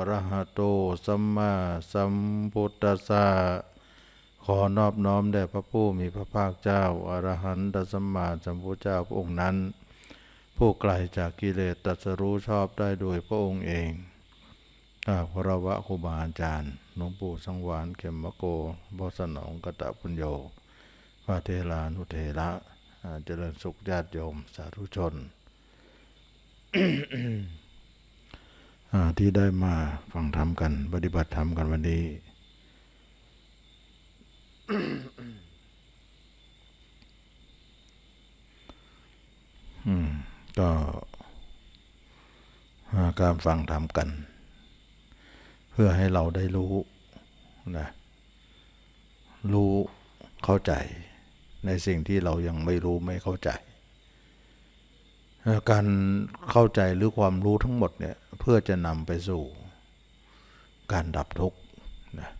อรหัตโต สัมมาสัมพุทธัสสะ ขอนอบน้อมแด่พระผู้มีพระภาคเจ้าอรหันตสัมมาสัมพุทธเจ้าพระองค์นั้น ผู้ไกลจากกิเลสตัสรู้ชอบได้โดยพระองค์เองอาพระวะคุูบาอาจารย์หลวงปู่สังวานเข็มมะโกบอสนองกตะพุญโยพระเทลานุเทระเจริญสุขญาติโยมสาธุชนที่ได้มาฟังธรรมกัน ปฏิบัติธรรมกันวันนี้ก็การฟังธรรมกัน เพื่อให้เราได้รู้นะรู้เข้าใจ ในสิ่งที่เรายังไม่รู้ไม่เข้าใจการเข้าใจหรือความรู้ทั้งหมดเนี่ยเพื่อจะนำไปสู่ การดับทุกข์นะ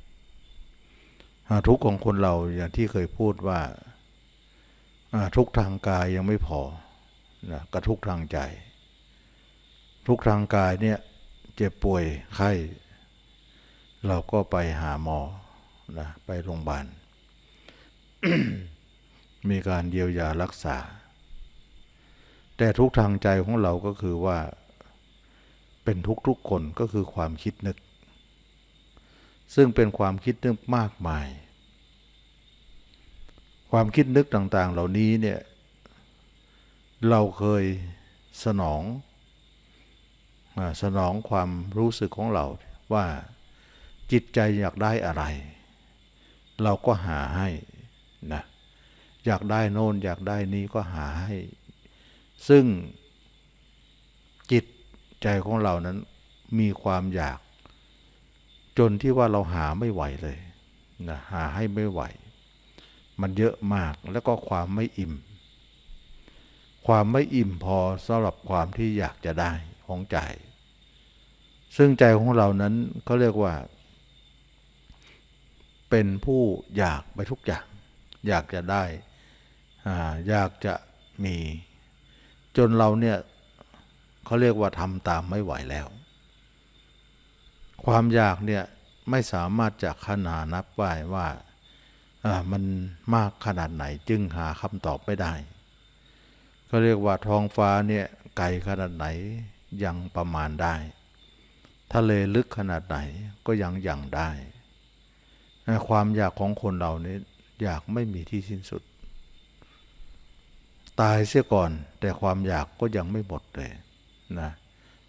ทุกข์ของคนเราอย่างที่เคยพูดว่า ทุกทางกายยังไม่พอนะกระทุกทางใจ ทุกทางกายเนี่ยเจ็บป่วยไข้ เราก็ไปหาหมอนะไปโรงพยาบาลมีการเยียวยารักษาแต่ทุกทางใจของเราก็คือว่าเป็นทุกทุกคนก็คือความคิดนึก ซึ่งเป็นความคิดนึกมากมาย ความคิดนึกต่าง ๆ เหล่านี้เนี่ย เราเคยสนองสนองความรู้สึกของเราว่าจิตใจอยากได้อะไร เราก็หาให้นะอยากได้โน่นอยากได้นี้ก็หาให้ซึ่งจิตใจของเรานั้นมีความอยาก จนที่ว่าเราหาไม่ไหวเลยนะหาให้ไม่ไหว มันเยอะมากแล้วก็ความไม่อิ่ม ความไม่อิ่มพอสำหรับความที่อยากจะได้ของใจ ซึ่งใจของเรานั้นเขาเรียกว่า เป็นผู้อยากไปทุกอย่าง อยากจะได้อยากจะมีจนเราเนี่ยเขาเรียกว่าทำตามไม่ไหวแล้ว ความอยากเนี่ยไม่สามารถจะขนานับไว้ว่ามันมากขนาดไหนจึงหาคำตอบไม่ได้ก็เรียกว่าท้องฟ้าเนี่ย ไกลขนาดไหนยังประมาณได้ ทะเลลึกขนาดไหนก็ยังยังได้ความอยากของคนเรานี่อยากไม่มีที่สิ้นสุดตายเสียก่อนแต่ความอยากก็ยังไม่หมดเลยนะ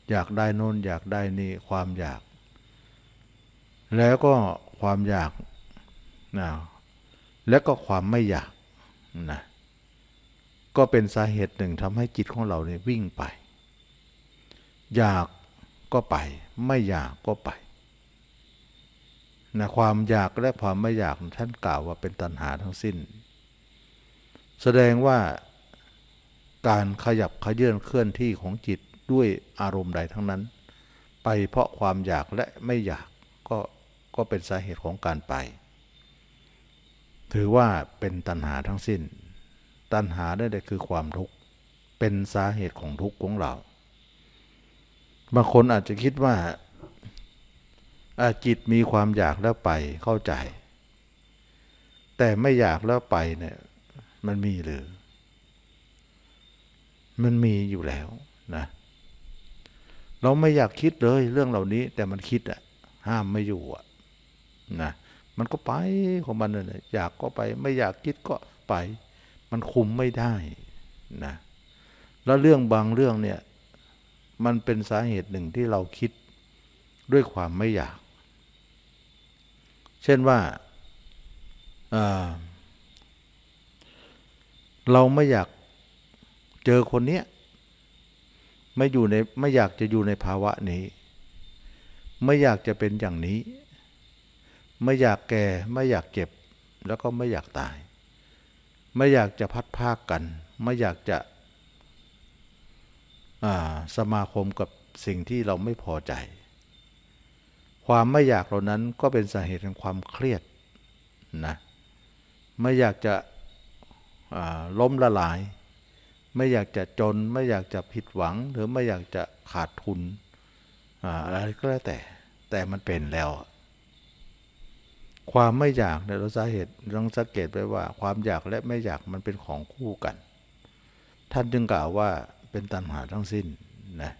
อยากได้นูนอยากได้นี่ความอยาก แล้วก็ความอยากนะแล้วก็ความไม่อยากนะก็เป็นสาเหตุหนึ่งทำให้จิตของเราเนี่ยวิ่งไป อยากก็ไปไม่อยากก็ไปนะความอยากและความไม่อยากท่านกล่าวว่าเป็นตัณหาทั้งสิ้น แสดงว่าการขยับขยื่นเคลื่อนที่ของจิตด้วยอารมณ์ใดทั้งนั้น ไปเพราะความอยากและไม่อยากก็ก็เป็นสาเหตุของการไป ถือว่าเป็นตัณหาทั้งสิ้น ตัณหาได้แต่คือความทุกข์เป็นสาเหตุของทุกข์ของเราบางคนอาจจะคิดว่าจิตมีความอยากแล้วไปเข้าใจ แต่ไม่อยากแล้วไปเนี่ยมันมีหรือมันมีอยู่แล้วนะเราไม่อยากคิดเลย เรื่องเหล่านี้แต่มันคิดอะห้ามไม่อยู่อะนะมันก็ไปของมันเลยอยากก็ไป ไม่อยากคิดก็ไป มันคุมไม่ได้นะ แล้วเรื่องบางเรื่องเนี่ย มันเป็นสาเหตุหนึ่งที่เราคิดด้วยความไม่อยาก เช่นว่าเราไม่อยากเจอคนเนี้ย ไม่อยู่ในไม่อยากจะอยู่ในภาวะนี้ ไม่อยากจะเป็นอย่างนี้ ไม่อยากแก่ไม่อยากเจ็บแล้วก็ไม่อยากตาย ไม่อยากจะพัดภาคกัน ไม่อยากจะสมาคมกับสิ่งที่เราไม่พอใจ ความไม่อยากเหล่านั้นก็เป็นสาเหตุของความเครียดนะ ไม่อยากจะล้มละลายไม่อยากจะจนไม่อยากจะผิดหวังหรือไม่อยากจะขาดทุนอะไรก็แล้วแต่แต่มันเป็นแล้ว ความไม่อยากเนี่ยเราสาเหตุลองสังเกตไปว่า ความอยากและไม่อยากมันเป็นของคู่กัน ท่านจึงกล่าวว่าเป็นตัณหาทั้งสิ้นนะ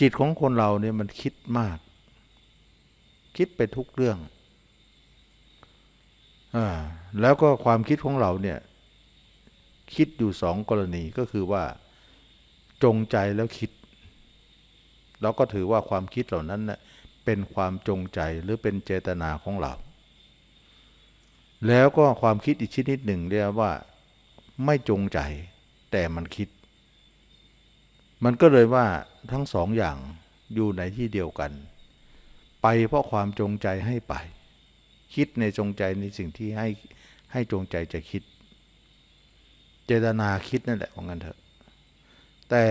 จิตของคนเราเนี่ยมันคิดมาก คิดไปทุกเรื่องอแล้วก็ความคิดของเราเนี่ยคิดอยู่สองกรณีก็คือว่าจงใจแล้วคิดเราก็ถือว่าความคิดเหล่านั้นเป็นความจงใจหรือเป็นเจตนาของเรา แล้วก็ความคิดอีกชนิดหนึ่งเรียกว่าไม่จงใจแต่มันคิด มันก็เลยว่าทั้งสองอย่างอยู่ในที่เดียวกัน ไปเพราะความจงใจให้ไป คิดในจงใจในสิ่งที่ให้ ให้จงใจจะคิดเจตนาคิดนั่นแหละของกันเถอะแต่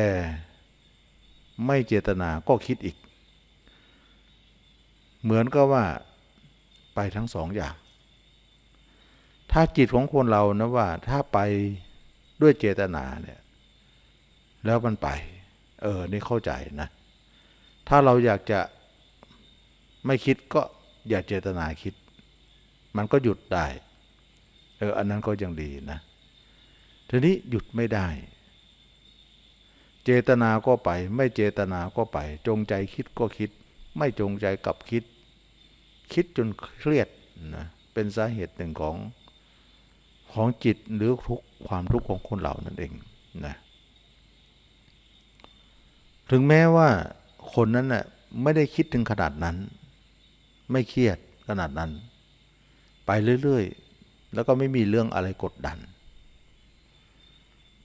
ไม่เจตนาก็คิดอีก เหมือนก็ว่าไปทั้งสองอย่าง ถ้าจิตของคนเรานะว่าถ้าไปด้วยเจตนาเนี่ยแล้วมันไป เออนี่เข้าใจนะ ถ้าเราอยากจะไม่คิดก็ อย่าเจตนาคิด มันก็หยุดได้เอออันนั้นก็ยังดีนะทีนี้หยุดไม่ได้ เจตนาก็ไป ไม่เจตนาก็ไป จงใจคิดก็คิด ไม่จงใจกลับคิด คิดจนเครียดนะเป็นสาเหตุหนึ่งของของจิตหรือทุกความทุกข์ของคนเหล่านั่นเองนะถึงแม้ว่าคนนั้นน่ะไม่ได้คิดถึงขนาดนั้น ไม่เครียดขนาดนั้น ไปเรื่อยๆแล้วก็ไม่มีเรื่องอะไรกดดัน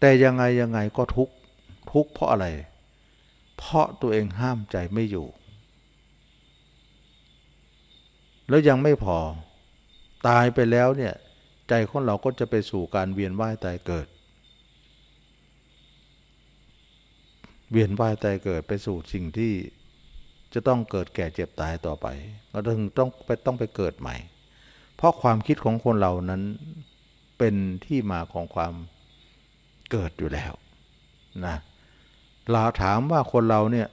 แต่ยังไงยังไงก็ทุกข์ทุกข์เพราะอะไร เพราะตัวเองห้ามใจไม่อยู่ แล้วยังไม่พอตายไปแล้วเนี่ย ใจของเราก็จะไปสู่การเวียนว่ายตายเกิด เวียนว่ายตายเกิดไปสู่สิ่งที่จะต้องเกิดแก่เจ็บตายต่อไป ก็ถึงต้องไปต้องไปเกิดใหม่ เพราะความคิดของคนเรานั้นเป็นที่มาของความเกิดอยู่แล้ว นะเราถามว่าคนเราเนี่ย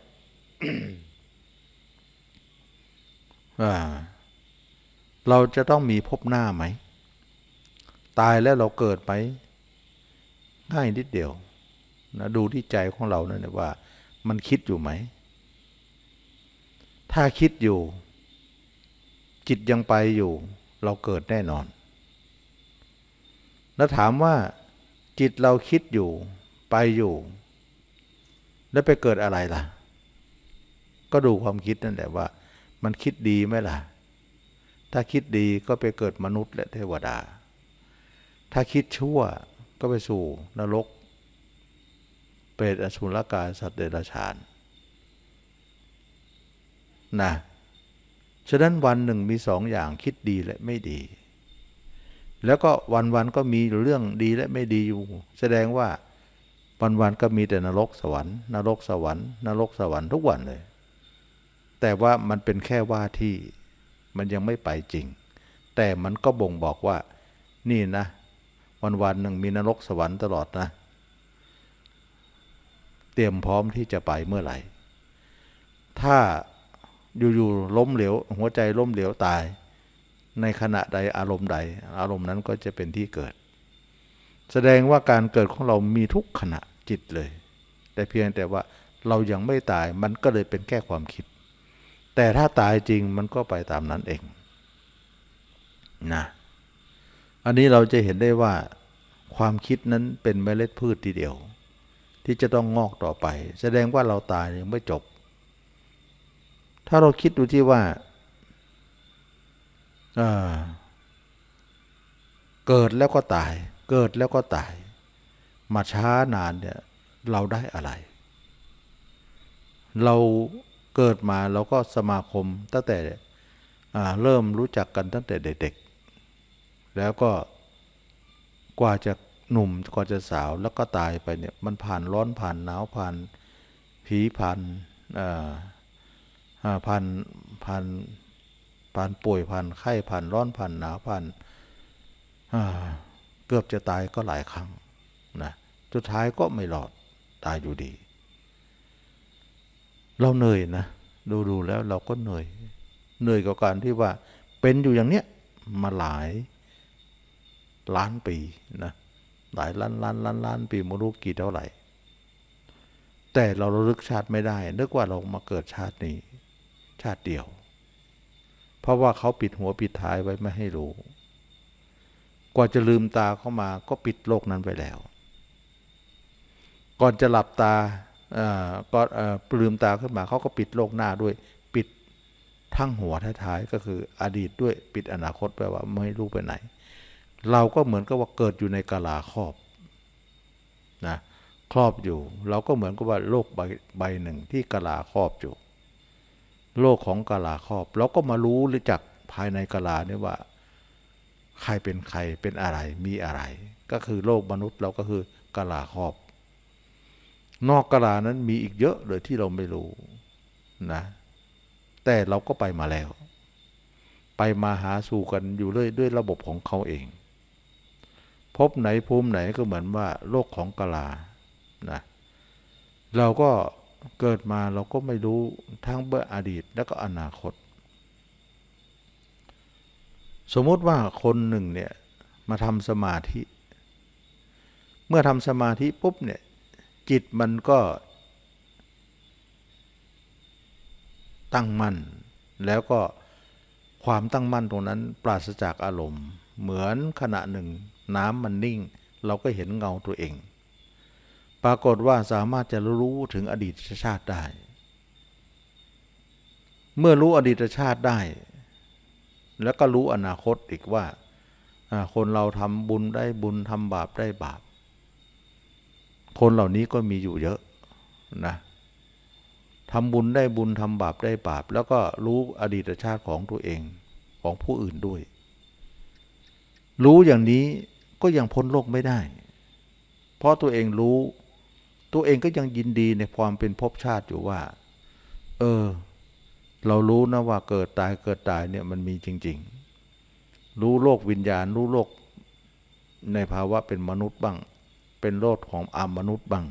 เราจะต้องมีพบหน้าไหม ตายแล้วเราเกิดไหมง่ายนิดเดียวนะดูที่ใจของเราเนี่ยว่า มันคิดอยู่ไหม ถ้าคิดอยู่จิตยังไปอยู่ เราเกิดแน่นอน แล้วถามว่าจิตเราคิดอยู่ไปอยู่ แล้วไปเกิดอะไรล่ะ ก็ดูความคิดนั่นแหละว่า มันคิดดีไหมล่ะ ถ้าคิดดีก็ไปเกิดมนุษย์และเทวดา ถ้าคิดชั่วก็ไปสู่นรกเปรตอสุรกายสัตว์เดรัจฉานนะฉะนั้นวันหนึ่งมีสองอย่างคิดดีและไม่ดีแล้วก็วันๆก็มีเรื่องดีและไม่ดีอยู่ แสดงว่า วันๆก็มีแต่นรกสวรรค์นรกสวรรค์ นรกสวรรค์ทุกวันเลย แต่ว่ามันเป็นแค่ว่าที่มันยังไม่ไปจริง แต่มันก็บ่งบอกว่า นี่นะ วันๆหนึ่งมีนรกสวรรค์ตลอดนะ เตรียมพร้อมที่จะไปเมื่อไหร่ถ้าอยู่ๆล้มเหลวหัวใจล้มเหลวตายในขณะใดอารมณ์ใดอารมณ์นั้นก็จะเป็นที่เกิด แสดงว่าการเกิดของเรามีทุกขณะจิตเลย แต่เพียงแต่ว่าเรายังไม่ตายมันก็เลยเป็นแค่ความคิด แต่ถ้าตายจริงมันก็ไปตามนั้นเองนะอันนี้เราจะเห็นได้ว่า ความคิดนั้นเป็นเมล็ดพืชทีเดียว ที่จะต้องงอกต่อไป แสดงว่าเราตายยังไม่จบ ถ้าเราคิดดูที่ว่าเกิดแล้วก็ตาย เกิดแล้วก็ตาย มาช้านานเนี่ยเราได้อะไร เราเกิดมาเราก็สมาคมตั้งแต่เริ่มรู้จักกันตั้งแต่เด็กๆแล้วก็กว่าจะหนุ่มกว่าจะสาวแล้วก็ตายไปเนี่ยมันผ่านร้อนผ่านหนาวผ่านผีผ่านผ่านผ่านผ่านป่วยผ่านไข้ผ่านร้อนผ่านหนาวผ่านเกือบจะตายก็หลายครั้งนะสุดท้ายก็ไม่หลอดตายอยู่ดี เราเหนื่อยนะ ดูดูแล้วเราก็เหนื่อย เหนื่อยกับการที่ว่าเป็นอยู่อย่างเนี้ยมาหลายล้านปีนะหลายล้านล้านล้านล้านปีมรู้กี่เท่าไหร่แต่เราระลึกชาติไม่ได้นึกว่าเรามาเกิดชาตินี้ ชาติเดียวราะว่าเขาปิดหัวปิดท้ายไว้ไม่ให้รู้ กว่าจะลืมตาเข้ามาก็ปิดโลกนั้นไปแล้ว ก่อนจะหลับตาก็ลืมตาขึ้นมาเขาก็ปิดโลกหน้าด้วย ปิดทั้งหัวท้ายก็คือ อดีตด้วย ปิดอนาคตแปลว่าไม่รู้ไปไหน เราก็เหมือนกับว่าเกิดอยู่ในกาลาครอบ นะ ครอบอยู่ เราก็เหมือนกับว่าโลกใบใบหนึ่งที่กาลาครอบอยู่โลกของกาลาครอบเราก็มารู้หรือจักภายในกาลานี่ว่า ใครเป็นใครเป็นอะไรมีอะไร ก็คือโลกมนุษย์เราก็คือกาลาครอบ นอกกาลานั้นมีอีกเยอะเลยที่เราไม่รู้นะ แต่เราก็ไปมาแล้ว ไปมาหาสู่กันอยู่เรื่อยด้วยระบบของเขาเอง พบไหนภูมิไหนก็เหมือนว่าโลกของกาลานะเราก็เกิดมาเราก็ไม่รู้ทั้งเบื้องอดีตและก็อนาคต สมมติว่าคนหนึ่งเนี่ยมาทำสมาธิ เมื่อทำสมาธิปุ๊บเนี่ย จิตมันก็ตั้งมั่นแล้วก็ความตั้งมั่นตรงนั้นปราศจากอารมณ์ เหมือนขณะหนึ่งน้ำมันนิ่ง เราก็เห็นเงาตัวเองปรากฏว่าสามารถจะรู้ถึงอดีตชาติได้ เมื่อรู้อดีตชาติได้ แล้วก็รู้อนาคตอีกว่าคนเราทำบุญได้บุญทำบาป ได้บาป คนเหล่านี้ก็มีอยู่เยอะนะทำบุญได้บุญทำบาป ได้ บาป แล้วก็รู้อดีตชาติของตัวเองของผู้อื่นด้วย รู้อย่างนี้ก็ยังพ้นโลกไม่ได้ เพราะตัวเองรู้ตัวเองก็ยังยินดีในความเป็นภพชาติอยู่ว่า เออ เรารู้นะว่าเกิดตายเกิดตายเนี่ย มันมีจริง ๆ รู้โลกวิญญาณรู้โลกในภาวะเป็นมนุษย์บ้าง เป็นโลกของอามนุษย์บ้าง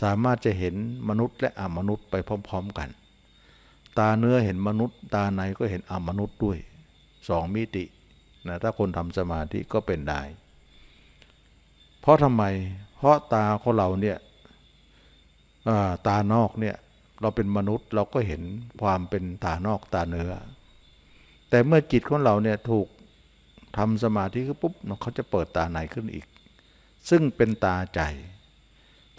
สามารถจะเห็นมนุษย์และอามนุษย์ไปพร้อมๆกัน ตาเนื้อเห็นมนุษย์ ตาในก็เห็นอามนุษย์ด้วย สองมิตินะถ้าคนทำสมาธิก็เป็นได้เพราะทำไม เพราะตาของเราเนี่ยตานอกเนี่ย เราเป็นมนุษย์เราก็เห็นความเป็นตานอกตาเนื้อ แต่เมื่อจิตของเราเนี่ยถูกทำสมาธิขึ้นปุ๊บเขาจะเปิดตาไหนขึ้นอีก ซึ่งเป็นตาใจ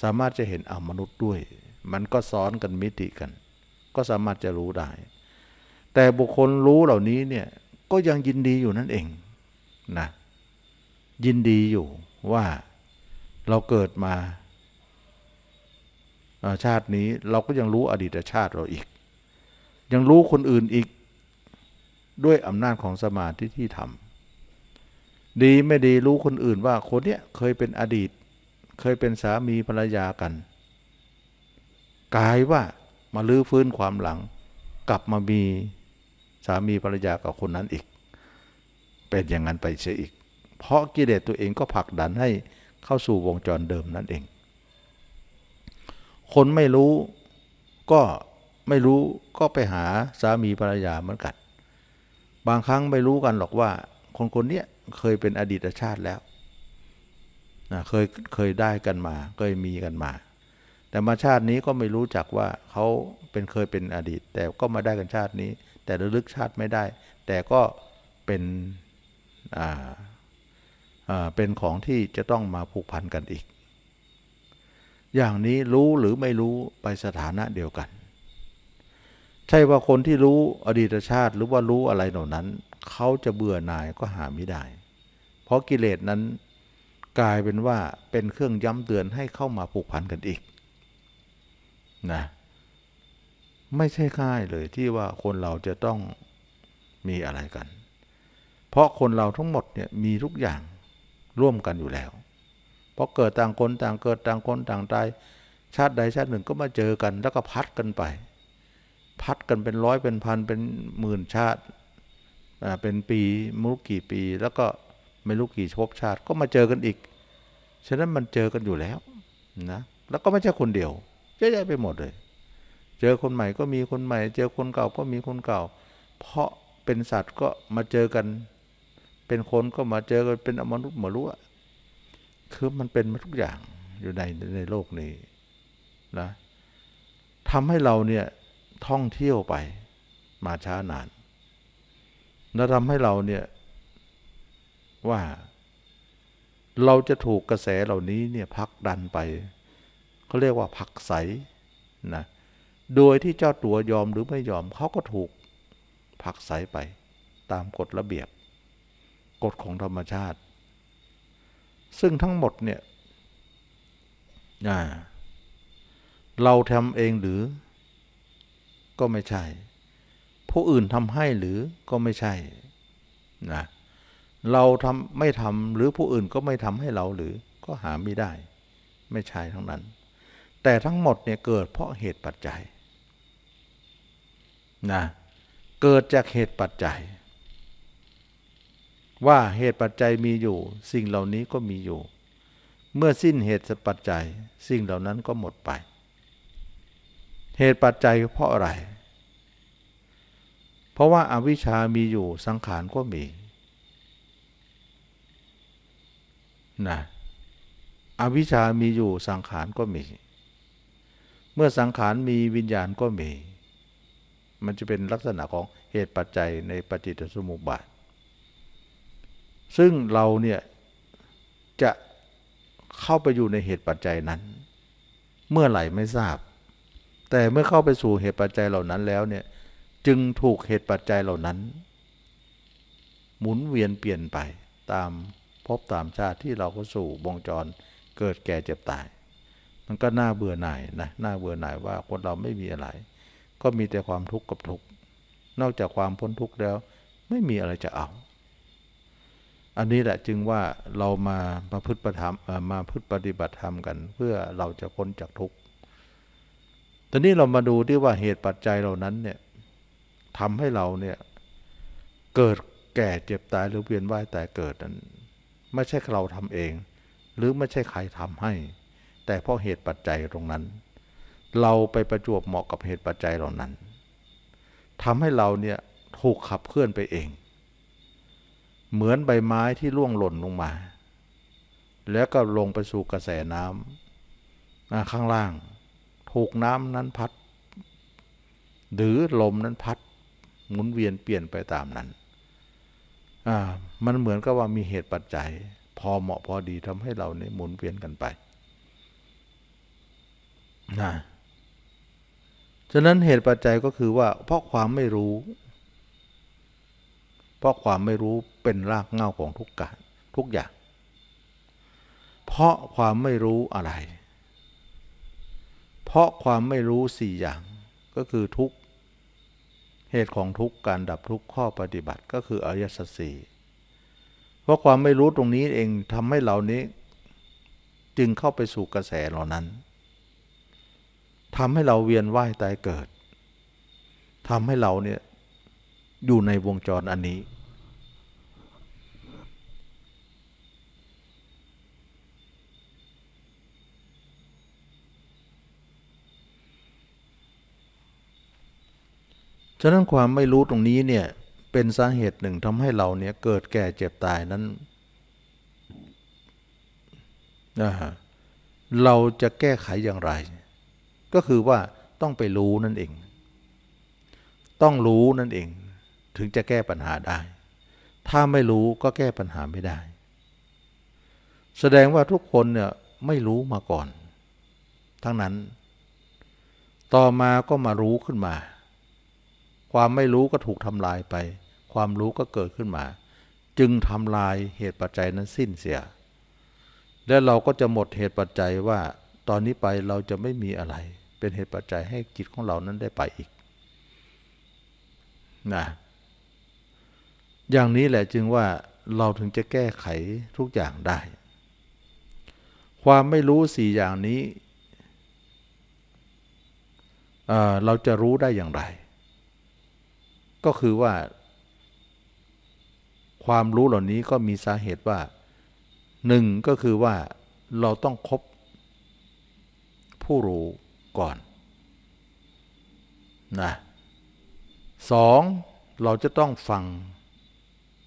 สามารถจะเห็นอามนุษย์ด้วย มันก็ซ้อนกันมิติกัน ก็สามารถจะรู้ได้ แต่บุคคลรู้เหล่านี้เนี่ย ก็ยังยินดีอยู่นั่นเอง นะ ยินดีอยู่ว่าเราเกิดมาชาตินี้เราก็ยังรู้อดีตชาติเราอีก ยังรู้คนอื่นอีกด้วยอำนาจของสมาธิที่ทำดีไม่ดีรู้คนอื่นว่าคนเนี้ยเคยเป็นอดีต เคยเป็นสามีภรรยากันกลายว่ามาลื้อฟื้นความหลัง กลับมามีสามีภรรยากับคนนั้นอีก เป็นอย่างนั้นไปเสียอีก เพราะกิเลสตัวเองก็ผลักดันให้เข้าสู่วงจรเดิมนั่นเอง คนไม่รู้ก็ไม่รู้ก็ไปหาสามีภรรยาเหมือนกันบางครั้งไม่รู้กันหรอกว่าคนคนเนี้ยเคยเป็นอดีตชาติแล้วนะเคยเคยได้กันมาเคยมีกันมา แต่มาชาตินี้ก็ไม่รู้จักว่าเขาเป็นเคยเป็นอดีต แต่ก็มาได้กันชาตินี้ แต่ระลึกชาติไม่ได้ แต่ก็เป็นอ่าเป็นของที่จะต้องมาผูกพันกันอีก อย่างนี้รู้หรือไม่รู้ไปสถานะเดียวกัน ใช่ว่าคนที่รู้อดีตชาติหรือว่ารู้อะไรเหล่านั้น เขาจะเบื่อหน่ายก็หาไม่ได้ เพราะกิเลสนั้นกลายเป็นว่าเป็นเครื่องย้ำเตือนให้เข้ามาผูกพันกันอีก นะ ไม่ใช่ค่ายเลยที่ว่าคนเราจะต้องมีอะไรกัน เพราะคนเราทั้งหมดเนี่ยมีทุกอย่างร่วมกันอยู่แล้ว เพราะเกิดต่างคนต่างเกิดต่างคนต่างตาย ชาติใดชาติหนึ่งก็มาเจอกัน แล้วก็พัดกันไป พัดกันเป็นร้อยเป็นพันเป็นหมื่นชาติ เป็นปีไมุรู้กี่ปี แล้วก็ไม่รู้กี่ภพชาติก็มาเจอกันอีก ฉะนั้นมันเจอกันอยู่แล้วนะแล้วก็ไม่ใช่คนเดียว เยอะแยะไปหมดเลย เจอคนใหม่ ก็มีคนใหม่ เจอคนเก่าก็มีคนเก่า เพราะเป็นสัตว์ก็มาเจอกันเป็นคนก็มาเจอกันเป็นอมนุษย์มารู้คือมันเป็นมาทุกอย่างอยู่ในในโลกนี้นะทำให้เราเนี่ยท่องเที่ยวไป มาช้านาน แล้วทำให้เราเนี่ยว่า เราจะถูกกระแสเหล่านี้เนี่ยพักดันไปเขาเรียกว่าผักใสนะ โดยที่เจ้าตัวยอมหรือไม่ยอมเขาก็ถูกผักใสไป ตามกฎระเบียบกฎของธรรมชาติ ซึ่งทั้งหมดเนี่ยเราทำเองหรือก็ไม่ใช่ ผู้อื่นทำให้หรือก็ไม่ใช่นะเราทำไม่ทำหรือผู้อื่นก็ไม่ทำให้เราหรือก็หาไม่ได้ ไม่ใช่ทั้งนั้น แต่ทั้งหมดเนี่ยเกิดเพราะเหตุปัจจัยนะเกิดจากเหตุปัจจัยว่าเหตุปัจจัยมีอยู่ สิ่งเหล่านี้ก็มีอยู่ เมื่อสิ้นเหตุปัจจัยสิ่งเหล่านั้นก็หมดไป เหตุปัจจัยเพราะอะไรเพราะว่าอาวิชชามีอยู่สังขารก็มีนะอวิชชามีอยู่สังขารก็มี เมื่อสังขารมีวิญญาณก็มี มันจะเป็นลักษณะของเหตุปัจจัยในปฏิจจสมุปบาทซึ่งเราเนี่ย จะเข้าไปอยู่ในเหตุปัจจัยนั้น เมื่อไหร่ไม่ทราบ แต่เมื่อเข้าไปสู่เหตุปัจจัยเหล่านั้นแล้วเนี่ยจึงถูกเหตุปัจจัยเหล่านั้น หมุนเวียนเปลี่ยนไปตามพบตามชาติที่เราก็สู่วงจรเกิดแก่เจ็บตาย มันก็น่าเบื่อหน่ายนะน่าเบื่อหน่ายว่าคนเราไม่มีอะไร ก็มีแต่ความทุกข์กับทุกข์นอกจากความพ้นทุกข์แล้วไม่มีอะไรจะเอาอันนี้แหละจึงว่าเรามามาพึ่งปฏิธรรมมาพึ่งปฏิบัติธรรมกันเพื่อเราจะพ้นจากทุกข์ตอนนี้เรามาดูที่ว่าเหตุปัจจัยเหล่านั้นเนี่ยทำให้เราเนี่ยเกิดแก่เจ็บตายหรือเวียนว่ายแต่เกิดนั้นไม่ใช่เราทำเอง หรือไม่ใช่ใครทำให้ แต่เพราะเหตุปัจจัยตรงนั้น เราไปประจวบเหมาะกับเหตุปัจจัยเหล่านั้นทำให้เราเนี่ยถูกขับเคลื่อนไปเองเหมือนใบไม้ที่ร่วงหล่นลงมา แล้วก็ลงไปสู่กระแสน้ำข้างล่าง ถูกน้ำนั้นพัด หรือลมนั้นพัดหมุนเวียนเปลี่ยนไปตามนั้นมันเหมือนกับว่ามีเหตุปัจจัย พอเหมาะพอดีทำให้เราเนี่ยหมุนเวียนกันไปนะฉะนั้นเหตุปัจจัยก็คือว่าเพราะความไม่รู้เพราะความไม่รู้เป็นรากเหง้าของทุกการทุกอย่าง เพราะความไม่รู้อะไร เพราะความไม่รู้สี่อย่างก็คือทุกเหตุของทุกการดับทุกข้อปฏิบัติก็คืออริยสัจสี่เพราะความไม่รู้ตรงนี้เองทำให้เหล่านี้ จึงเข้าไปสู่กระแสเหล่านั้นทำให้เราเวียนว่ายตายเกิดทำให้เราเนี่ยอยู่ในวงจรอันนี้ ฉะนั้นความไม่รู้ตรงนี้เนี่ย เป็นสาเหตุหนึ่งทำให้เราเนี่ย เกิดแก่เจ็บตายนั้นนะฮะเราจะแก้ไขอย่างไร ก็คือว่าต้องไปรู้นั่นเอง ต้องรู้นั่นเองถึงจะแก้ปัญหาได้ ถ้าไม่รู้ก็แก้ปัญหาไม่ได้ แสดงว่าทุกคนเนี่ยไม่รู้มาก่อน ทั้งนั้น ต่อมาก็มารู้ขึ้นมา ความไม่รู้ก็ถูกทำลายไป ความรู้ก็เกิดขึ้นมา จึงทำลายเหตุปัจจัยนั้นสิ้นเสีย และเราก็จะหมดเหตุปัจจัยว่าตอนนี้ไปเราจะไม่มีอะไร เป็นเหตุปัจจัยให้จิตของเรานั้นได้ไปอีก นะอย่างนี้แหละจึงว่าเราถึงจะแก้ไขทุกอย่างได้ ความไม่รู้สี่อย่างนี้เเราจะรู้ได้อย่างไร ก็คือว่า ความรู้เหล่านี้ก็มีสาเหตุว่าหนึ่งก็คือว่าเราต้องคบ ผู้รู้ก่อนนะสองเราจะต้องฟัง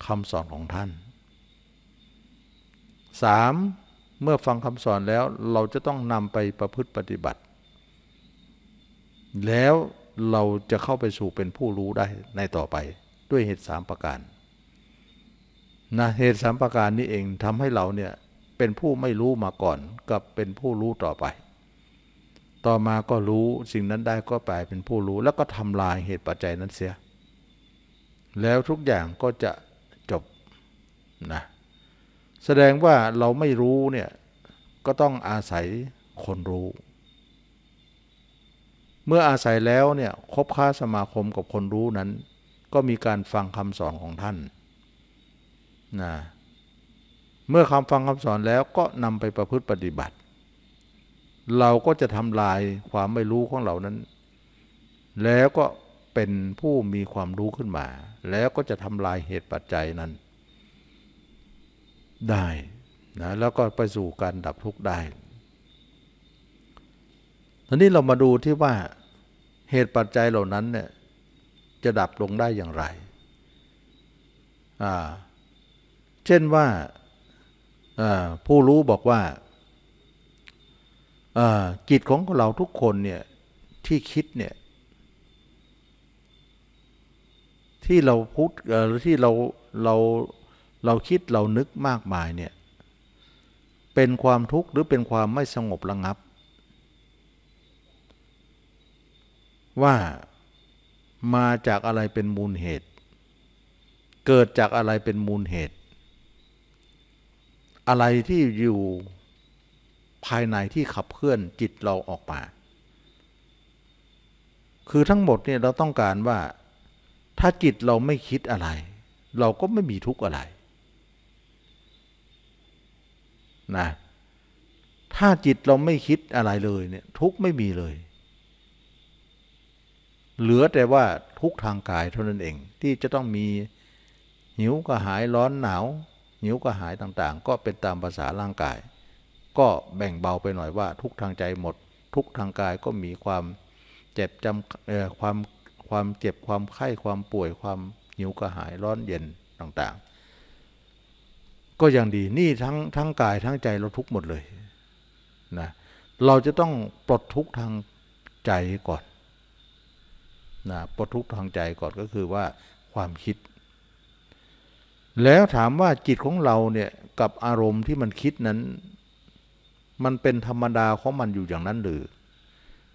คำสอนของท่าน 3. เมื่อฟังคำสอนแล้วเราจะต้องนำไปประพฤติปฏิบัติ แล้วเราจะเข้าไปสู่เป็นผู้รู้ได้ในต่อไปด้วยเหตุสามประการนะเหตุสามประการนี้เองทำให้เราเนี่ย เป็นผู้ไม่รู้มาก่อนกับเป็นผู้รู้ต่อไป ต่อมาก็รู้สิ่งนั้นได้ก็ไปเป็นผู้รู้ แล้วก็ทำลายเหตุปัจจัยนั้นเสีย แล้วทุกอย่างก็จะนะแสดงว่าเราไม่รู้เนี่ยก็ต้องอาศัยคนรู้ เมื่ออาศัยแล้วเนี่ยคบค้าสมาคมกับคนรู้นั้น ก็มีการฟังคำสอนของท่านนะ เมื่อคำฟังคำสอนแล้วก็นำไปประพฤติปฏิบัติ เราก็จะทำลายความไม่รู้ของเรานั้น แล้วก็เป็นผู้มีความรู้ขึ้นมา แล้วก็จะทำลายเหตุปัจจัยนั้นได้ นะ แล้วก็ไปสู่การดับทุกข์ ได้ทีนี้เรามาดูที่ว่า เหตุปัจจัยเหล่านั้นเนี่ย จะดับลงได้อย่างไร อ่า เช่นว่าผู้รู้บอกว่าจิตของเราทุกคนเนี่ย ที่คิดเนี่ย ที่เราพูดที่เรา เราเราคิดเรานึกมากมายเนี่ย เป็นความทุกข์หรือเป็นความไม่สงบระงับ ว่ามาจากอะไรเป็นมูลเหตุ เกิดจากอะไรเป็นมูลเหตุ อะไรที่อยู่ภายในที่ขับเคลื่อนจิตเราออกมา คือทั้งหมดเนี่ย เราต้องการว่า ถ้าจิตเราไม่คิดอะไร เราก็ไม่มีทุกข์อะไรนะถ้าจิตเราไม่คิดอะไรเลยเนี่ยทุกไม่มีเลย เหลือแต่ว่าทุกทางกายเท่านั้นเองที่จะต้องมีหิวก็หายร้อนหนาวหิวก็หายต่างๆ ก็เป็นตามภาษาร่างกาย ก็แบ่งเบาไปหน่อยว่า ทุกทางใจหมดทุกทางกายก็มีความเจ็บจำความความเจ็บความไข้ความป่วยความหิวกระหายร้อนเย็นต่างๆก็ยังดีนี่ทั้งทั้งกายทั้งใจเราทุกหมดเลยนะเราจะต้องปลดทุกทางใจก่อนนะปลดทุกทางใจก่อนก็คือว่าความคิด แล้วถามว่าจิตของเราเนี่ยกับอารมณ์ที่มันคิดนั้น มันเป็นธรรมดาของมันอยู่อย่างนั้นหรือ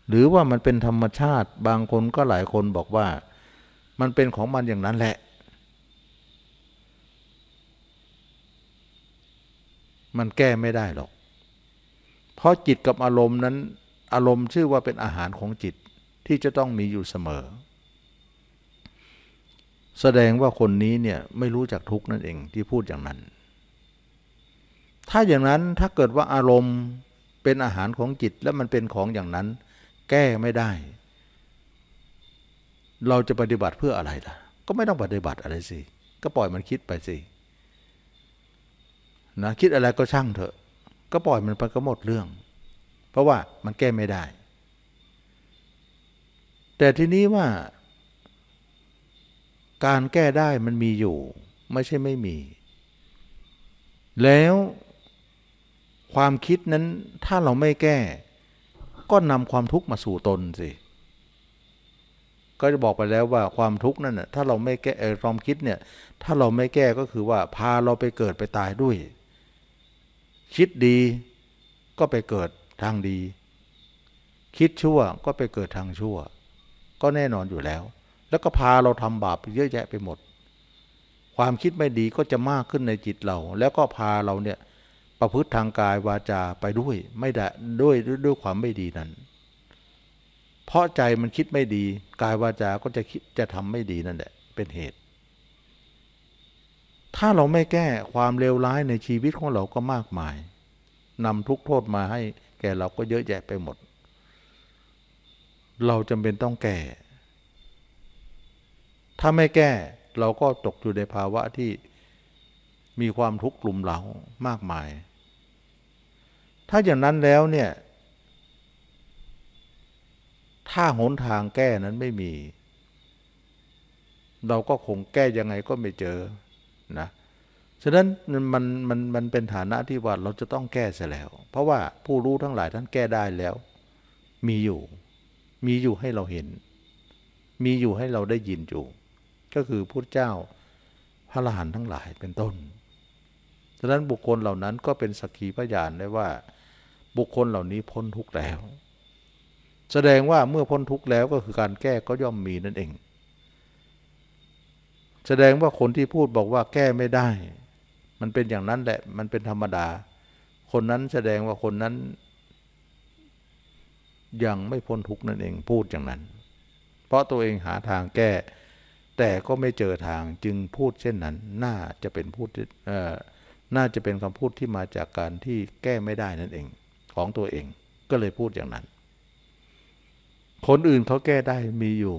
หรือว่ามันเป็นธรรมชาติบางคนก็หลายคนบอกว่ามันเป็นของมันอย่างนั้นแหละมันแก้ไม่ได้หรอก เพราะจิตกับอารมณ์นั้น อารมณ์ชื่อว่าเป็นอาหารของจิตที่จะต้องมีอยู่เสมอ แสดงว่าคนนี้เนี่ย ไม่รู้จักทุกนั่นเองที่พูดอย่างนั้น ถ้าอย่างนั้นถ้าเกิดว่าอารมณ์เป็นอาหารของจิตและมันเป็นของอย่างนั้น แก้ไม่ได้ เราจะปฏิบัติเพื่ออะไรล่ะ ก็ไม่ต้องปฏิบัติอะไรสิก็ปล่อยมันคิดไปสินะคิดอะไรก็ช่างเถอะ ก็ปล่อยมันไปก็หมดเรื่อง เพราะว่ามันแก้ไม่ได้ แต่ทีนี้ว่า การแก้ได้มันมีอยู่ไม่ใช่ไม่มี แล้วความคิดนั้นถ้าเราไม่แก้ ก็นำความทุกข์มาสู่ตนสิ ก็จะบอกไปแล้วว่าความทุกข์นั่นน่ะถ้าเราไม่แก้ความคิดเนี่ยถ้าเราไม่แก้ก็คือว่าพาเราไปเกิดไปตายด้วยคิดดีก็ไปเกิดทางดี คิดชั่วก็ไปเกิดทางชั่ว ก็แน่นอนอยู่แล้ว แล้วก็พาเราทำบาปเยอะแยะไปหมด ความคิดไม่ดีก็จะมากขึ้นในจิตเรา แล้วก็พาเราเนี่ย ประพฤติทางกายวาจาไปด้วยไม่ได้ด้วยด้วยความไม่ดีนั้น เพราะใจมันคิดไม่ดีกายวาจาก็จะคิดจะทำไม่ดีนั่นแหละเป็นเหตุถ้าเราไม่แก้ความเลวร้ายในชีวิตของเราก็มากมาย นำทุกโทษมาให้แก่เราก็เยอะแยะไปหมด เราจำเป็นต้องแก่ถ้าไม่แก้เราก็ตกอยู่ในภาวะที่มีความทุกข์กลุ่มเรา มากมาย ถ้าอย่างนั้นแล้วเนี่ย ถ้าหนทางแก้นั้นไม่มี เราก็คงแก้ ยังไงก็ไม่เจอนะฉะนั้นมันมันมันเป็นฐานะที่ว่าเราจะต้องแก้เสียแล้ว เพราะว่าผู้รู้ทั้งหลายท่านแก้ได้แล้ว มีอยู่ มีอยู่ให้เราเห็น มีอยู่ให้เราได้ยินอยู่ ก็คือพระเจ้าพระอรหันต์ทั้งหลายเป็นต้น ฉะนั้นบุคคลเหล่านั้นก็เป็นสักขีพยานได้ว่า บุคคลเหล่านี้พ้นทุกข์แล้ว แสดงว่าเมื่อพ้นทุกข์แล้วก็คือการแก้ก็ย่อมมีนั่นเองแสดงว่าคนที่พูดบอกว่าแก้ไม่ได้ มันเป็นอย่างนั้นแหละมันเป็นธรรมดา คนนั้นแสดงว่าคนนั้น ยังไม่พ้นทุกนั่นเองพูดอย่างนั้น เพราะตัวเองหาทางแก้ แต่ก็ไม่เจอทางจึงพูดเช่นนั้นน่าจะเป็นพูดน่าจะเป็นคำพูดที่มาจากการที่แก้ไม่ได้นั่นเอง ของตัวเองก็เลยพูดอย่างนั้น คนอื่นเขาแก้ได้มีอยู่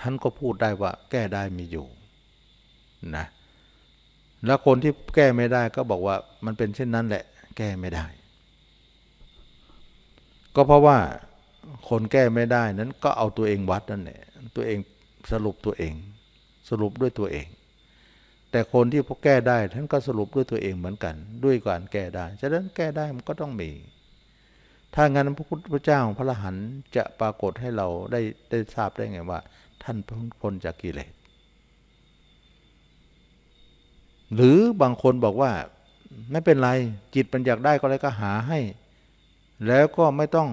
ท่านก็พูดได้ว่า แก้ได้มีอยู่นะ แล้วคนที่แก้ไม่ได้ก็บอกว่ามันเป็นเช่นนั้นแหละ แก้ไม่ได้ ก็เพราะว่า คนแก้ไม่ได้นั้นก็เอาตัวเองวัดนั่นแหละ ตัวเองสรุปตัวเอง สรุปด้วยตัวเอง แต่คนที่พอแก้ได้ท่านก็สรุปด้วยตัวเองเหมือนกัน ด้วยการแก้ได้ ฉะนั้นแก้ได้มันก็ต้องมี ถ้างั้นพระพุทธเจ้าพระอรหันต์จะปรากฏให้เราได้ได้ทราบได้ไงว่าท่านพ้นจากกิเลสหรือบางคนบอกว่าไม่เป็นไรจิตมันอยากได้ก็อะไรก็หาให้ แล้วก็ไม่ต้อง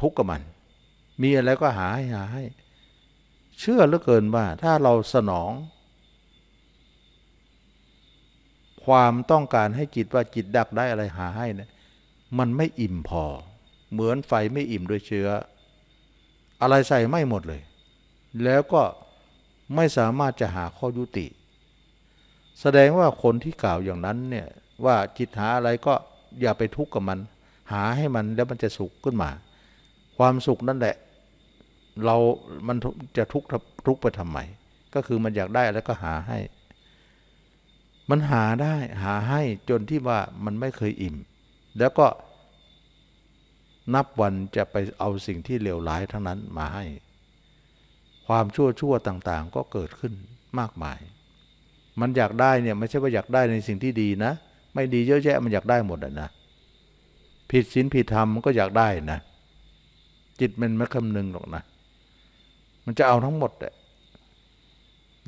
ทุกข์กับมัน มีอะไรก็หาให้หาให้ เชื่อเหลือเกินว่า ถ้าเราสนอง ความต้องการให้จิตว่าจิตดักได้อะไรหาให้เนี่ยมันไม่อิ่มพอ เหมือนไฟไม่อิ่มด้วยเชื้ออะไรใส่ไม่หมดเลย แล้วก็ไม่สามารถจะหาข้อยุติ แสดงว่าคนที่กล่าวอย่างนั้นเนี่ยว่าจิตหาอะไรก็อย่าไปทุกข์กับมัน หาให้มันแล้วมันจะสุขขึ้นมา ความสุขนั่นแหละ เรา มันจะทุกข์ทุกข์ไปทำไม ก็คือมันอยากได้แล้วก็หาให้ มันหาได้หาให้จนที่ว่ามันไม่เคยอิ่ม แล้วก็นับวันจะไปเอาสิ่งที่เลวร้ายทั้งนั้นมาให้ ความชั่วชั่วต่างๆก็เกิดขึ้นมากมาย มันอยากได้เนี่ยไม่ใช่ว่าอยากได้ในสิ่งที่ดีนะไม่ดีเยอะแยะ มันอยากได้หมดนะ ผิดศีลผิดธรรมมันก็อยากได้นะจิตมันไม่คำนึงหรอกนะมันจะเอาทั้งหมดแหละ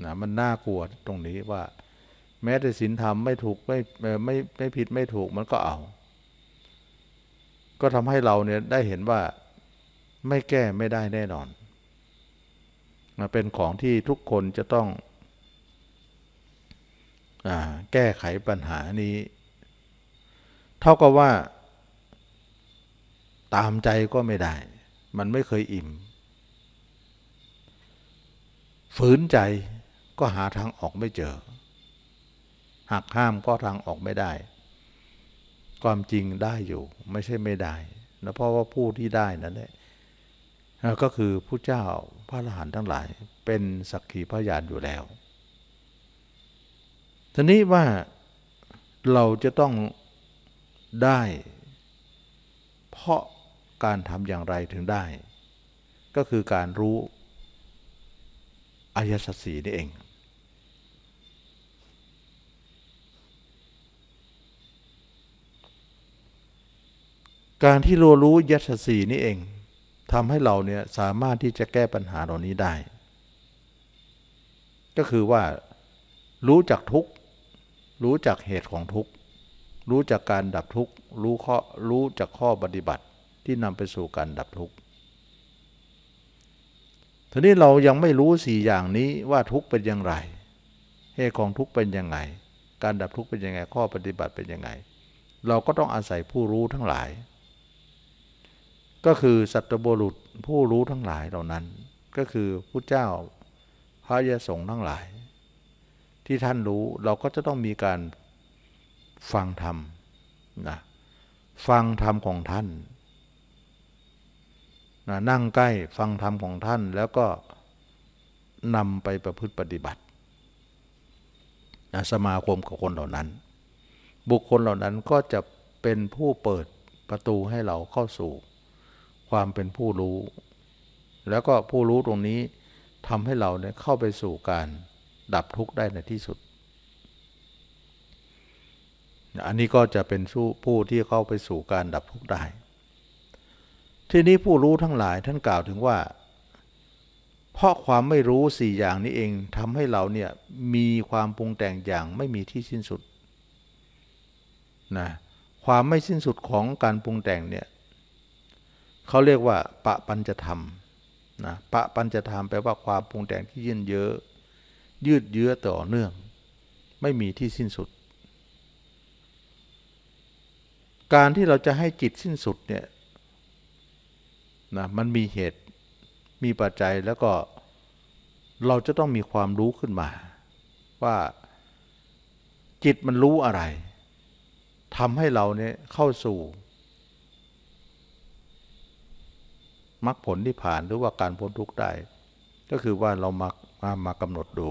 นะมันน่ากลัวตรงนี้ว่า แม้แต่ศีลธรรมไม่ถูกไม่ไม่ไม่ผิดไม่ถูกมันก็เอาก็ทำให้เราเนี่ยได้เห็นว่าไม่แก้ไม่ได้แน่นอนเป็นของที่ทุกคนจะต้องอแก้ไขปัญหานี้ เท่ากับว่าตามใจก็ไม่ได้ มันไม่เคยอิ่ม ฝืนใจก็หาทางออกไม่เจอ หักห้ามก็ทางออกไม่ได้ความจริงได้อยู่ไม่ใช่ไม่ได้นะเพราะว่าผู้ที่ได้นั้นเนี่ยก็คือผู้เจ้าพระอรหันต์ทั้งหลายเป็นสักขีพยานอยู่แล้วทีนี้ว่าเราจะต้องได้ เพราะการทำอย่างไรถึงได้ ก็คือการรู้อายสัจสีนี่เองการที่เร้รู้ยัตสีนี่เองทำให้เราเนี่ยสามารถที่จะแก้ปัญหาเหล่านี้ได้ ก็คือว่ารู้จักทุกรู้จักเหตุของทุกรู้จักการดับทุก รู้ข้อรู้จักข้อปฏิบัติที่นำไปสู่การดับทุกทีนี้เรายังไม่รู้สี่อย่างนี้ว่าทุกเป็นอย่างไร เหตุของทุกเป็นยังไง การดับทุกเป็นยังไง ข้อปฏิบัติเป็นยังไง เราก็ต้องอาศัยผู้รู้ทั้งหลายก็คือสัตบุรุษผู้รู้ทั้งหลายเหล่านั้น ก็คือผู้เจ้าพระยสงฆ์ทั้งหลาย ที่ท่านรู้เราก็จะต้องมีการฟังธรรมนะฟังธรรมของท่านนะนั่งใกล้ฟังธรรมของท่านแล้วก็นำไปประพฤติปฏิบัตินะสมาคม กับคนเหล่านั้น บุคคลเหล่านั้นก็จะเป็นผู้เปิดประตูให้เราเข้าสู่ความเป็นผู้รู้ แล้วก็ผู้รู้ตรงนี้ทำให้เราเนี่ยเข้าไปสู่การดับทุกข์ได้ในที่สุด อันนี้ก็จะเป็นผู้ที่เข้าไปสู่การดับทุกข์ได้ ทีนี้ผู้รู้ทั้งหลายท่านกล่าวถึงว่า เพราะความไม่รู้สี่อย่างนี้เองทำให้เราเนี่ยมีความปรุงแต่งอย่างไม่มีที่สิ้นสุดนะความไม่สิ้นสุดของการปรุงแต่งเนี่ยเขาเรียกว่าปะปัญจธรรมนะปะปัญจธรรมแปลว่าความปรุงแต่งที่ยืดเยอะ ยืดเยื้อต่อเนื่อง ไม่มีที่สิ้นสุด การที่เราจะให้จิตสิ้นสุดเนี่ยนะมันมีเหตุมีปัจจัยแล้วก็เราจะต้องมีความรู้ขึ้นมา ว่าจิตมันรู้อะไรทำให้เราเนี่ยเข้าสู่มรรคผลที่ผ่านหรือว่าการพ้นทุกข์ได้ก็คือว่าเรามามามากำหนดดู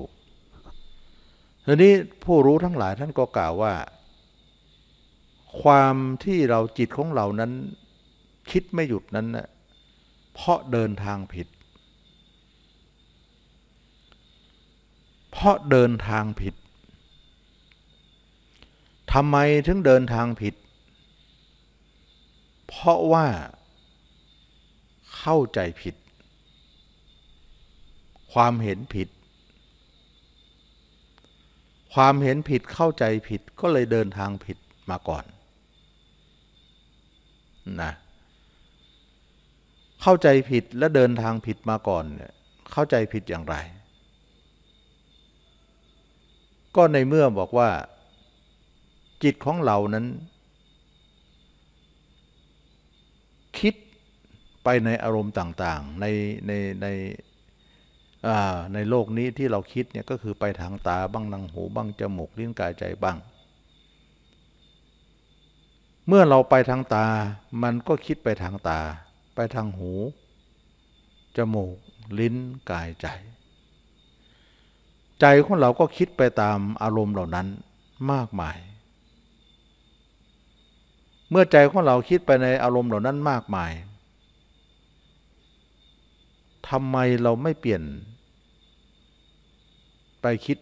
ทีนี้ผู้รู้ทั้งหลายท่านก็กล่าวว่า ความที่เราจิตของเรานั้นคิดไม่หยุดนั้นนะเพราะเดินทางผิด เพราะเดินทางผิดทำไมถึงเดินทางผิด เพราะว่าเข้าใจผิด ความเห็นผิด ความเห็นผิดเข้าใจผิดก็เลยเดินทางผิดมาก่อน นะ เข้าใจผิดและเดินทางผิดมาก่อนเนี่ย เข้าใจผิดอย่างไร ก็ในเมื่อบอกว่าจิตของเรานั้นไปในอารมณ์ต่างๆในในในในโลกนี้ที่เราคิดเนี่ยก็คือไปทางตาบ้างทางหูบ้างจมูกลิ้นกายใจบ้าง เมื่อเราไปทางตามันก็คิดไปทางตา ไปทางหูจมูกลิ้นกายใจ ใจของเราก็คิดไปตามอารมณ์เหล่านั้นมากมาย เมื่อใจของเราคิดไปในอารมณ์เหล่านั้นมากมายทำไมเราไม่เปลี่ยน ไปคิด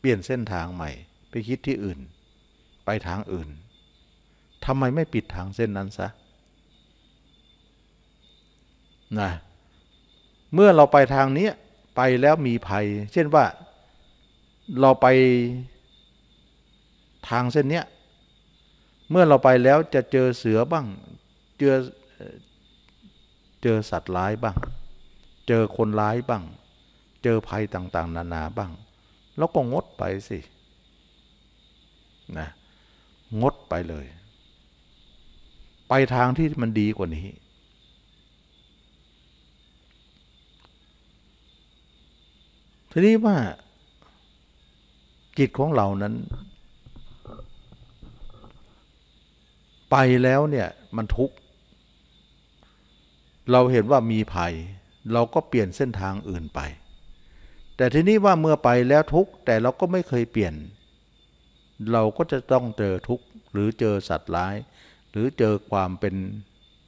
เปลี่ยนเส้นทางใหม่ ไปคิดที่อื่น ไปทางอื่นทำไมไม่ปิดทางเส้นนั้นซะนะเมื่อเราไปทางนี้ไปแล้วมีภัย เช่นว่าเราไปทางเส้นเนี้ยเมื่อเราไปแล้วจะเจอเสือบ้างเจอเจอ สัตว์ร้าย บ้าง เจอคนร้ายบ้าง เจอภัยต่าง ๆ นานาบ้าง แล้วก็ งดไปสิ นะ งดไปเลย ไปทางที่มันดีกว่านี้ทีนี้ว่าจิต ของ เรา นั้น ไปแล้วเนี่ย มันทุกข์เราเห็นว่ามีภัย เราก็เปลี่ยนเส้นทางอื่นไป แต่ทีนี้ว่าเมื่อไปแล้วทุกแต่เราก็ไม่เคยเปลี่ยน เราก็จะต้องเจอทุกหรือเจอสัตว์ร้าย หรือเจอความเป็น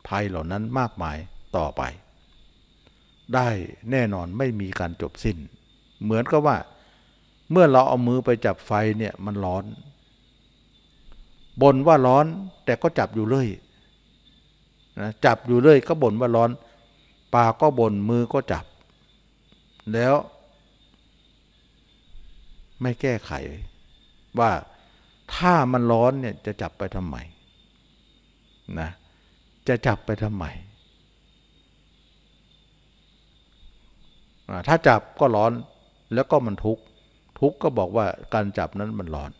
ภัยเหล่านั้นมากมายต่อไป ได้แน่นอนไม่มีการจบสิ้น เหมือนกับว่า เมื่อเราเอามือไปจับไฟเนี่ยมันร้อน บนว่าร้อนแต่ก็จับอยู่เลยนะจับอยู่เลยก็บ่นว่าร้อน ปากก็บ่นมือก็จับ แล้วไม่แก้ไขว่าถ้ามันร้อนเนี่ยจะจับไปทำไมนะ จะจับไปทำไม ถ้าจับก็ร้อนแล้วก็มันทุกข์ทุกข์ก็บอกว่าการจับนั้นมันร้อน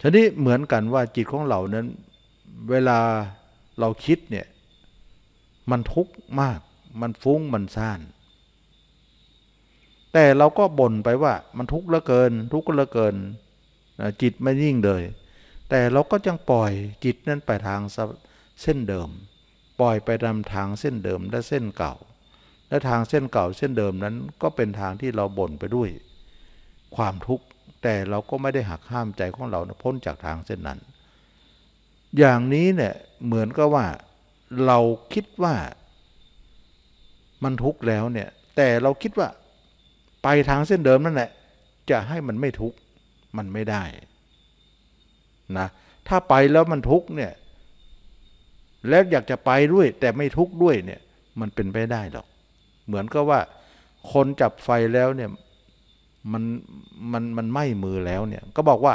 ทีนี้เหมือนกันว่า จิตของเรานั้น เวลาเราคิดเนี่ยมันทุกข์มากมันฟุ้งมันซ่านแต่เราก็บ่นไปว่ามันทุกข์เหลือเกินทุกข์เหลือเกินจิตไม่ยิ่งเลย แต่เราก็ยังปล่อยจิตนั้นไปทางเส้นเดิมปล่อยไปตามทางเส้นเดิมและเส้นเก่า และทางเส้นเก่าเส้นเดิมนั้นก็เป็นทางที่เราบ่นไปด้วยความทุกข์แต่เราก็ไม่ได้หักห้ามใจของเราพ้นจากทางเส้นนั้นอย่างนี้เนี่ย เหมือนก็ว่าเราคิดว่ามันทุกข์แล้วเนี่ย แต่เราคิดว่าไปทางเส้นเดิมนั่นแหละ จะให้มันไม่ทุกข์มันไม่ได้นะถ้าไปแล้วมันทุกข์เนี่ย แล้วอยากจะไปด้วยแต่ไม่ทุกข์ด้วยเนี่ยมันเป็นไปได้หรอกเหมือนก็ว่า คนจับไฟแล้วเนี่ยมันมันมันไหม้มือแล้วเนี่ยก็บอกว่า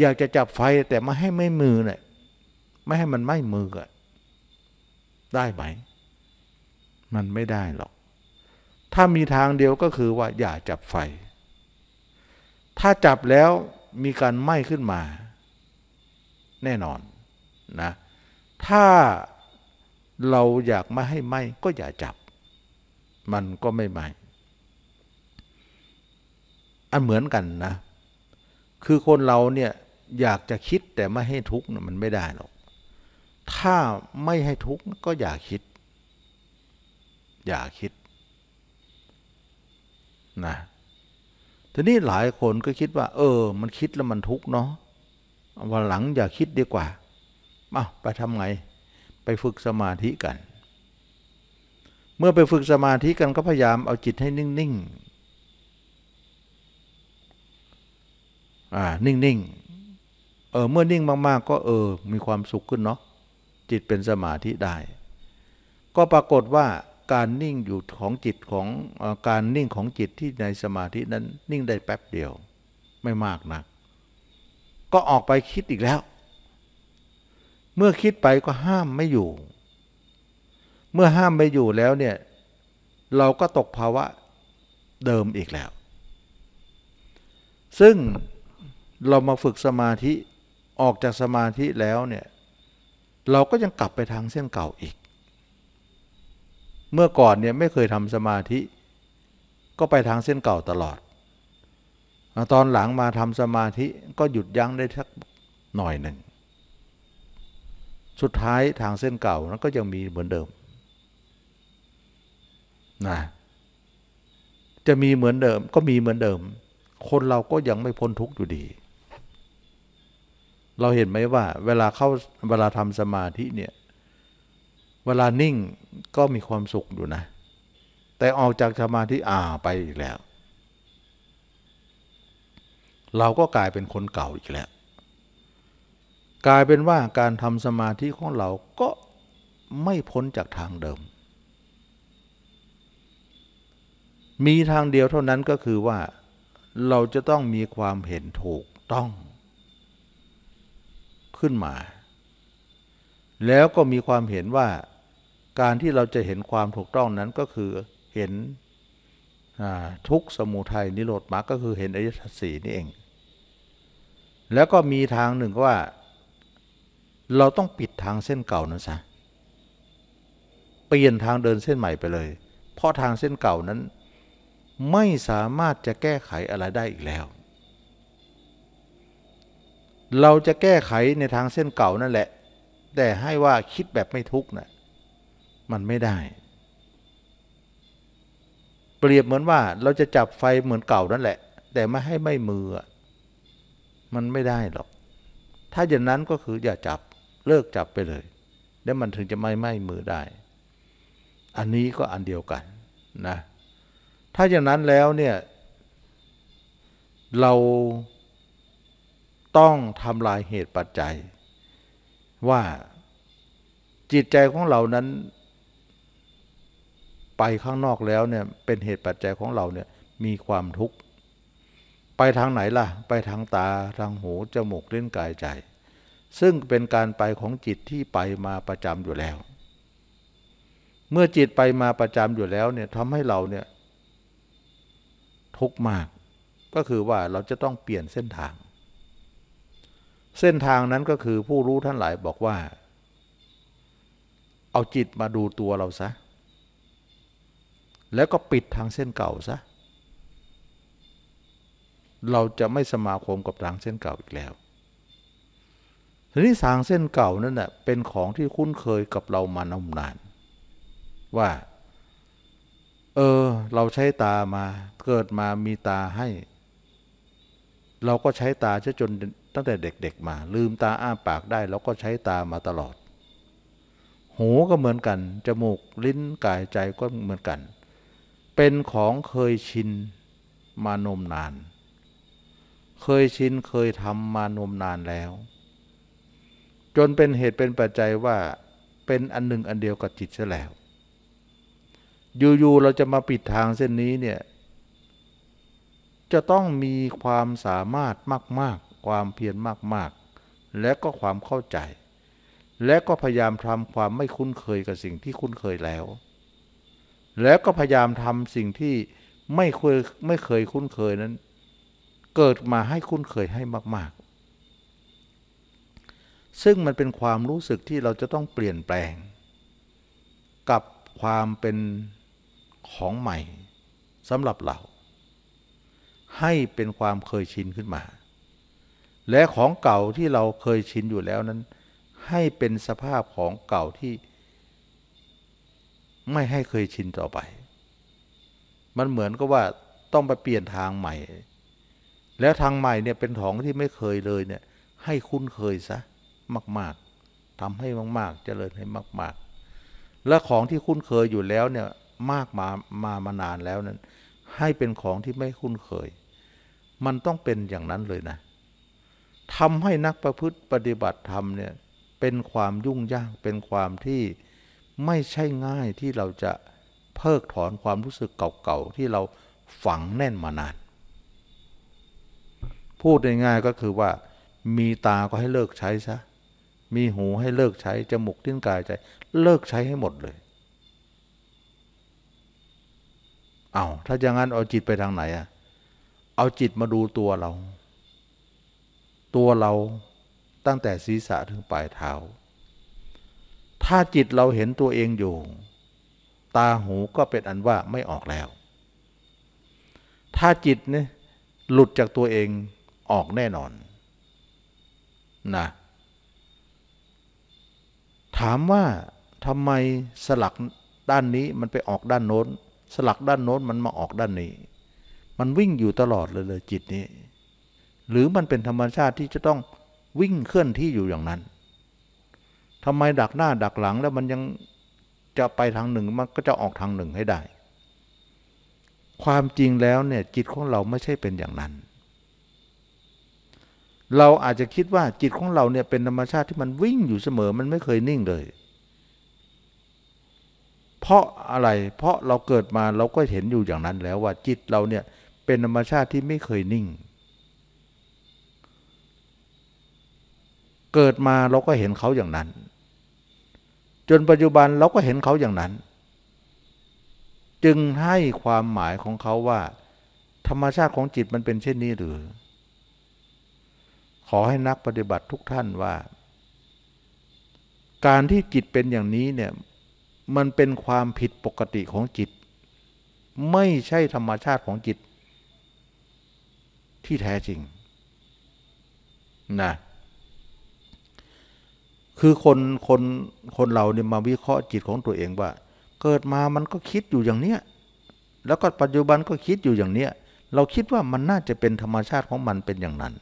อยากจะจับไฟแต่มาให้ไม่มือเนี่ยไม่ให้มันไหม้มือได้ไหม มันไม่ได้หรอก ถ้ามีทางเดียวก็คือว่า อย่าจับไฟ ถ้าจับแล้วมีการไหม้ขึ้นมา แน่นอนนะถ้าเราอยากไม่ให้ไหม้ก็อย่าจับ มันก็ไม่ไหม้อันเหมือนกันนะ คือคนเราเนี่ยอยากจะคิดแต่ไม่ให้ทุกข์มันไม่ได้หรอกถ้าไม่ให้ทุกข์ก็อย่าคิด อย่าคิดนะทีนี้หลายคนก็คิดว่า เออ มันคิดแล้วมันทุกข์เนาะวันหลังอย่าคิดดีกว่าเอาไปทำไง ไปฝึกสมาธิกัน เมื่อไปฝึกสมาธิกันก็พยายามเอาจิตให้นิ่งๆอ่านิ่งๆเออเมื่อนิ่งมากๆก็เออ มีความสุขขึ้นเนาะจิตเป็นสมาธิได้ ก็ปรากฏว่าการนิ่งอยู่ของจิตของการนิ่งของจิตที่ในสมาธินั้นนิ่งได้แป๊บเดียวไม่มากนัก ก็ออกไปคิดอีกแล้ว เมื่อคิดไปก็ห้ามไม่อยู่ เมื่อห้ามไม่อยู่แล้วเนี่ย เราก็ตกภาวะเดิมอีกแล้ว ซึ่งเรามาฝึกสมาธิออกจากสมาธิแล้วเนี่ยเราก็ยังกลับไปทางเส้นเก่าอีก เมื่อก่อนเนี่ยไม่เคยทำสมาธิ ก็ไปทางเส้นเก่าตลอด ตอนหลังมาทำสมาธิก็หยุดยั้งได้สักหน่อยหนึ่ง สุดท้ายทางเส้นเก่านั้นก็ยังมีเหมือนเดิมนะจะมีเหมือนเดิมก็มีเหมือนเดิม คนเราก็ยังไม่พ้นทุกข์อยู่ดีเราเห็นไหมว่าเวลาเข้าเวลาทำสมาธิเนี่ยเวลานิ่งก็มีความสุขอยู่นะ แต่ออกจากสมาธิอ่าไปอีกแล้ว เราก็กลายเป็นคนเก่าอีกแล้ว กลายเป็นว่าการทำสมาธิของเราก็ไม่พ้นจากทางเดิม มีทางเดียวเท่านั้นก็คือว่า เราจะต้องมีความเห็นถูกต้องขึ้นมา แล้วก็มีความเห็นว่าการที่เราจะเห็นความถูกต้องนั้นก็คือเห็นทุกสมุทัยนิโรธมรรคก็คือเห็นอริยสัจสีนี่เอง แล้วก็มีทางหนึ่งว่า เราต้องปิดทางเส้นเก่านั้นซะเปลี่ยนทางเดินเส้นใหม่ไปเลย เพราะทางเส้นเก่านั้นไม่สามารถจะแก้ไขอะไรได้อีกแล้วเราจะแก้ไขในทางเส้นเก่านั่นแหละ แต่ให้ว่าคิดแบบไม่ทุกข์นะ่ะมันไม่ได้ เปรียบเหมือนว่าเราจะจับไฟเหมือนเก่านั่นแหละ แต่ไม่ให้ไม่มือมันไม่ได้หรอกถ้าอย่างนั้นก็คืออย่าจับเลิกจับไปเลย แล้วมันถึงจะไม่ไหม้มือได้ อันนี้ก็อันเดียวกันนะ ถ้าอย่างนั้นแล้วเนี่ย เราต้องทำลายเหตุปัจจัยว่าจิตใจของเรานั้น ไปข้างนอกแล้วเนี่ยเป็นเหตุปัจจัยของเราเนี่ยมีความทุกข์ ไปทางไหนล่ะไปทางตาทางหูจมูกเล่นกายใจ ซึ่งเป็นการไปของจิตที่ไปมาประจำอยู่แล้ว เมื่อจิตไปมาประจำอยู่แล้วเนี่ยทำให้เราเนี่ยทุกข์มาก ก็คือว่าเราจะต้องเปลี่ยนเส้นทางเส้นทางนั้นก็คือผู้รู้ท่านหลายบอกว่า เอาจิตมาดูตัวเราซะแล้วก็ปิดทางเส้นเก่าซะเราจะไม่สมาคมกับทางเส้นเก่าอีกแล้วทีนี้ทางเส้นเก่านั่นแหะเป็นของที่คุ้นเคยกับเรามานมนาน ว่าเออเราใช้ตามาเกิดมามีตาให้ เราก็ใช้ตาจนตั้งแต่เด็ก ๆ มาลืมตาอ้าปากได้ แล้วก็ใช้ตามาตลอด หูก็เหมือนกันจมูกลิ้นกายใจก็เหมือนกัน เป็นของเคยชินมานมนาน เคยชินเคยทำมานมนานแล้ว จนเป็นเหตุเป็นปัจจัยว่าเป็นอันหนึ่งอันเดียวกับจิตซะแล้ว อยู่ๆเราจะมาปิดทางเส้นนี้เนี่ย จะต้องมีความสามารถมากความเพียรมากๆ และก็ความเข้าใจ และก็พยายามทำความไม่คุ้นเคยกับสิ่งที่คุ้นเคยแล้ว แล้วก็พยายามทำสิ่งที่ไม่เคยไม่เคยคุ้นเคยนั้น เกิดมาให้คุ้นเคยให้มาก ๆ ซึ่งมันเป็นความรู้สึกที่เราจะต้องเปลี่ยนแปลง กับความเป็นของใหม่สำหรับเรา ให้เป็นความเคยชินขึ้นมาและของเก่าที่เราเคยชินอยู่แล้วนั้น ให้เป็นสภาพของเก่าที่ ไม่ให้เคยชินต่อไป มันเหมือนกับว่าต้องไปเปลี่ยนทางใหม่ แล้วทางใหม่เนี่ยเป็นของที่ไม่เคยเลยเนี่ย ให้คุ้นเคยซะมากๆทำให้มากๆ เจริญให้มากๆ และของที่คุ้นเคยอยู่แล้วเนี่ยมากมามา มานานแล้วนั้น ให้เป็นของที่ไม่คุ้นเคย มันต้องเป็นอย่างนั้นเลยนะทำให้นักประพฤติปฏิบัติธรรมเนี่ยเป็นความยุ่งยากเป็นความที่ไม่ใช่ง่ายที่เราจะ เพิกถอนความรู้สึกเก่า ๆ ที่เราฝังแน่นมานาน พูดง่ายๆก็คือว่า มีตาก็ให้เลิกใช้ซะมีหูให้เลิกใช้จมูกทิ้นกายใจเลิกใช้ให้หมดเลยเอาถ้าอย่างนั้นเอาจิตไปทางไหนอะเอาจิตมาดูตัวเราตัวเราตั้งแต่ศีรษะถึงปลายเท้า ถ้าจิตเราเห็นตัวเองอยู่ ตาหูก็เป็นอันว่าไม่ออกแล้ว ถ้าจิตเนี่ยหลุดจากตัวเองออกแน่นอนนะถามว่าทำไมสลักด้านนี้มันไปออกด้านโน้น สลักด้านโน้นมันมาออกด้านนี้ มันวิ่งอยู่ตลอดเลยเลยจิตนี้หรือมันเป็นธรรมชาติที่จะต้องวิ่งเคลื่อนที่อยู่อย่างนั้นทำไมดักหน้าดักหลังแล้วมันยังจะไปทางหนึ่งมันก็จะออกทางหนึ่งให้ได้ ความจริงแล้วเนี่ยจิตของเราไม่ใช่เป็นอย่างนั้น เราอาจจะคิดว่าจิตของเราเนี่ยเป็นธรรมชาติที่มันวิ่งอยู่เสมอมันไม่เคยนิ่งเลย เพราะอะไรเพราะเราเกิดมาเราก็เห็นอยู่อย่างนั้นแล้วว่าจิตเราเนี่ยเป็นธรรมชาติที่ไม่เคยนิ่งเกิดมาเราก็เห็นเขาอย่างนั้น จนปัจจุบันเราก็เห็นเขาอย่างนั้น จึงให้ความหมายของเขาว่า ธรรมชาติของจิตมันเป็นเช่นนี้หรือ ขอให้นักปฏิบัติทุกท่านว่า การที่จิตเป็นอย่างนี้เนี่ย มันเป็นความผิดปกติของจิต ไม่ใช่ธรรมชาติของจิต ที่แท้จริง นะคือคน คน คนเราเนี่ยมาวิเคราะห์จิตของตัวเองว่า เกิดมามันก็คิดอยู่อย่างเนี้ยแล้วก็ปัจจุบันก็คิดอยู่อย่างเนี้ย เราคิดว่ามันน่าจะเป็นธรรมชาติของมันเป็นอย่างนั้น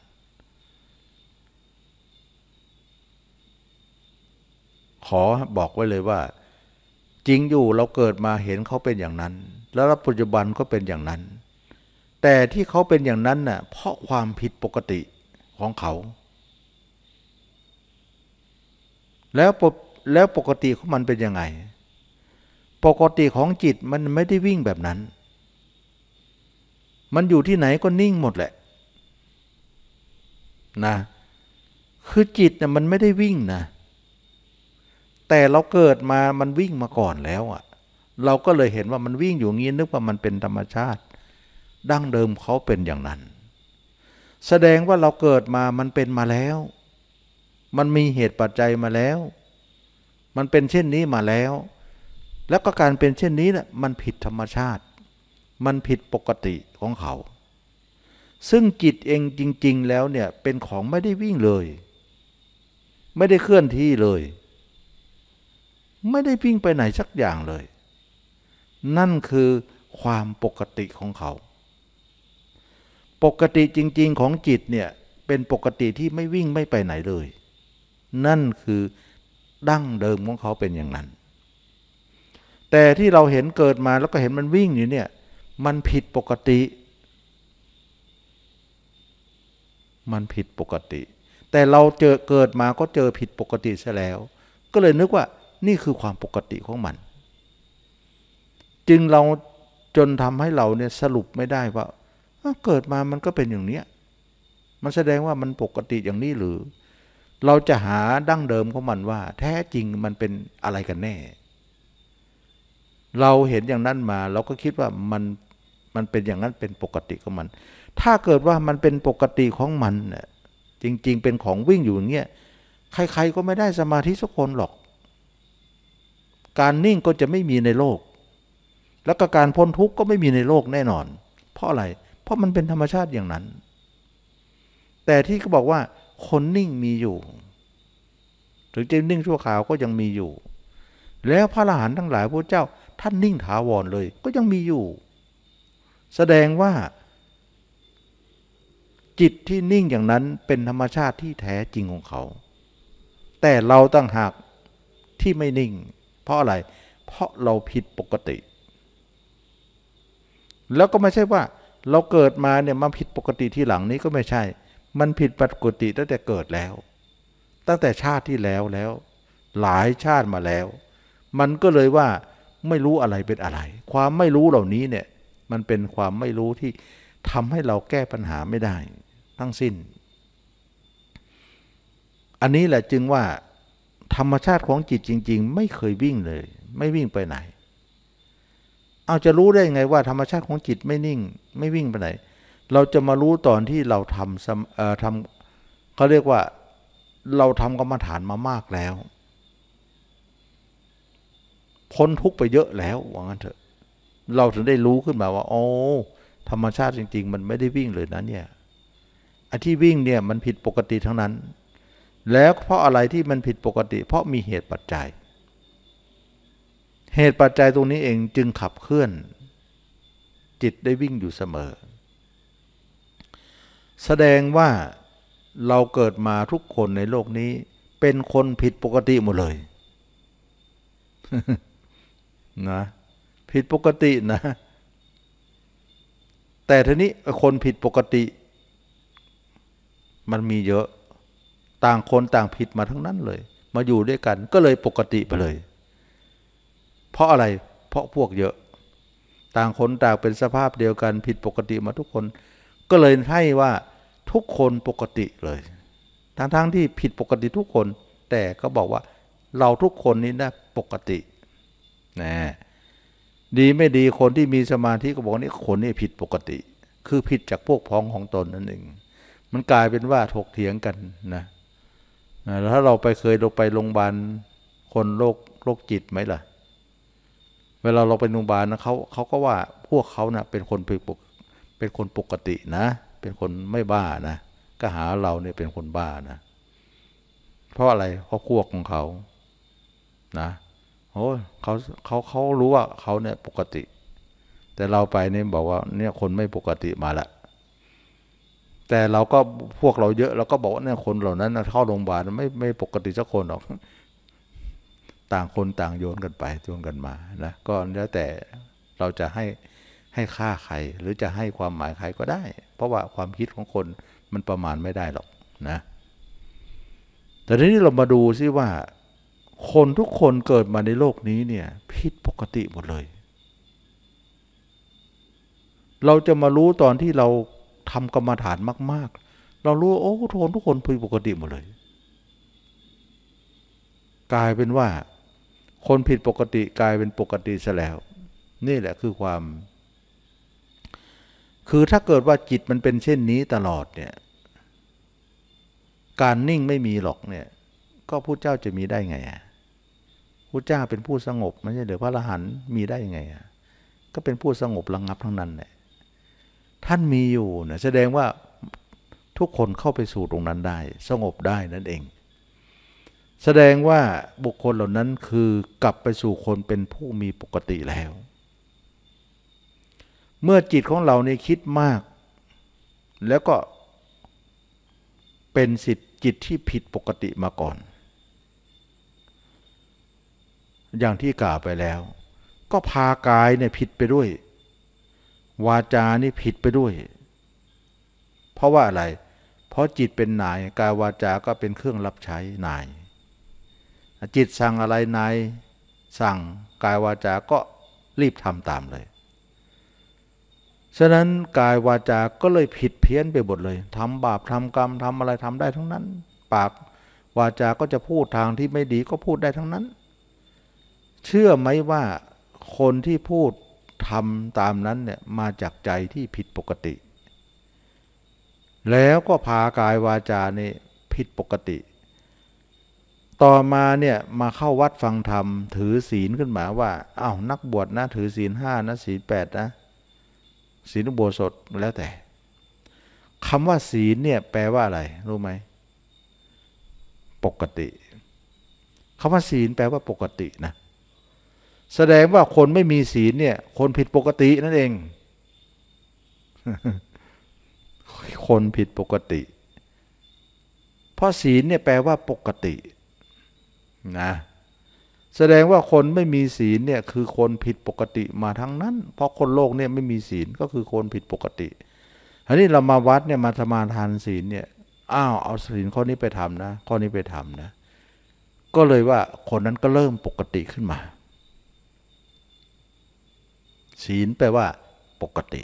ขอบอกไว้เลยว่า จริงอยู่เราเกิดมาเห็นเขาเป็นอย่างนั้น แล้วปัจจุบันก็เป็นอย่างนั้น แต่ที่เขาเป็นอย่างนั้นน่ะเพราะความผิดปกติของเขาแล้วแล้วปกติของมันเป็นยังไง ปกติของจิตมันไม่ได้วิ่งแบบนั้น มันอยู่ที่ไหนก็นิ่งหมดแหละ นะ คือจิตนี่ยมันไม่ได้วิ่งนะ แต่เราเกิดมา มันวิ่งมาก่อนแล้วอะ่ะเราก็เลยเห็นว่ามันวิ่งอยู่งี้นึกว่ามันเป็นธรรมชาติ ดั้งเดิมเขาเป็นอย่างนั้น แสดงว่าเราเกิดมามันเป็นมาแล้วมันมีเหตุปัจจัยมาแล้ว มันเป็นเช่นนี้มาแล้ว แล้วก็การเป็นเช่นนี้นะ่ะมันผิดธรรมชาติ มันผิดปกติของเขา ซึ่งจิตเองจริง ๆ แล้วเนี่ย เป็นของไม่ได้วิ่งเลย ไม่ได้เคลื่อนที่เลย ไม่ได้วิ่งไปไหนสักอย่างเลย นั่นคือความปกติของเขา ปกติจริง ๆ ของจิตเนี่ย เป็นปกติที่ไม่วิ่งไม่ไปไหนเลยนั่นคือดั้งเดิมของเขาเป็นอย่างนั้น แต่ที่เราเห็นเกิดมาแล้วก็เห็นมันวิ่งอยู่เนี่ย มันผิดปกติ มันผิดปกติ แต่เราเจอเกิดมาก็เจอผิดปกติซะแล้ว ก็เลยนึกว่านี่คือความปกติของมัน จึงเราจนทำให้เราเนี่ยสรุปไม่ได้ว่าเกิดมามันก็เป็นอย่างเนี้ยมันแสดงว่ามันปกติอย่างนี้หรือเราจะหาดั้งเดิมของมันว่า แท้จริงมันเป็นอะไรกันแน่ เราเห็นอย่างนั้นมา เราก็คิดว่ามันมันเป็นอย่างนั้นเป็นปกติของมัน ถ้าเกิดว่ามันเป็นปกติของมันน่ยจริงๆเป็นของวิ่งอยู่อย่างเงี้ยใครๆก็ไม่ได้สมาธิสักคนหรอก การนิ่งก็จะไม่มีในโลก แล้วก็การพ้นทุกข์ก็ไม่มีในโลกแน่นอน เพราะอะไรเพราะมันเป็นธรรมชาติอย่างนั้น แต่ที่เขาบอกว่าคนนิ่งมีอยู่ถึงจะนิ่งชั่วคราวก็ยังมีอยู่ แล้วพระอรหันต์ทั้งหลายพระเจ้าท่านนิ่งถาวรเลยก็ยังมีอยู่ แสดงว่า จิตที่นิ่งอย่างนั้น เป็นธรรมชาติที่แท้จริงของเขา แต่เราตั้งหากที่ไม่นิ่ง เพราะอะไร เพราะเราผิดปกติ แล้วก็ไม่ใช่ว่า เราเกิดมาเนี่ยมาผิดปกติที่หลังนี้ก็ไม่ใช่มันผิดปกติตั้งแต่เกิดแล้ว ตั้งแต่ชาติที่แล้วแล้ว หลายชาติมาแล้ว มันก็เลยว่าไม่รู้อะไรเป็นอะไร ความไม่รู้เหล่านี้เนี่ย มันเป็นความไม่รู้ที่ทำให้เราแก้ปัญหาไม่ได้ ทั้งสิ้น อันนี้แหละจึงว่า ธรรมชาติของจิตจริงๆ ไม่เคยวิ่งเลย ไม่วิ่งไปไหน เอาจะรู้ได้ไงว่าธรรมชาติของจิตไม่นิ่ง ไม่วิ่งไปไหนเราจะมารู้ตอนที่เราทำทำเขาเรียกว่า เราทำกรรมฐานมามากแล้ว พ้นทุกไปเยอะแล้วว่างั้นเถอะ เราถึงได้รู้ขึ้นมาว่า โอ้ ธรรมชาติจริง ๆ มันไม่ได้วิ่งเลยนะเนี่ยไอ้ที่วิ่งเนี่ยมันผิดปกติทั้งนั้น แล้วเพราะอะไรที่มันผิดปกติ เพราะมีเหตุปัจจัย เหตุปัจจัยตรงนี้เองจึงขับเคลื่อน จิตได้วิ่งอยู่เสมอแสดงว่าเราเกิดมาทุกคนในโลกนี้ เป็นคนผิดปกติหมดเลยนะผิดปกตินะ แต่ทีนี้คนผิดปกติ มันมีเยอะ ต่างคนต่างผิดมาทั้งนั้นเลย มาอยู่ด้วยกัน ก็เลยปกติไปเลย เพราะอะไร เพราะพวกเยอะ ต่างคนต่างเป็นสภาพเดียวกัน ผิดปกติมาทุกคนก็เลยให้ว่าทุกคนปกติเลย ทั้งๆทที่ผิดปกติทุกคน แต่ก็บอกว่าเราทุกคนนี้นะปกตินะดีไม่ดีคนที่มีสมาธิก็บอกนี่คนนี้ผิดปกติ คือผิดจากพวกพ้องของตนนั่นเองมันกลายเป็นว่าถกเถียงกันนะแล้วถ้าเราไปเคยเราไปโรงพยาบาลคนโรคโรคจิตไหมล่ะ เวลาเราไปโรงพยาบาลนะเขาเขาก็ว่าพวกเขานะ่ะเป็นคนผิดปกเป็นคนปกตินะเป็นคนไม่บ้านะ ก็หาเราเนี่ยเป็นคนบ้านะ เพราะอะไรเพราะพวกของเขานะโอ้เขาเขาเขารู้ว่าเขาเนี่ยปกติ แต่เราไปเนี่ยบอกว่า เนี่ยคนไม่ปกติมาละแต่เราก็พวกเราเยอะ เราก็บอกว่าเนี่ยคนเหล่านั้นเข้าโรงพยาบาลไม่ไม่ปกติสักคนหรอก ต่างคนต่างโยนกันไปโยนกันมานะก็แล้วแต่เราจะให้ให้ค่าใคร หรือจะให้ความหมายใครก็ได้ เพราะว่าความคิดของคนมันประมาณไม่ได้หรอกนะแต่ทีนี้เรามาดูซิว่า คนทุกคนเกิดมาในโลกนี้เนี่ย ผิดปกติหมดเลย เราจะมารู้ตอนที่เราทำกรรมฐานมาก ๆ เรารู้โอ้คนทุกคนผิดปกติหมดเลย กลายเป็นว่าคนผิดปกติกลายเป็นปกติซะแล้ว นี่แหละคือความคือถ้าเกิดว่าจิตมันเป็นเช่นนี้ตลอดเนี่ยการนิ่งไม่มีหรอกเนี่ยก็พูดเจ้าจะมีได้ไงอ่ะพูดเจ้าเป็นผู้สงบไม่ใช่หรือพระอรหันต์มีได้ยังไงอ่ะก็เป็นผู้สงบระงงับทั้งนั้นนีลยท่านมีอยู่นะแสดงว่าทุกคนเข้าไปสู่ตรงนั้นได้ สงบได้นั่นเอง แสดงว่าบุคคลเหล่านั้นคือกลับไปสู่คนเป็นผู้มีปกติแล้วเมื่อจิตของเราในคิดมาก แล้วก็เป็นสิทธิจิตที่ผิดปกติมาก่อน อย่างที่กล่าวไปแล้ว ก็พากายเนี่ยผิดไปด้วย วาจานี่ผิดไปด้วย เพราะว่าอะไร เพราะจิตเป็นนายกายวาจาก็เป็นเครื่องรับใช้นายจิตสั่งอะไรนายสั่งกายวาจาก็รีบทำตามเลยฉะนั้นกายวาจาก็เลยผิดเพี้ยนไปหมดเลย ทำบาปทำกรรมทำอะไรทำได้ทั้งนั้น ปากวาจาก็จะพูดทางที่ไม่ดีก็พูดได้ทั้งนั้น เชื่อไหมว่าคนที่พูดทำตามนั้นเนี่ยมาจากใจที่ผิดปกติ แล้วก็พากายวาจานี่ผิดปกติ ต่อมาเนี่ยมาเข้าวัดฟังธรรมถือศีลขึ้นมาว่าอา้าวนักบวชนะถือศีลห้านะศีลแปดนะศีลอุโบสถแล้วแต่คำว่า ศีลเนี่ย แปลว่าอะไรรู้ไหมปกติคำว่า ศีลแปลว่าปกติ นะ แสดงว่าคนไม่มีศีลเนี่ย คนผิดปกติ นั่นเองคนผิดปกติ เพราะศีลเนี่ยแปลว่า ปกตินะแสดงว่าคนไม่มีศีลเนี่ยคือคนผิดปกติมาทั้งนั้น เพราะคนโลกเนี่ยไม่มีศีลก็คือคนผิดปกติอันนี้เรามาวัดเนี่ยมาสมาทานศีลเนี่ย อ้าวเอาศีลข้อนี้ไปทำนะข้อนี้ไปทำนะ ก็เลยว่าคนนั้นก็เริ่มปกติขึ้นมา ศีลแปลว่าปกติ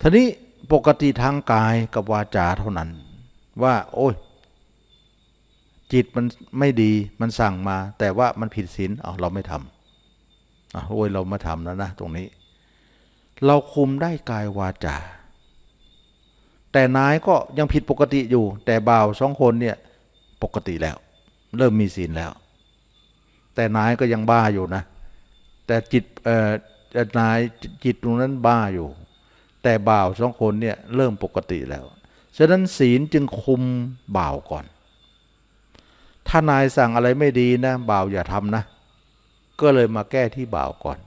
ทีนี้ปกติทางกายกับวาจาเท่านั้นว่า โอ้ยจิตมันไม่ดีมันสั่งมา แต่ว่ามันผิดศีลเอาเราไม่ทำเอาโอ้ยเรามาทำแล้วนะ ตรงนี้ เราคุมได้กายวาจาแต่นายก็ยังผิดปกติอยู่ แต่บ่าวสองคนเนี่ย ปกติแล้ว เริ่มมีศีลแล้ว แต่นายก็ยังบ้าอยู่นะ แต่จิตเอ่อนายจิตตรงนั้นบ้าอยู่ แต่บ่าวสองคนเนี่ยเริ่มปกติแล้ว ฉะนั้นศีลจึงคุมบ่าวก่อนถ้านายสั่งอะไรไม่ดีนะ บ่าวอย่าทำนะ ก็เลยมาแก้ที่บ่าวก่อน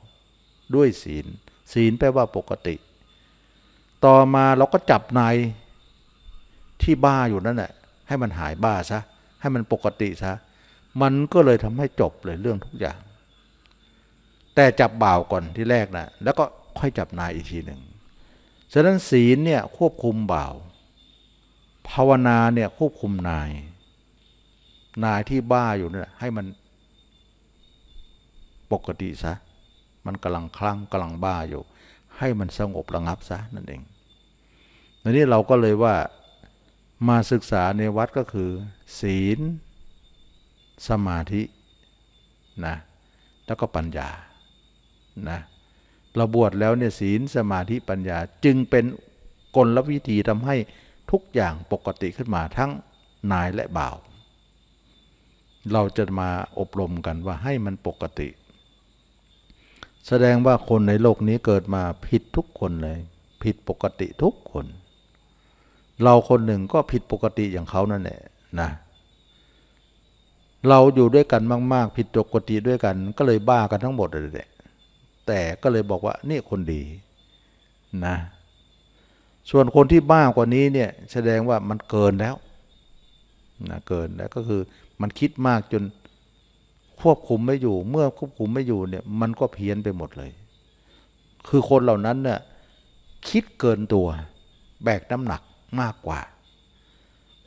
ด้วยศีลศีลแปลว่าปกติ ต่อมาเราก็จับนายที่บ้าอยู่นั่นแหละ ให้มันหายบ้าซะให้มันปกติซะมันก็เลยทำให้จบเลยเรื่องทุกอย่างแต่จับบ่าวก่อนที่แรกนะแล้วก็ค่อยจับนายอีกทีหนึ่งฉะนั้นศีลเนี่ยควบคุมบ่าว ภาวนาเนี่ยควบคุมนายนายที่บ้าอยู่เนี่ยให้มันปกติซะ มันกำลังคลั่งกำลังบ้าอยู่ ให้มันสงบระงับซะนั่นเองทีนี้เราก็เลยว่ามาศึกษาในวัดก็คือ ศีลสมาธินะ แล้วก็ปัญญานะเราบวชแล้วเนี่ยศีลสมาธิปัญญา จึงเป็นกลวิธีทำให้ทุกอย่างปกติขึ้นมาทั้งนายและบ่าวเราจะมาอบรมกันว่าให้มันปกติ แสดงว่าคนในโลกนี้เกิดมาผิดทุกคนเลย ผิดปกติทุกคน เราคนหนึ่งก็ผิดปกติอย่างเขานั่นแหละนะเราอยู่ด้วยกันมาก ๆ ผิดปกติด้วยกัน ก็เลยบ้ากันทั้งหมดเลยแต่ก็เลยบอกว่านี่คนดีนะส่วนคนที่บ้ากว่านี้เนี่ยแสดงว่ามันเกินแล้วนะเกินแล้วก็คือมันคิดมากจนควบคุมไม่อยู่ เมื่อควบคุมไม่อยู่เนี่ยมันก็เพี้ยนไปหมดเลย คือคนเหล่านั้นเนี่ยคิดเกินตัว แบกน้ำหนักมากกว่า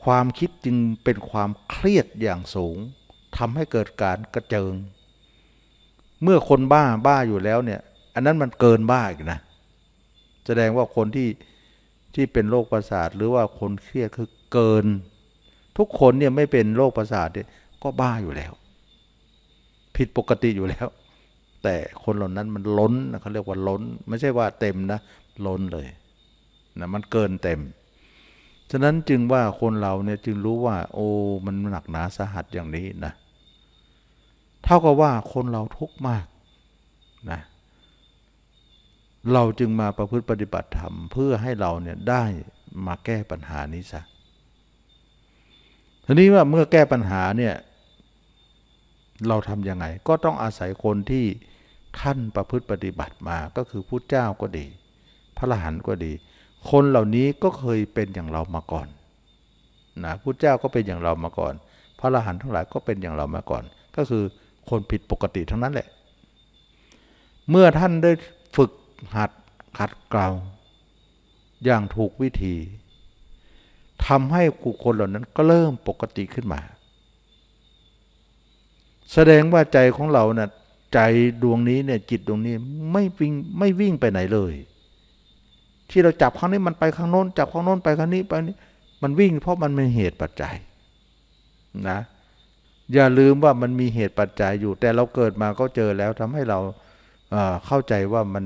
ความคิดจึงเป็นความเครียดอย่างสูงทำให้เกิดการกระเจิง เมื่อคนบ้าบ้าอยู่แล้วเนี่ย อันนั้นมันเกินบ้าอีกนะ แสดงว่าคนที่ที่เป็นโรคประสาทหรือว่าคนเครียดคือเกินทุกคนเนี่ยไม่เป็นโรคประสาทเนี่ยก็บ้าอยู่แล้ว ผิดปกติอยู่แล้ว แต่คนเหล่านั้นมันล้นนะเขาเรียกว่าล้น ไม่ใช่ว่าเต็มนะ ล้นเลยนะมันเกินเต็ม ฉะนั้นจึงว่าคนเราเนี่ยจึงรู้ว่า โอ้มันหนักหนาสาหัสอย่างนี้นะเท่ากับว่าคนเราทุกข์มากนะเราจึงมาประพฤติปฏิบัติธรรมเพื่อให้เราเนี่ยได้มาแก้ปัญหานี้ซะทีนี้ว่าเมื่อแก้ปัญหาเนี่ย เราทำยังไง ก็ต้องอาศัยคนที่ท่านประพฤติปฏิบัติมาก็คือพุทธเจ้าก็ดี พระหันก็ดี คนเหล่านี้ก็เคยเป็นอย่างเรามาก่อนนะพุทธเจ้าก็เป็นอย่างเรามาก่อน พระหันทั้งหลายก็เป็นอย่างเรามาก่อน ก็คือคนผิดปกติทั้งนั้นแหละ เมื่อท่านได้ฝึกหัดขัดเกลาอย่างถูกวิธีทำให้กุคนเหล่านั้นก็เริ่มปกติขึ้นมา แสดงว่าใจของเรานะ่ะใจดวงนี้เนี่ยจิตดวงนี้ไม่วิ่งไม่วิ่งไปไหนเลย ที่เราจับข้างนี้มันไปข้างโน้นจับข้างโน้นไปข้างนี้ไปนี้มันวิ่งเพราะมันมีเหตุปัจจัยนะ อย่าลืมว่ามันมีเหตุปัจจัยอยู่แต่เราเกิดมาก็เจอแล้ว ทำให้เราเข้าใจว่ามัน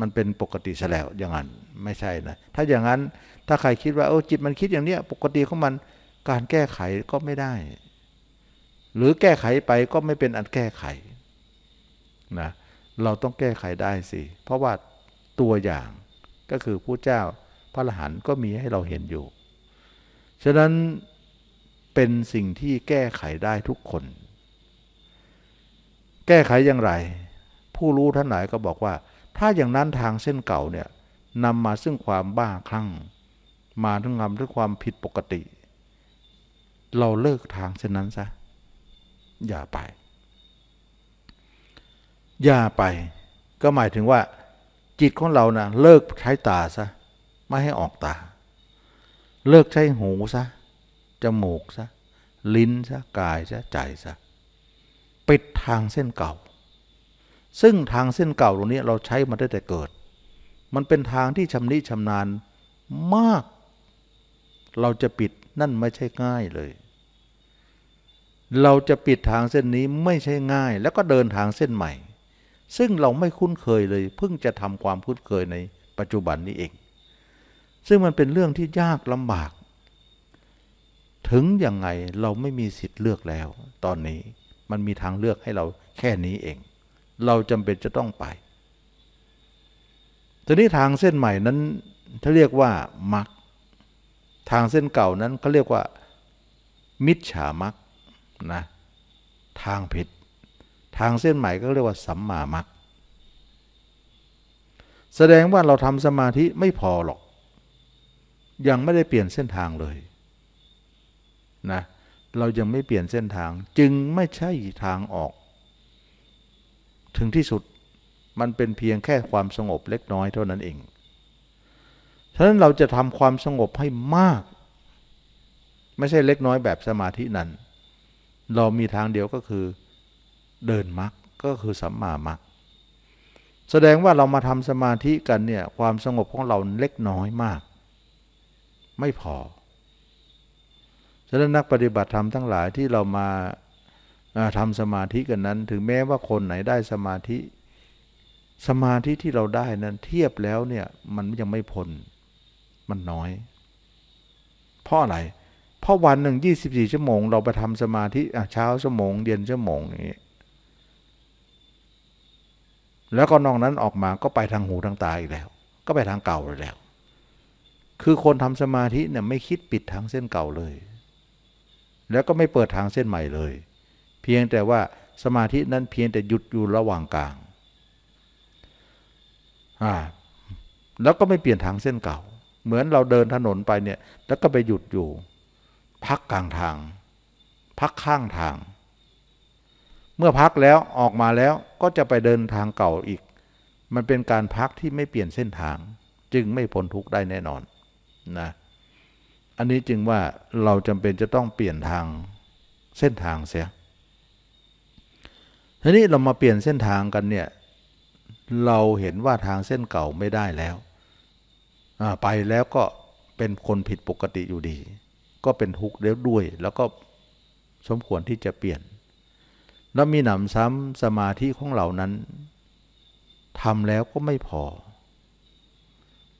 มันเป็นปกติซะแล้วอย่างนั้นไม่ใช่นะถ้าอย่างนั้นถ้าใครคิด ว่าโอ้จิตมันคิดอย่างเนี้ย ปกติของมัน การแก้ไขก็ไม่ได้ หรือแก้ไขไปก็ไม่เป็นอันแก้ไขนะเราต้องแก้ไขได้สิ เพราะว่าตัวอย่างก็คือผู้เจ้าพระอรหันต์ก็มีให้เราเห็นอยู่ฉะนั้นเป็นสิ่งที่แก้ไขได้ทุกคน แก้ไขอย่างไร ผู้รู้ท่านไหนก็บอกว่า ถ้าอย่างนั้นทางเส้นเก่าเนี่ยนำมาซึ่งความบ้าคลั่งมาทั้งงามด้วยความผิดปกติ เราเลิกทางเช่นนั้นซะ อย่าไปอย่าไป ก็หมายถึงว่า จิตของเรานะ่ะเลิกใช้ตาซะไม่ให้ออกตา เลิกใช้หูซะจมูกซะลิ้นซะกายซะใจซะปิดทางเส้นเก่า ซึ่งทางเส้นเก่าตรงนี้ เราใช้มาได้แต่เกิด มันเป็นทางที่ชำนิชำนาญมากเราจะปิดนั่นไม่ใช่ง่ายเลย เราจะปิดทางเส้นนี้ไม่ใช่ง่าย แล้วก็เดินทางเส้นใหม่ ซึ่งเราไม่คุ้นเคยเลยเพิ่งจะทำความคุ้นเคยในปัจจุบันนี้เอง ซึ่งมันเป็นเรื่องที่ยากลำบาก ถึงยังไงเราไม่มีสิทธิ์เลือกแล้ว ตอนนี้มันมีทางเลือกให้เราแค่นี้เอง เราจำเป็นจะต้องไปทีนี้ทางเส้นใหม่นั้น ถ้าเรียกว่ามักทางเส้นเก่านั้นเขาเรียกว่ามิจฉามักนะทางผิด ทางเส้นใหม่ก็เรียกว่าสัมมามักแสดงว่าเราทำสมาธิไม่พอหรอก ยังไม่ได้เปลี่ยนเส้นทางเลยนะเรายังไม่เปลี่ยนเส้นทางจึงไม่ใช่ทางออก ถึงที่สุดมันเป็นเพียงแค่ความสงบเล็กน้อยเท่านั้นเองฉะนั้นเราจะทำความสงบให้มาก ไม่ใช่เล็กน้อยแบบสมาธินั้น เรามีทางเดียวก็คือเดินมรรคก็คือสัมมามรรคแสดงว่าเรามาทำสมาธิกันเนี่ยความสงบของเราเล็กน้อยมาก ไม่พอฉะนั้นนักปฏิบัติธรรมทั้งหลายที่เรามาทำสมาธิกันนั้น ถึงแม้ว่าคนไหนได้สมาธิ สมาธิที่เราได้นั้นเทียบแล้วเนี่ยมันยังไม่พ้นมันน้อย เพราะอะไร เพราะวันหนึ่งยี่สิบสี่ชั่วโมงเราไปทำสมาธิเช้าชั่วโมงเย็นชั่วโมงอย่างนี้ แล้วก็นอกนั้นออกมาก็ไปทางหูทางตาอีกแล้ว ก็ไปทางเก่าเลยแล้ว คือคนทำสมาธิเนี่ยไม่คิดปิดทางเส้นเก่าเลย แล้วก็ไม่เปิดทางเส้นใหม่เลย เพียงแต่ว่าสมาธินั้นเพียงแต่หยุดอยู่ระหว่างกลาง อ่า แล้วก็ไม่เปลี่ยนทางเส้นเก่าเหมือนเราเดินถนนไปเนี่ย แล้วก็ไปหยุดอยู่ พักกลางทาง พักข้างทาง เมื่อพักแล้วออกมาแล้วก็จะไปเดินทางเก่าอีก มันเป็นการพักที่ไม่เปลี่ยนเส้นทาง จึงไม่พ้นทุกข์ได้แน่นอนนะอันนี้จึงว่าเราจำเป็นจะต้องเปลี่ยนทางเส้นทางเสียทีนี้เรามาเปลี่ยนเส้นทางกันเนี่ยเราเห็นว่าทางเส้นเก่าไม่ได้แล้วไปแล้วก็เป็นคนผิดปกติอยู่ดี ก็เป็นทุกข์แล้วด้วย แล้วก็สมควรที่จะเปลี่ยน แล้วมีหนำซ้ำสมาธิของเหล่านั้นทำแล้วก็ไม่พอ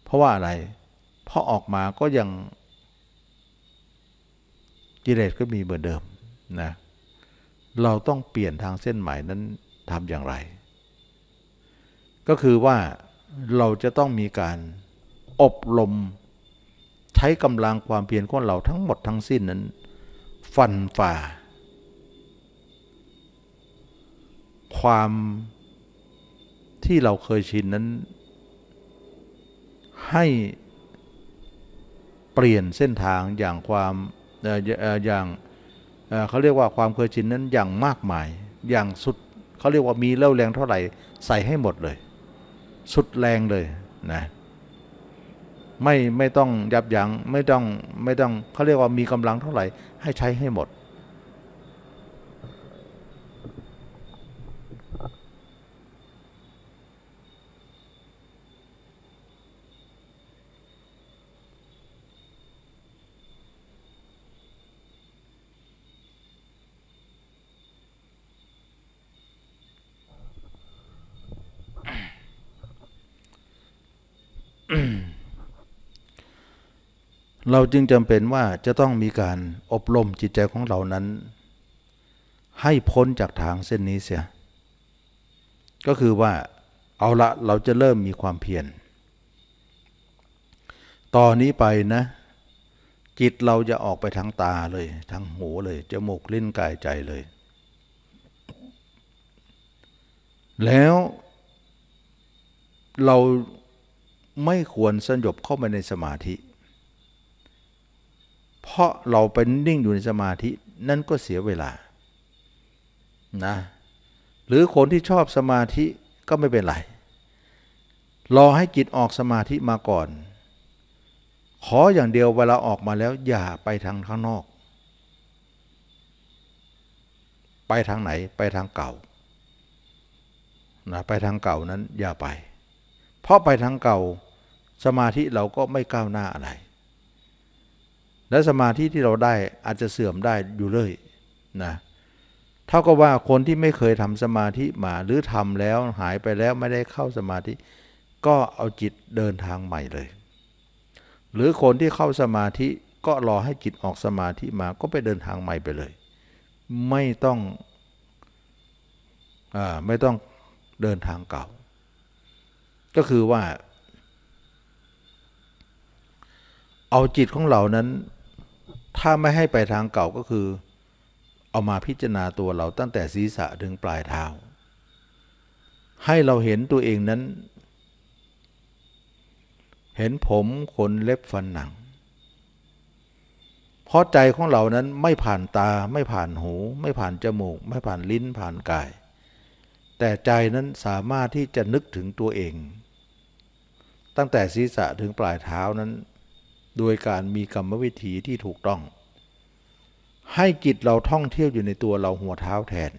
เพราะว่าอะไร เพราะออกมาก็ยังกิเลสก็มีเหมือนเดิมนะ เราต้องเปลี่ยนทางเส้นใหม่นั้นทำอย่างไร ก็คือว่าเราจะต้องมีการอบรม ใช้กำลังความเพียรของเราทั้งหมดทั้งสิ้นนั้น ฟันฝ่า ความที่เราเคยชินนั้นให้เปลี่ยนเส้นทางอย่างความอย่างเขาเรียกว่าความเคยชินนั้นอย่างมากมายอย่างสุดเขาเรียกว่ามีเล่าแรงเท่าไหร่ ใส่ให้หมดเลย สุดแรงเลยนะไม่ไม่ต้อง ยับยัง้งไม่ ต้อง ไม่ ต้องเขาเรียกว่ามีกำลังเท่าไหร่ ให้ใช้ให้หมดอืมเราจึงจำเป็นว่าจะต้องมีการอบรมจิตใจของเรานั้น ให้พ้นจากทางเส้นนี้เสีย ก็คือว่าเอาละเราจะเริ่มมีความเพียรต่อนนี้ไปนะ จิตเราจะออกไปทางตาเลยทางหูเลย จมูกลิ้นกายใจเลย แล้ว เราไม่ควรสยบเข้าไปในสมาธิเเพราะเราไปนิ่งอยู่ในสมาธินั่นก็เสียเวลา นะ หรือคนที่ชอบสมาธิก็ไม่เป็นไร รอให้จิตออกสมาธิมาก่อน ขออย่างเดียวเวลาออกมาแล้วอย่าไปทางข้างนอก ไปทางไหนไปทางเก่านะไปทางเก่านั้นอย่าไป เพราะไปทางเก่าสมาธิเราก็ไม่ก้าวหน้าอะไรและสมาธิที่เราได้อาจจะเสื่อมได้อยู่เลยนะ เท่ากับว่าคนที่ไม่เคยทำสมาธิมา หรือทำแล้วหายไปแล้วไม่ได้เข้าสมาธิ ก็เอาจิตเดินทางใหม่เลย หรือคนที่เข้าสมาธิ ก็รอให้จิตออกสมาธิมาก็ไปเดินทางใหม่ไปเลย ไม่ต้องอไม่ต้องเดินทางเก่า ก็คือว่า เอาจิตของเรานั้นถ้าไม่ให้ไปทางเก่าก็คือ เอามาพิจารณาตัวเราตั้งแต่ศีรษะถึงปลายเท้า ให้เราเห็นตัวเองนั้น เห็นผมขนเล็บฟันหนัง เพราะใจของเรานั้นไม่ผ่านตาไม่ผ่านหู ไม่ผ่านจมูกไม่ผ่านลิ้นผ่านกาย แต่ใจนั้นสามารถที่จะนึกถึงตัวเอง ตั้งแต่ศีรษะถึงปลายเท้านั้นโดยการมีกรรมวิธีที่ถูกต้อง ให้จิตเราท่องเที่ยวอยู่ในตัวเราหัวเท้าแทน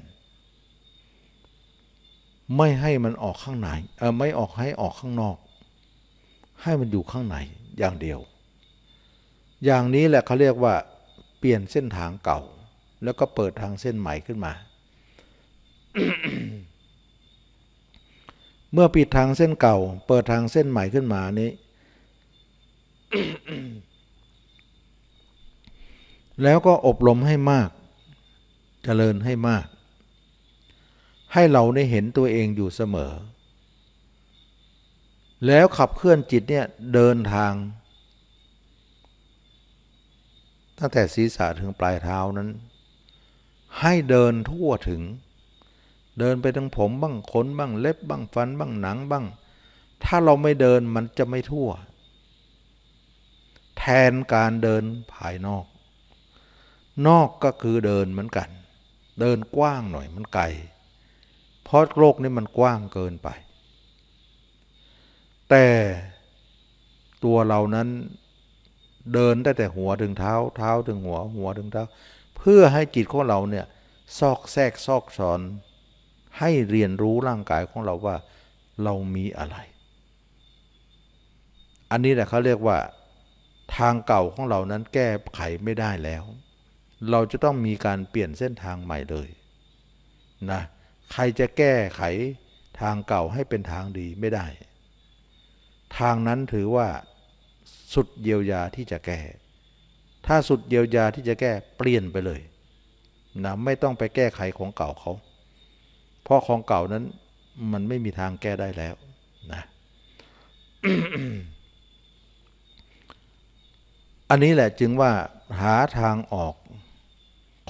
ไม่ให้มันออกข้างในเออไม่ออกให้ออกข้างนอก ให้มันอยู่ข้างในอย่างเดียว อย่างนี้แหละเขาเรียกว่า เปลี่ยนเส้นทางเก่า แล้วก็เปิดทางเส้นใหม่ขึ้นมา เมื่อปิดทางเส้นเก่า เปิดทางเส้นใหม่ขึ้นมานี้แล้วก็อบรมให้มากจเจริญให้มาก ให้เราได้เห็นตัวเองอยู่เสมอ แล้วขับเคลื่อนจิตเนี่ย เดินทางตั้งแต่ศีรษะถึงปลายเท้านั้น ให้เดินทั่วถึง เดินไปทั้งผมบ้างขนบ้างเล็บบ้างฟันบ้าง หนังบ้าง ถ้าเราไม่เดินมันจะไม่ทั่วแทนการเดินภายนอก นอกก็คือเดินเหมือนกัน เดินกว้างหน่อยมันไกลเพราะโลกนี้มันกว้างเกินไป แต่ตัวเรานั้นเดินได้แต่หัวถึงเท้า เท้าถึงหัวหัวถึงเท้า เพื่อให้จิตของเราเนี่ยซอกแทรกซอกสอนให้เรียนรู้ร่างกายของเราว่า เรามีอะไร อันนี้แหละเขาเรียกว่าทางเก่าของเรานั้นแก้ไขไม่ได้แล้ว เราจะต้องมีการเปลี่ยนเส้นทางใหม่เลยนะ ใครจะแก้ไข ทางเก่าให้เป็นทางดีไม่ได้ ทางนั้นถือว่า สุดเยียวยาที่จะแก้ ถ้าสุดเยียวยาที่จะแก้เปลี่ยนไปเลยนะไม่ต้องไปแก้ไขของเก่าเขาเพราะของเก่านั้น มันไม่มีทางแก้ได้แล้ว นะอันนี้แหละจึงว่าหาทางออก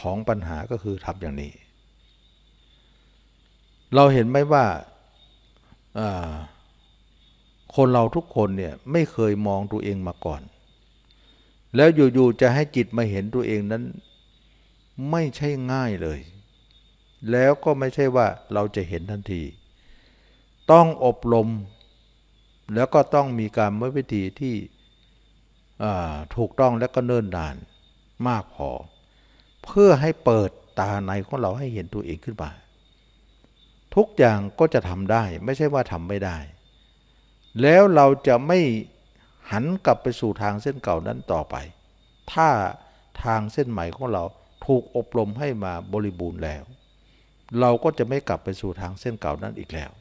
ของปัญหาก็คือทำอย่างนี้ เราเห็นไหมว่าคนเราทุกคนเนี่ยไม่เคยมองตัวเองมาก่อน แล้วอยู่ๆจะให้จิตมาเห็นตัวเองนั้น ไม่ใช่ง่ายเลย แล้วก็ไม่ใช่ว่าเราจะเห็นทันที ต้องอบรม แล้วก็ต้องมีการวิธีที่ถูกต้องและก็เนิ่นนานมากพอเพื่อให้เปิดตาในของเราให้เห็นตัวเองขึ้นมา ทุกอย่างก็จะทำได้ไม่ใช่ว่าทำไม่ได้ แล้วเราจะไม่หันกลับไปสู่ทางเส้นเก่านั้นต่อไป ถ้าทางเส้นใหม่ของเราถูกอบรมให้มาบริบูรณ์แล้ว เราก็จะไม่กลับไปสู่ทางเส้นเก่านั้นอีกแล้ว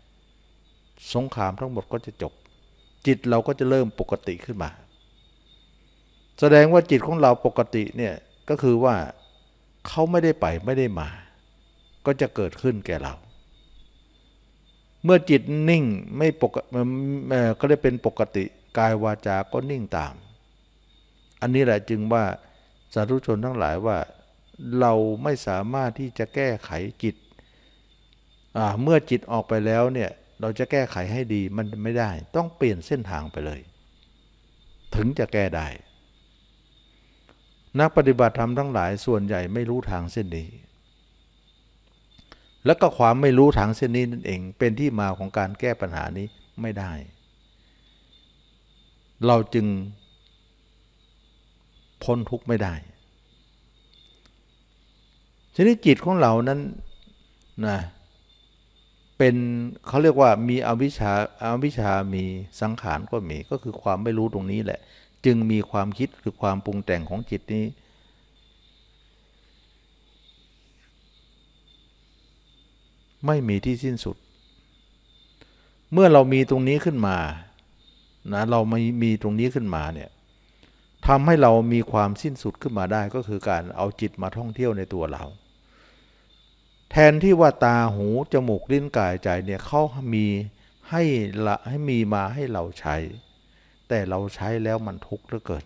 สงครามทั้งหมดก็จะจบ จิตเราก็จะเริ่มปกติขึ้นมาแสดงว่าจิตของเราปกติเนี่ยก็คือว่าเขาไม่ได้ไปไม่ได้มา ก็จะเกิดขึ้นแก่เรา เมื่อจิตนิ่งไม่ปกก็ได้เป็นปกติ กายวาจาก็นิ่งตามอันนี้แหละจึงว่าสาธุชนทั้งหลายว่า เราไม่สามารถที่จะแก้ไขจิตเมื่อจิตออกไปแล้วเนี่ยเราจะแก้ไขให้ดีมันไม่ได้ ต้องเปลี่ยนเส้นทางไปเลย ถึงจะแก้ได้นักปฏิบัติธรรมทั้งหลายส่วนใหญ่ไม่รู้ทางเส้นนี้ แล้วก็ความไม่รู้ทางเส้นนี้นั่นเองเป็นที่มาของการแก้ปัญหานี้ไม่ได้ เราจึงพ้นทุกข์ไม่ได้ทีนี้จิตของเรานั้นนะเป็นเขาเรียกว่ามีอวิชชาอวิชชามีสังขารก็มีก็คือความไม่รู้ตรงนี้แหละจึงมีความคิดหรือความปรุงแต่งของจิตนี้ ไม่มีที่สิ้นสุด เมื่อเรามีตรงนี้ขึ้นมานะเราไม่มีตรงนี้ขึ้นมาเนี่ยทำให้เรามีความสิ้นสุดขึ้นมาได้ก็คือการเอาจิตมาท่องเที่ยวในตัวเรา แทนที่ว่าตาหูจมูกลิ้นกายใจเนี่ยเขามีให้ละให้มีมาให้เราใช้แต่เราใช้แล้วมันทุกข์เหลือเกิน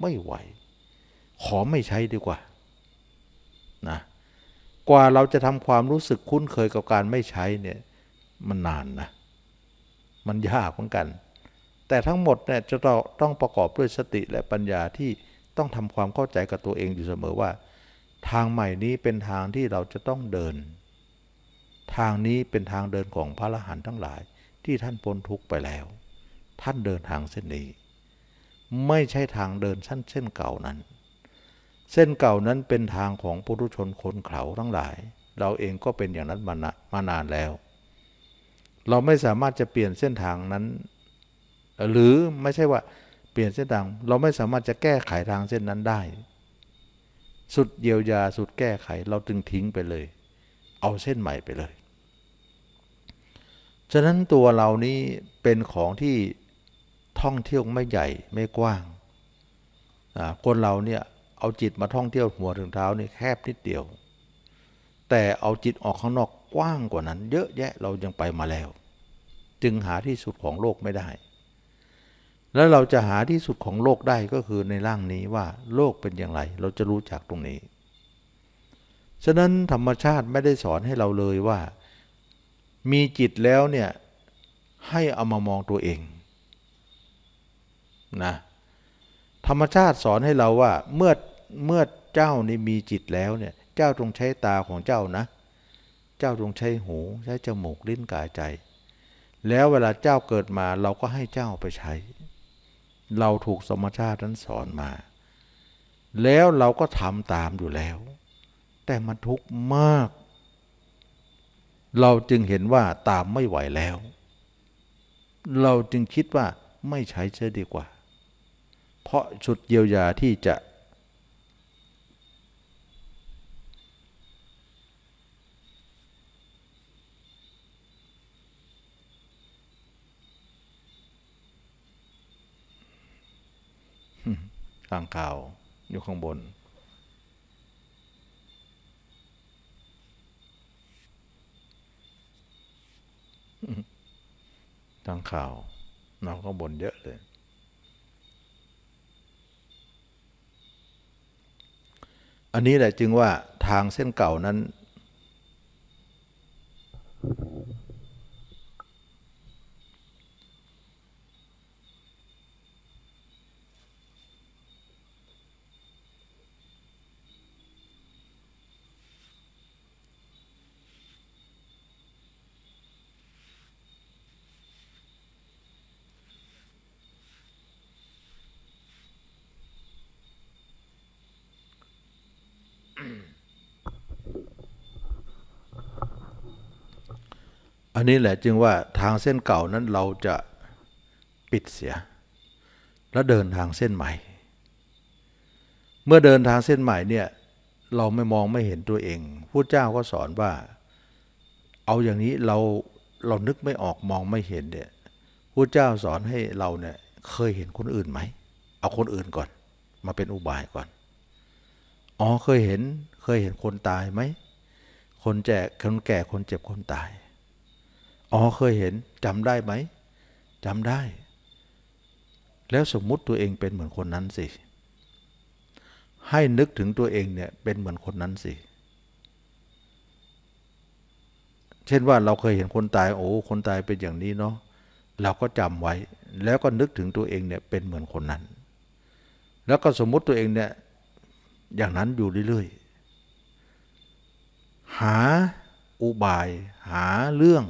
ไม่ไหว ขอไม่ใช้ดีกว่านะกว่าเราจะทำความรู้สึกคุ้นเคยกับการไม่ใช้เนี่ยมันนานนะมันยากเหมือนกัน แต่ทั้งหมดเนี่ยจะต้องต้องประกอบด้วยสติและปัญญาที่ต้องทำความเข้าใจกับตัวเองอยู่เสมอว่า ทางใหม่นี้เป็นทางที่เราจะต้องเดิน ทางนี้เป็นทางเดินของพระอรหันต์ทั้งหลาย ที่ท่านพ้นทุกข์ไปแล้วท่านเดินทางเส้นนี้ ไม่ใช่ทางเดินสั้นเส้นเก่านั้น เส้นเก่านั้นเป็นทางของปุถุชนคนเขาทั้งหลาย เราเองก็เป็นอย่างนั้นมานมานานแล้ว เราไม่สามารถจะเปลี่ยนเส้นทางนั้น หรือไม่ใช่ว่าเปลี่ยนเส้นทาง เราไม่สามารถจะแก้ไขทางเส้นนั้นได้ สุดเยียวยาสุดแก้ไข เราจึงทิ้งไปเลย เอาเส้นใหม่ไปเลย ฉะนั้นตัวเรานี้เป็นของที่ท่องเที่ยวไม่ใหญ่ไม่กว้าง คนเราเนี่ย เอาจิตมาท่องเที่ยวหัวถึงเท้านี่แคบนิดเดียว แต่เอาจิตออกข้างนอกกว้างกว่านั้น เยอะแยะเรายังไปมาแล้ว จึงหาที่สุดของโลกไม่ได้ แล้วเราจะหาที่สุดของโลกได้ก็คือในร่างนี้ว่าโลกเป็นอย่างไร เราจะรู้จากตรงนี้ ฉะนั้นธรรมชาติไม่ได้สอนให้เราเลยว่า มีจิตแล้วเนี่ยให้เอามามองตัวเองนะธรรมชาติสอนให้เราว่าเมื่อเมื่อเจ้านี่มีจิตแล้วเนี่ย เจ้าตรงใช้ตาของเจ้านะ เจ้าตรงใช้หู ใช้จมูกลิ้นกายใจ แล้วเวลาเจ้าเกิดมาเราก็ให้เจ้าไปใช้ เราถูกธรรมชาตินั้นสอนมา แล้วเราก็ทำตามอยู่แล้ว แต่มันทุกข์มาก เราจึงเห็นว่าตามไม่ไหวแล้ว เราจึงคิดว่าไม่ใช้เื่อดีกว่าเพราะสุดเยียวยาที่จะข้างข่าวอยู่ข้างบน ทางข่าวเราก็บ่นเยอะเลยอันนี้แหละจึงว่าทางเส้นเก่านั้นนี้แหละจึงว่าทางเส้นเก่านั้นเราจะปิดเสีย แล้วเดินทางเส้นใหม่ เมื่อเดินทางเส้นใหม่เนี่ย เราไม่มองไม่เห็นตัวเองพุทธเจ้าก็สอนว่า เอาอย่างนี้เราเรานึกไม่ออกมองไม่เห็นเนี่ยพุทธเจ้าสอนให้เราเนี่ยเคยเห็นคนอื่นไหม เอาคนอื่นก่อน มาเป็นอุบายก่อนอ๋อเคยเห็นเคยเห็นคนตายไหมคนแจกคนแก่คนเจ็บคนตายอ๋อเคยเห็นจำได้ไหมจำได้ แล้วสมมุติตัวเองเป็นเหมือนคนนั้นสิ ให้นึกถึงตัวเองเนี่ยเป็นเหมือนคนนั้นสิเช่นว่าเราเคยเห็นคนตาย โอ้ คนตายเป็นอย่างนี้เนาะเราก็จำไว้ แล้วก็นึกถึงตัวเองเนี่ยเป็นเหมือนคนนั้น แล้วก็สมมติตัวเองเนี่ย อย่างนั้นอยู่เรื่อยๆ หาอุบาย หาเรื่อง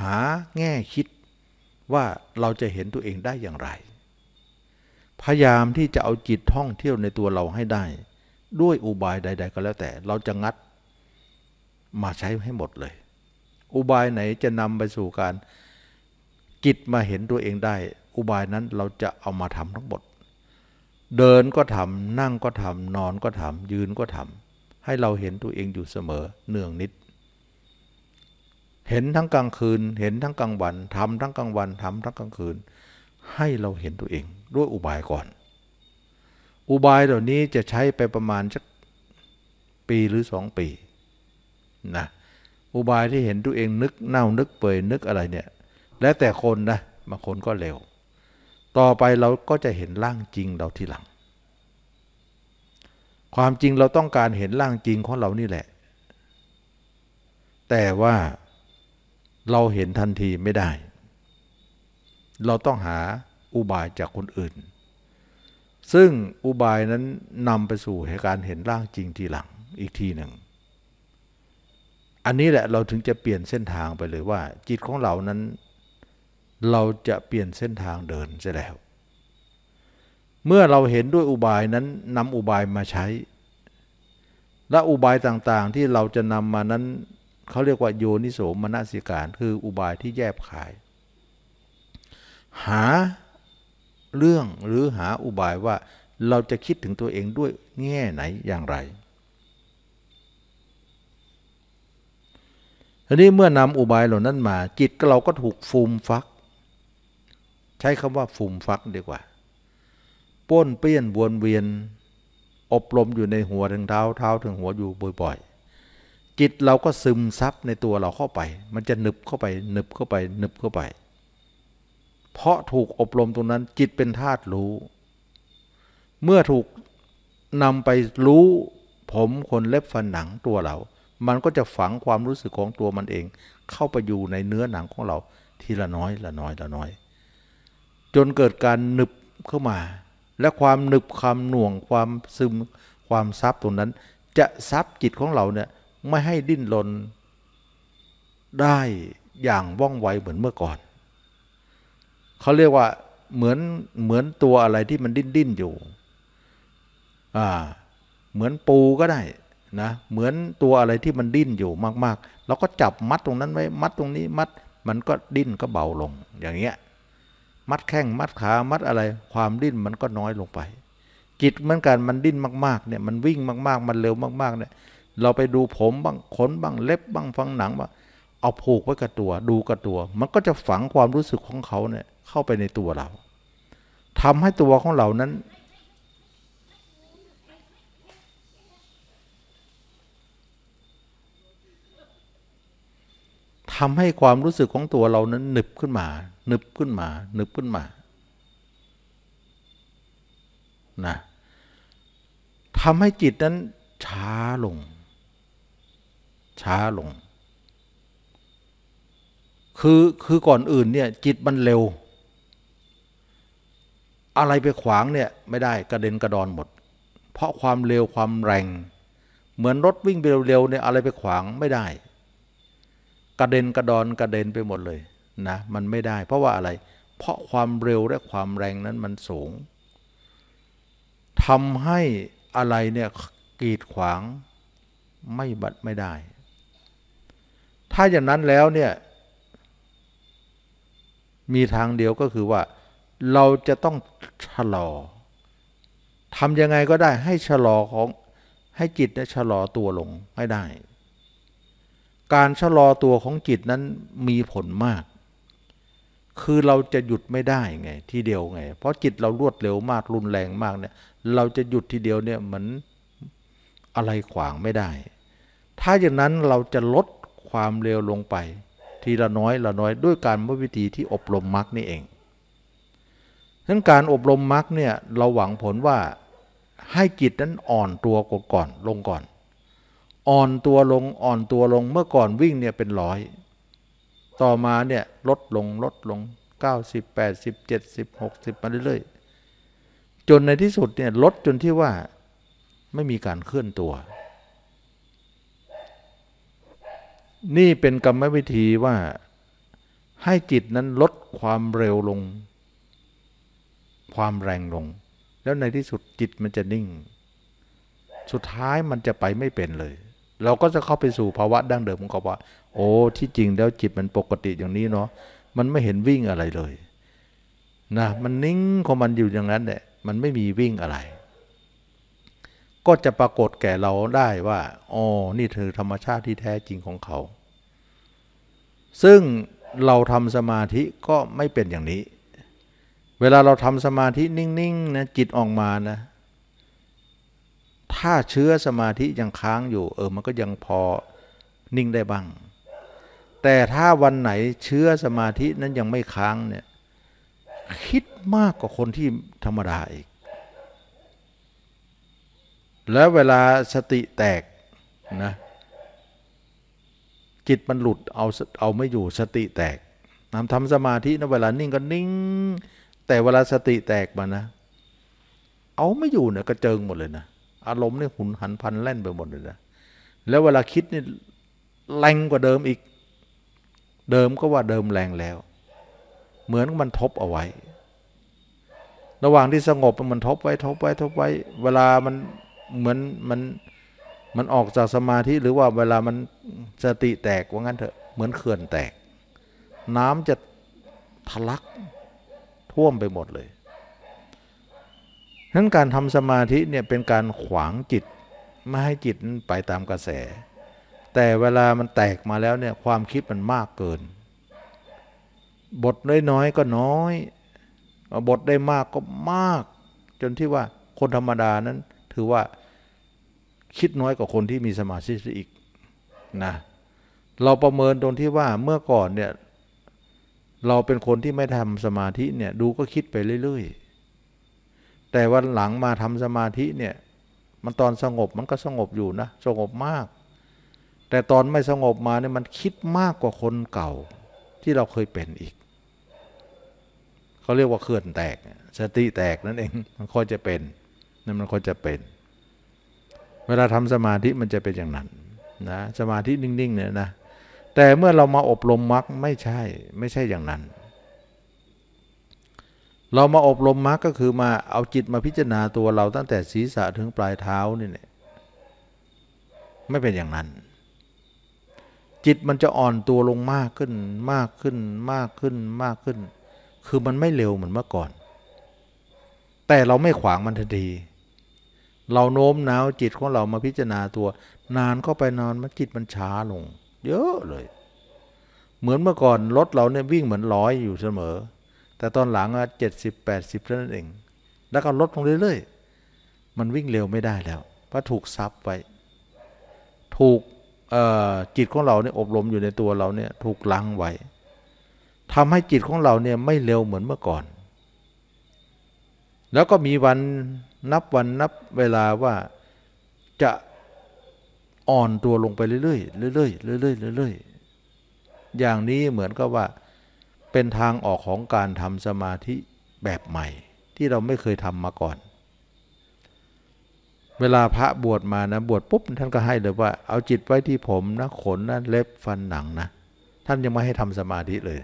หาแง่คิดว่าเราจะเห็นตัวเองได้อย่างไร พยายามที่จะเอาจิตท่องเที่ยวในตัวเราให้ได้ ด้วยอุบายใด ๆ ก็แล้วแต่เราจะงัดมาใช้ให้หมดเลย อุบายไหนจะนำไปสู่การจิตมาเห็นตัวเองได้ อุบายนั้นเราจะเอามาทำทั้งหมด เดินก็ทำนั่งก็ทำนอนก็ทำยืนก็ทำให้เราเห็นตัวเองอยู่เสมอเนืองนิดเห็นทั้งกลางคืน เห็นทั้งกลางวัน ทำทั้งกลางวัน ทำทั้งกลางคืน ให้เราเห็นตัวเองด้วยอุบายก่อน อุบายเหล่านี้จะใช้ไปประมาณสักปีหรือสองปีนะ อุบายที่เห็นตัวเองนึกเน่า นึกเปื่อย นึกอะไรเนี่ย แล้วแต่คนนะ บางคนก็เร็ว ต่อไปเราก็จะเห็นร่างจริงเราทีหลัง ความจริงเราต้องการเห็นร่างจริงของเรานี่แหละ แต่ว่าเราเห็นทันทีไม่ได้ เราต้องหาอุบายจากคนอื่น ซึ่งอุบายนั้นนำไปสู่การเห็นร่างจริงทีหลังอีกทีหนึ่ง อันนี้แหละเราถึงจะเปลี่ยนเส้นทางไปเลยว่า จิตของเรานั้น เราจะเปลี่ยนเส้นทางเดินเสียแล้ว เมื่อเราเห็นด้วยอุบายนั้นนำอุบายมาใช้ และอุบายต่างๆที่เราจะนำมานั้นเขาเรียกว่าโยนิโสมนสิการ คืออุบายที่แยบขาย หาเรื่องหรือหาอุบายว่าเราจะคิดถึงตัวเองด้วยแง่ไหนอย่างไรทีนี้เมื่อนำอุบายเหล่านั้นมา จิตเราก็ถูกฟูมฟัก ใช้คำว่าฟูมฟักดีกว่า ป้นเปี้ยนวนเวียนอบรมอยู่ในหัวถึงเท้าเท้า ถึงหัวอยู่บ่อยจิตเราก็ซึมซับในตัวเราเข้าไป มันจะหนึบเข้าไปหนึบเข้าไปหนึบเข้าไป เพราะถูกอบรมตรงนั้นจิตเป็นธาตุรู้ เมื่อถูกนำไปรู้ผมขนเล็บฟันหนังตัวเรา มันก็จะฝังความรู้สึกของตัวมันเอง เข้าไปอยู่ในเนื้อหนังของเราทีละน้อย ละน้อยละน้อย จนเกิดการหนึบเข้ามา และความหนึบความหน่วงความซึมความซับตรงนั้น จะซับจิตของเราเนี่ยไม่ให้ดิ้นรนได้อย่างว่องไวเหมือนเมื่อก่อน เขาเรียกว่าเหมือน เหมือนตัวอะไรที่มันดิ้นดิ้นอยู่ อ่าเหมือนปู ก็ได้นะเหมือนตัวอะไรที่มัน ดิ้นอยู่มากๆ แล้วก็จับมัดตรงนั้นไว้ มัดตรงนี้มัดมันก็ดิ้นก็เบาลงอย่างเงี้ยมัดแข้ง มัดขามัดอะไรความดิ้นมันก็น้อยลงไปจิตเหมือนกันมันดิ้นมากๆเนี่ย มันวิ่งมากๆ มันเร็วมากๆเนี่ยเราไปดูผมบ้างขนบ้างเล็บบ้างฟังหนังบ้างเอาผูกไว้กับตัว ดูกับตัว มันก็จะฝังความรู้สึกของเขาเนี่ยเข้าไปในตัวเรา ทำให้ตัวของเรานั้น ทำให้ความรู้สึกของตัวเรานั้นหนึบขึ้นมาหนึบขึ้นมาหนึบขึ้นมานะทำให้จิตนั้นช้าลงช้าลง คือ คือก่อนอื่น เนี่ย จิต มัน เร็ว อะไรไปขวาง เนี่ย ไม่ได้ กระเด็นกระดอน หมด เพราะความเร็ว ความแรง เหมือนรถ วิ่ง เร็วๆเนี่ย อะไร ไป ขวาง ไม่ได้ กระเด็น กระดอน กระเด็น ไปหมดเลย นะ มัน ไม่ได้ เพราะว่าอะไร เพราะความเร็ว และความแรงนั้นมันสูง ทำให้อะไร เนี่ยกีดขวาง ไม่ บัด ไม่ได้ถ้าอย่างนั้นแล้วเนี่ย มีทางเดียวก็คือว่า เราจะต้องชะลอ ทำยังไงก็ได้ให้ชะลอของให้จิตได้ชะลอตัวลงให้ได้ การชะลอตัวของจิตนั้นมีผลมาก คือเราจะหยุดไม่ได้ไง ทีเดียวไง เพราะจิตเรารวดเร็วมากรุนแรงมากเนี่ย เราจะหยุดทีเดียวเนี่ยเหมือนอะไรขวางไม่ได้ ถ้าอย่างนั้นเราจะลดความเร็วลงไป ทีละน้อย ละน้อยด้วยการวิธีที่อบรมมรรคนี่เองนั้นการอบรมมรรคเนี่ยเราหวังผลว่าให้จิตนั้นอ่อนตัวก่อนลงก่อน อ่อนตัวลงอ่อนตัวลงเมื่อก่อนวิ่งเนี่ยเป็นร้อยต่อมาเนี่ยลดลงลดลง90 80 70 60มาเรื่อยๆจนในที่สุดเนี่ยลดจนที่ว่าไม่มีการเคลื่อนตัวนี่เป็นกรรมวิธีว่า ให้จิตนั้นลดความเร็วลง ความแรงลง แล้วในที่สุดจิตมันจะนิ่ง สุดท้ายมันจะไปไม่เป็นเลย เราก็จะเข้าไปสู่ภาวะดั้งเดิมของเขาว่าโอ้ที่จริงแล้วจิตมันปกติอย่างนี้เนาะมันไม่เห็นวิ่งอะไรเลยนะมันนิ่งของมันอยู่อย่างนั้นแหละมันไม่มีวิ่งอะไรก็จะปรากฏแก่เราได้ว่าอ๋อ นี่คือธรรมชาติที่แท้จริงของเขา ซึ่งเราทำสมาธิก็ไม่เป็นอย่างนี้ เวลาเราทำสมาธินิ่งๆนะจิตออกมานะ ถ้าเชื้อสมาธิยังค้างอยู่ เออมันก็ยังพอนิ่งได้บ้าง แต่ถ้าวันไหนเชื้อสมาธินั้นยังไม่ค้างเนี่ยคิดมากกว่าคนที่ธรรมดาอีกแล้วเวลาสติแตกนะ จิตมันหลุด เอาเอาไม่อยู่สติแตกนำทำสมาธินะเวลานิ่งก็นิ่ง แต่เวลาสติแตกมานะ เอาไม่อยู่เนี่ยกระเจิงหมดเลยนะ อารมณ์เนี่ยหุนหันพันแล่นไปหมดเลยนะแล้วเวลาคิดนี่แรงกว่าเดิมอีก เดิมก็ว่าเดิมแรงแล้ว เหมือนมันทบเอาไว้ ระหว่างที่สงบมันทบไว้ทบไว้ทบไว้ เวลามันเหมือนมัน มันออกจากสมาธิหรือว่าเวลามันสติแตกว่างั้นเถอะเหมือนเขื่อนแตก น้ำจะทะลักท่วมไปหมดเลยนั้นการทำสมาธิเนี่ยเป็นการขวางจิตไม่ให้จิตไปตามกระแส แต่เวลามันแตกมาแล้วเนี่ยความคิดมันมากเกิน บทน้อยๆก็น้อยบทได้มากก็มาก จนที่ว่าคนธรรมดานั้นคือว่าคิดน้อยกว่าคนที่มีสมาธิอีกนะ เราประเมินตรงที่ว่าเมื่อก่อนเนี่ยเราเป็นคนที่ไม่ทำสมาธิเนี่ยดูก็คิดไปเรื่อย ๆ แต่วันหลังมาทำสมาธิเนี่ย มันตอนสงบมันก็สงบอยู่นะสงบมาก แต่ตอนไม่สงบมาเนี่ยมันคิดมากกว่าคนเก่าที่เราเคยเป็นอีกเขาเรียกว่าเคลื่อนแตกสติแตกนั่นเองมันค่อยจะเป็นนั่นมันก็จะเป็น เวลาทำสมาธิมันจะเป็นอย่างนั้นนะ สมาธินิ่งๆเนี่ยนะ แต่เมื่อเรามาอบรมมรรคไม่ใช่ ไม่ใช่อย่างนั้น เรามาอบรมมรรคก็คือมาเอาจิตมาพิจารณาตัวเราตั้งแต่ศีรษะถึงปลายเท้านี่เนี่ยไม่เป็นอย่างนั้น จิตมันจะอ่อนตัวลงมากขึ้น มากขึ้นมากขึ้นมากขึ้น คือมันไม่เร็วเหมือนเมื่อก่อน แต่เราไม่ขวางมันทันทีเราโน้มน้าวจิตของเรามาพิจารณาตัว นานเข้าไปนอนมันจิตมันช้าลง เยอะเลย เหมือนเมื่อก่อนรถเราเนี่ยวิ่งเหมือนร้อยอยู่เสมอ แต่ตอนหลังอะเจ็ดสิบแปดสิบเท่านั้นเอง แล้วก็ลดลงเรื่อยๆ มันวิ่งเร็วไม่ได้แล้วเพราะถูกซับไปถูกจิตของเราเนี่ยอบรมอยู่ในตัวเราเนี่ย ถูกลังไว้ทำให้จิตของเราเนี่ยไม่เร็วเหมือนเมื่อก่อน แล้วก็มีวันนับวันนับเวลาว่าจะอ่อนตัวลงไปเรื่อยๆเรื่อยๆเรื่อยๆเรื่อยๆอย่างนี้เหมือนกับว่าเป็นทางออกของการทำสมาธิแบบใหม่ ที่เราไม่เคยทำมาก่อน เวลาพระบวชมานะบวชปุ๊บ ท่านก็ให้เลยว่า เอาจิตไว้ที่ผมนะ ขนนะเล็บฟันหนังนะ ท่านยังไม่ให้ทำสมาธิเลย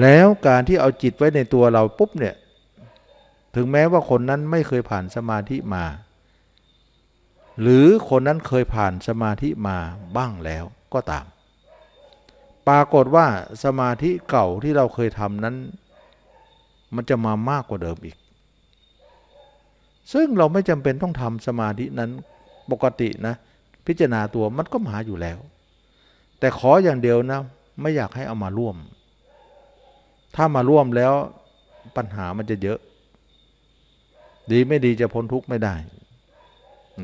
แล้วการที่เอาจิตไว้ในตัวเราปุ๊บเนี่ยถึงแม้ว่าคนนั้นไม่เคยผ่านสมาธิมา หรือคนนั้นเคยผ่านสมาธิมาบ้างแล้วก็ตาม ปรากฏว่าสมาธิเก่าที่เราเคยทำนั้นมันจะมามากกว่าเดิมอีก ซึ่งเราไม่จำเป็นต้องทำสมาธินั้นปกตินะ พิจารณาตัวมันก็มาอยู่แล้ว แต่ขออย่างเดียวนะไม่อยากให้เอามาร่วม ถ้ามาร่วมแล้วปัญหามันจะเยอะดีไม่ดีจะพ้นทุกข์ไม่ได้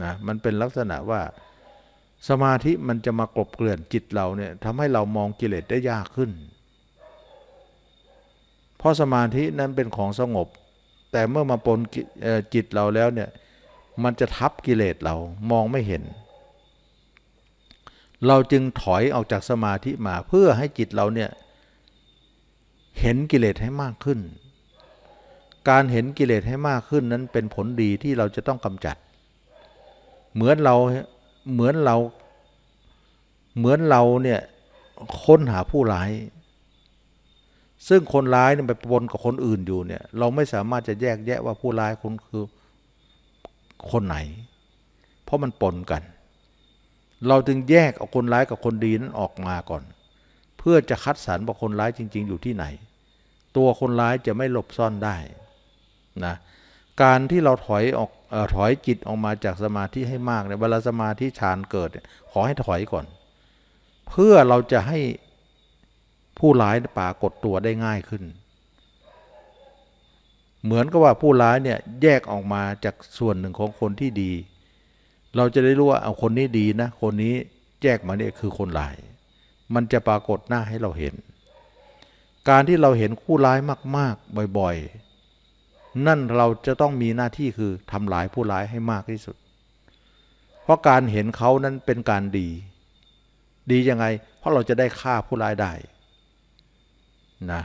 นะมันเป็นลักษณะว่าสมาธิมันจะมากลบเกลื่อนจิตเราเนี่ยทำให้เรามองกิเลสได้ยากขึ้น เพราะสมาธินั้นเป็นของสงบ แต่เมื่อมาปนจิตเราแล้วเนี่ยมันจะทับกิเลสเรามองไม่เห็น เราจึงถอยออกจากสมาธิมาเพื่อให้จิตเราเนี่ยเห็นกิเลสให้มากขึ้นการเห็นกิเลสให้มากขึ้นนั้นเป็นผลดีที่เราจะต้องกำจัด เหมือนเราเหมือนเรา เหมือนเราเนี่ยค้นหาผู้ร้าย ซึ่งคนร้ายเนี่ยไปปนกับคนอื่นอยู่เนี่ยเราไม่สามารถจะแยกแยะว่าผู้ร้ายคนคือคนไหน เพราะมันปนกัน เราจึงแยกเอาคนร้ายกับคนดีนั้นออกมาก่อน เพื่อจะคัดสรรว่าคนร้ายจริง ๆ อยู่ที่ไหน ตัวคนร้ายจะไม่หลบซ่อนได้นะการที่เราถอยออกอถอยจิตออกมาจากสมาธิให้มากเนี่ยเวลาสมาธิฌานเกิด ขอให้ถอยก่อนเพื่อเราจะให้ผู้ร้ายปรากฏตัวได้ง่ายขึ้น เหมือนกับว่าผู้ร้ายเนี่ยแยกออกมาจากส่วนหนึ่งของคนที่ดี เราจะได้รู้ว่าเอาคนนี้ดีนะคนนี้แยกมาเนี่ยคือคนร้าย มันจะปรากฏหน้าให้เราเห็น การที่เราเห็นคู่ร้ายมากๆบ่อยๆนั่นเราจะต้องมีหน้าที่คือทำลายผู้ร้ายให้มากที่สุด เพราะการเห็นเขานั้นเป็นการดี ดียังไง เพราะเราจะได้ฆ่าผู้ร้ายได้ นะ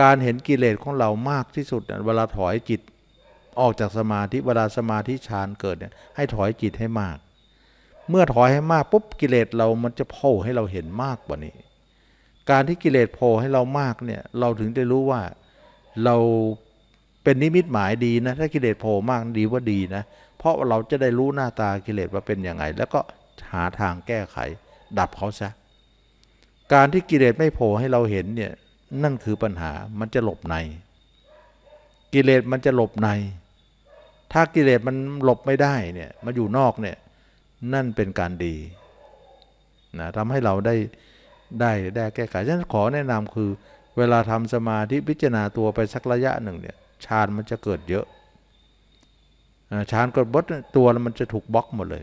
การเห็นกิเลสของเรามากที่สุด เวลาถอยจิตออกจากสมาธิ เวลาสมาธิฌานเกิดเนี่ย ให้ถอยจิตให้มาก เมื่อถอยให้มากปุ๊บกิเลสเรามันจะโผล่ให้เราเห็นมากกว่านี้ การที่กิเลสโผล่ให้เรามากเนี่ย เราถึงได้รู้ว่าเราเป็นนิมิตหมายดีนะถ้ากิเลสโผล่มากดีว่าดีนะ เพราะเราจะได้รู้หน้าตากิเลสว่าเป็นยังไง แล้วก็หาทางแก้ไขดับเขาซะการที่กิเลสไม่โผล่ให้เราเห็นเนี่ยนั่นคือปัญหามันจะหลบใน กิเลสมันจะหลบในถ้ากิเลสมันหลบไม่ได้เนี่ยมาอยู่นอกเนี่ยนั่นเป็นการดีนะทำให้เราได้ได้ได้แก้ไขฉันขอแนะนำคือ เวลาทำสมาธิพิจารณาตัวไปสักระยะหนึ่งเนี่ยฌานมันจะเกิดเยอะฌานกดบดตัวมันจะถูกบล็อกหมดเลย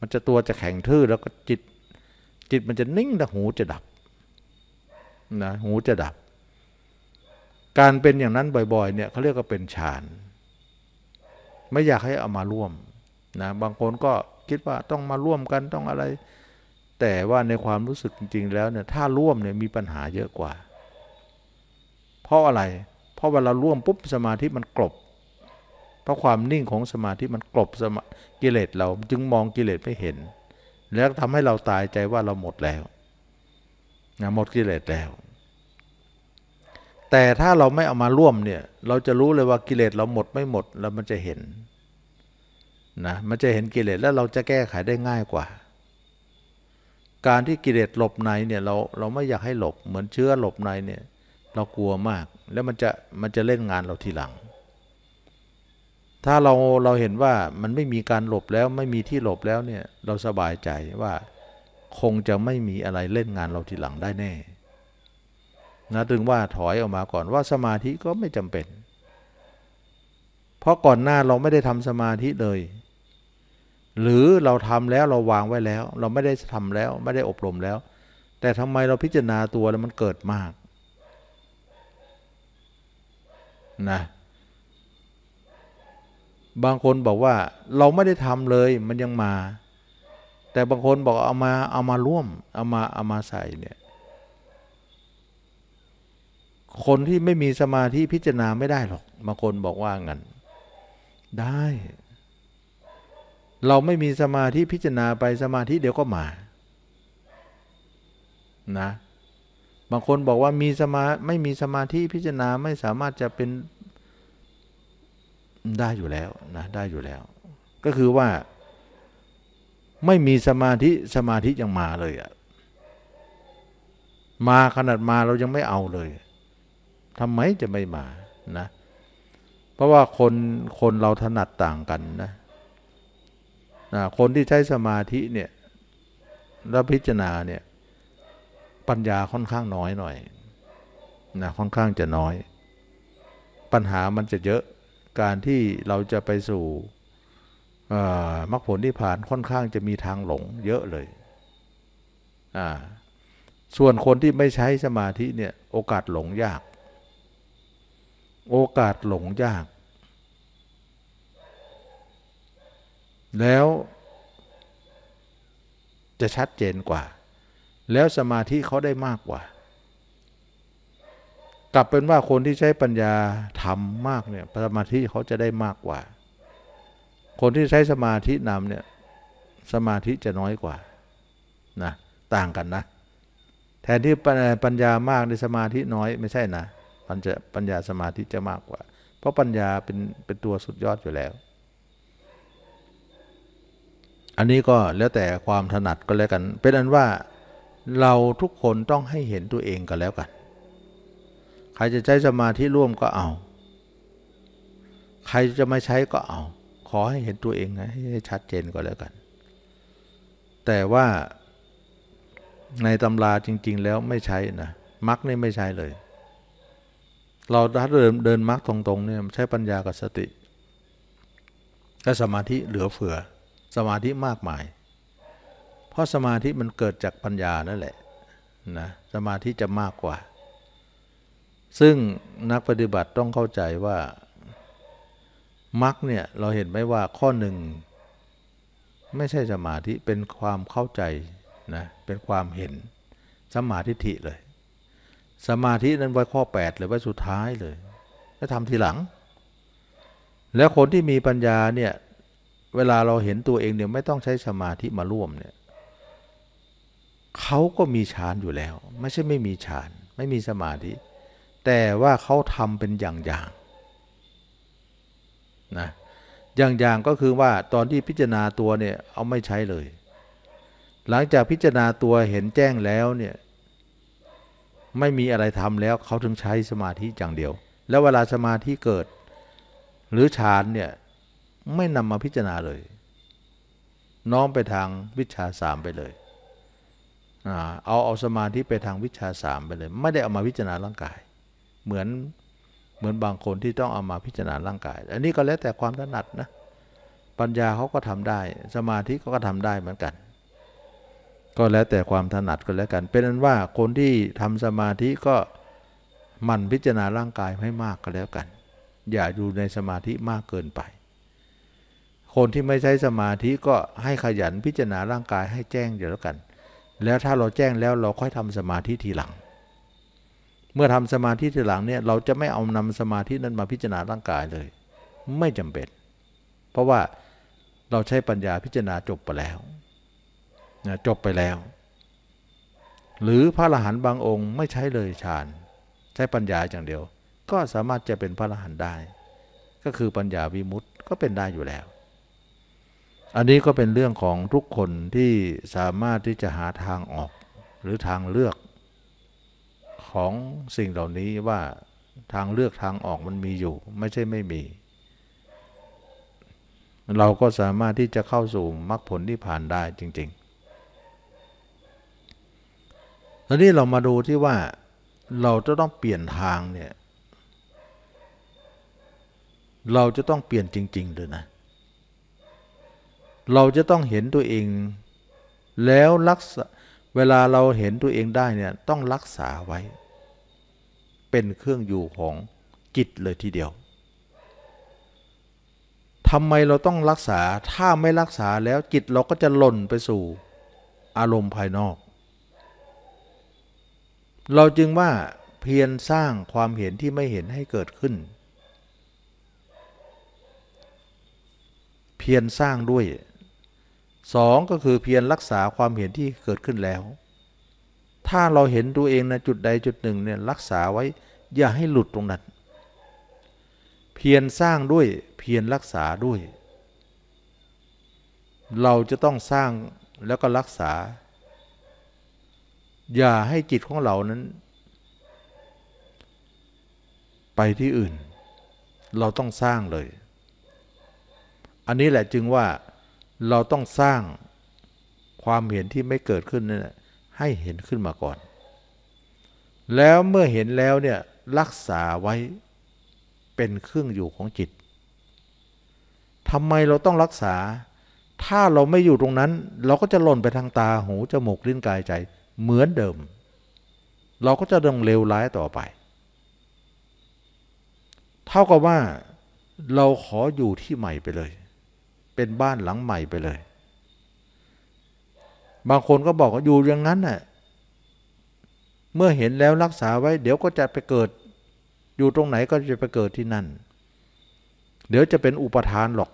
มันจะตัวจะแข็งทื่อแล้วก็จิต จิตมันจะนิ่งแต่หูจะดับนะหูจะดับ การเป็นอย่างนั้นบ่อยๆ เนี่ยเขาเรียกว่าเป็นฌาน ไม่อยากให้ เอามาร่วม นะบาง คนก็คิดว่าต้องมาร่วมกันต้องอะไร แต่ว่าในความรู้สึกจริง ๆ แล้วเนี่ย ถ้าร่วมเนี่ยมีปัญหาเยอะกว่า เพราะอะไรเพราะเวลาร่วมปุ๊บสมาธิมันกลบเพราะความนิ่งของสมาธิมันกลบสมากิเลสเราจึงมองกิเลสไม่เห็น แล้วทำให้เราตายใจว่าเราหมดแล้วนะหมดกิเลสแล้ว แต่ถ้าเราไม่เอามาร่วมเนี่ย เราจะรู้เลยว่ากิเลสเราหมดไม่หมดแล้วมันจะเห็นนะมันจะเห็นกิเลสแล้วเราจะแก้ไขได้ง่ายกว่า การที่กิเลสหลบในเนี่ยเราเราไม่อยากให้หลบ เหมือนเชื้อหลบในเนี่ยเรากลัวมากแล้วมันจะมันจะเล่นงานเราทีหลัง ถ้าเราเราเห็นว่ามันไม่มีการหลบแล้วไม่มีที่หลบแล้วเนี่ยเราสบายใจว่า คงจะไม่มีอะไรเล่นงานเราทีหลังได้แน่ นะถึงว่าถอยออกมาก่อนว่าสมาธิก็ไม่จำเป็น เพราะก่อนหน้าเราไม่ได้ทำสมาธิเลย หรือเราทำแล้วเราวางไว้แล้ว เราไม่ได้ทำแล้วไม่ได้อบรมแล้ว แต่ทำไมเราพิจารณาตัวแล้วมันเกิดมากนะบางคนบอกว่าเราไม่ได้ทำเลยมันยังมา แต่บางคนบอกเอามาเอามาร่วมเอามาเอามาใส่เนี่ย คนที่ไม่มีสมาธิพิจารณาไม่ได้หรอก บางคนบอกว่างั้นได้ เราไม่มีสมาธิพิจารณาไปสมาธิเดี๋ยวก็มา นะบางคนบอกว่า มี สมาไม่มีสมาธิพิจารณาไม่สามารถจะเป็นได้อยู่แล้วนะได้อยู่แล้ว ก็คือว่า ไม่มี สมาธิสมาธิยังมาเลยอะมาขนาดมาเรายังไม่เอาเลยทำไมจะไม่มานะ เพราะว่าคน คน เราถนัดต่างกันนะนะคนที่ใช้สมาธิเนี่ยแล้วพิจารณาเนี่ยปัญญาค่อนข้างน้อยหน่อยนะค่อนข้างจะน้อย ปัญหามันจะเยอะการที่เราจะไปสู่มรรคผลที่ผ่านค่อนข้างจะมีทางหลงเยอะเลย อ่า ส่วนคนที่ไม่ใช้สมาธิเนี่ยโอกาสหลงยาก โอกาสหลงยาก แล้วจะชัดเจนกว่าแล้วสมาธิเขาได้มากกว่า กลับเป็นว่าคนที่ใช้ปัญญาทำมากเนี่ยสมาธิเขาจะได้มากกว่า คนที่ใช้สมาธินำเนี่ย สมาธิจะน้อยกว่า นะต่างกันนะ แทนที่ปัญญามากในสมาธิน้อย ไม่ใช่นะ มันจะปัญญาสมาธิจะมากกว่า เพราะปัญญาเป็นเป็นตัวสุดยอดอยู่แล้ว อันนี้ก็แล้วแต่ความถนัดก็แล้วกัน เป็นอันว่าเราทุกคนต้องให้เห็นตัวเองกันแล้วกัน ใครจะใช้สมาธิร่วมก็เอา ใครจะไม่ใช้ก็เอา ขอให้เห็นตัวเองนะให้ชัดเจนก็แล้วกัน แต่ว่าในตำราจริง ๆแล้วไม่ใช่นะมักนี่ไม่ใช่เลย เราถ้าเดินเดินมักตรงๆเนี่ยใช้ปัญญากับสติกะสมาธิเหลือเฟือ สมาธิมากมายเพราะสมาธิมันเกิดจากปัญญานั่นแหละนะ สมาธิจะมากกว่า ซึ่งนักปฏิบัติต้องเข้าใจว่ามรรคเนี่ยเราเห็นไหมว่าข้อหนึ่ง ไม่ใช่สมาธิเป็นความเข้าใจนะเป็นความเห็นสมาธิทิเลย สมาธินั้นไว้ข้อ8เลยไว้สุดท้ายเลยแล้วทำทีหลัง แล้วคนที่มีปัญญาเนี่ย เวลาเราเห็นตัวเองเนี่ยไม่ต้องใช้สมาธิมาร่วมเนี่ยเขาก็มีฌานอยู่แล้ว ไม่ใช่ไม่มีฌานไม่มีสมาธิ แต่ว่าเขาทำเป็นอย่างๆนะอย่างๆก็คือว่าตอนที่พิจารณาตัวเนี่ยเอาไม่ใช้เลย หลังจากพิจารณาตัวเห็นแจ้งแล้วเนี่ย ไม่มีอะไรทำแล้ว เขาถึงใช้สมาธิอย่างเดียว แล้วเวลาสมาธิเกิด หรือฌานเนี่ย ไม่นำมาพิจารณาเลย น้อมไปทางวิชาสามไปเลยเอาเอาสมาธิไปทางวิชาสามไปเลย ไม่ได้เอามาพิจารณาร่างกาย เหมือนเหมือนบางคนที่ต้องเอามาพิจารณาร่างกาย อันนี้ก็แล้วแต่ความถนัดนะปัญญาเขาก็ทำได้สมาธิก็ก็ทำได้เหมือนกัน ก็แล้วแต่ความถนัดก็แล้วกันเป็นนั้นว่าคนที่ทำสมาธิก็มันพิจารณาร่างกายให้มากก็แล้วกัน อย่าอยู่ในสมาธิมากเกินไป คนที่ไม่ใช้สมาธิก็ให้ขยันพิจารณาร่างกายให้แจ้งเดี๋ยวแล้วกันแล้วถ้าเราแจ้งแล้วเราค่อยทำสมาธิทีหลัง เมื่อทำสมาธิทีหลังเนี่ยเราจะไม่เอานำสมาธินั้นมาพิจารณาร่างกายเลยไม่จำเป็น เพราะว่าเราใช้ปัญญาพิจารณาจบไปแล้วนะจบไปแล้ว หรือพระอรหันต์บางองค์ไม่ใช้เลยฌานใช้ปัญญาอย่างเดียวก็สามารถจะเป็นพระอรหันต์ได้ ก็คือปัญญาวิมุตต์ก็เป็นได้อยู่แล้วอันนี้ก็เป็นเรื่องของทุกคนที่สามารถที่จะหาทางออก หรือทางเลือก ของสิ่งเหล่านี้ว่าทางเลือกทางออกมันมีอยู่ ไม่ใช่ไม่มี เราก็สามารถที่จะเข้าสู่มรรคผลที่ผ่านได้จริงๆทีนนี้เรามาดูที่ว่า เราจะต้องเปลี่ยนทางเนี่ย เราจะต้องเปลี่ยนจริงๆเลยนะเราจะต้องเห็นตัวเอง แล้วรักษาเวลาเราเห็นตัวเองได้เนี่ยต้องรักษาไว้ เป็นเครื่องอยู่ของจิตเลยทีเดียวทำไมเราต้องรักษาถ้าไม่รักษาแล้วจิตเราก็จะหล่นไปสู่อารมณ์ภายนอก เราจึงว่าเพียรสร้างความเห็นที่ไม่เห็นให้เกิดขึ้น เพียรสร้างด้วยสองก็คือเพียรรักษาความเห็นที่เกิดขึ้นแล้ว ถ้าเราเห็นตัวเองนะจุดใดจุดหนึ่งเนี่ยรักษาไว้ อย่าให้หลุดตรงนั้นเพียรสร้างด้วยเพียรรักษาด้วย เราจะต้องสร้างแล้วก็รักษา อย่าให้จิตของเรานั้น ไปที่อื่น เราต้องสร้างเลย อันนี้แหละจึงว่าเราต้องสร้างความเห็นที่ไม่เกิดขึ้นนั่นให้เห็นขึ้นมาก่อน แล้วเมื่อเห็นแล้วเนี่ยรักษาไว้เป็นเครื่องอยู่ของจิต ทำไมเราต้องรักษา ถ้าเราไม่อยู่ตรงนั้นเราก็จะหล่นไปทางตา หู จมูก ลิ้น กายใจเหมือนเดิม เราก็จะดงเลวร้ายต่อไป เท่ากับว่าเราขออยู่ที่ใหม่ไปเลยเป็นบ้านหลังใหม่ไปเลย บางคนก็บอกว่าอยู่อย่างนั้นน่ะ เมื่อเห็นแล้วรักษาไว้เดี๋ยวก็จะไปเกิด อยู่ตรงไหนก็จะไปเกิดที่นั่น เดี๋ยวจะเป็นอุปทานหรอก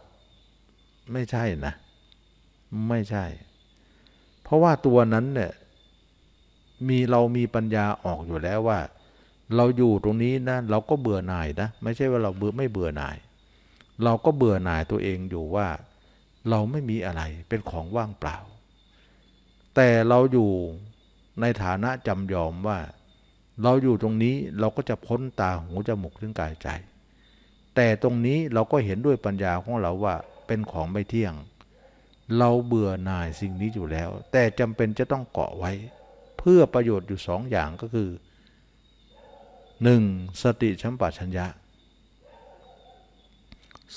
ไม่ใช่นะ ไม่ใช่ เพราะว่าตัวนั้นเนี่ยมีเรามีปัญญาออกอยู่แล้วว่า เราอยู่ตรงนี้นะ เราก็เบื่อหน่ายนะ ไม่ใช่ว่าเราเบื่อไม่เบื่อหน่าย เราก็เบื่อหน่ายตัวเองอยู่ว่าเราไม่มีอะไรเป็นของว่างเปล่า แต่เราอยู่ในฐานะจำยอมว่า เราอยู่ตรงนี้เราก็จะพ้นตาหูจมูกถึงกายใจ แต่ตรงนี้เราก็เห็นด้วยปัญญาของเราว่าเป็นของไม่เที่ยง เราเบื่อหน่ายสิ่งนี้อยู่แล้ว แต่จำเป็นจะต้องเกาะไว้ เพื่อประโยชน์อยู่สองอย่างก็คือหนึ่งสติชัมปัชัญญะ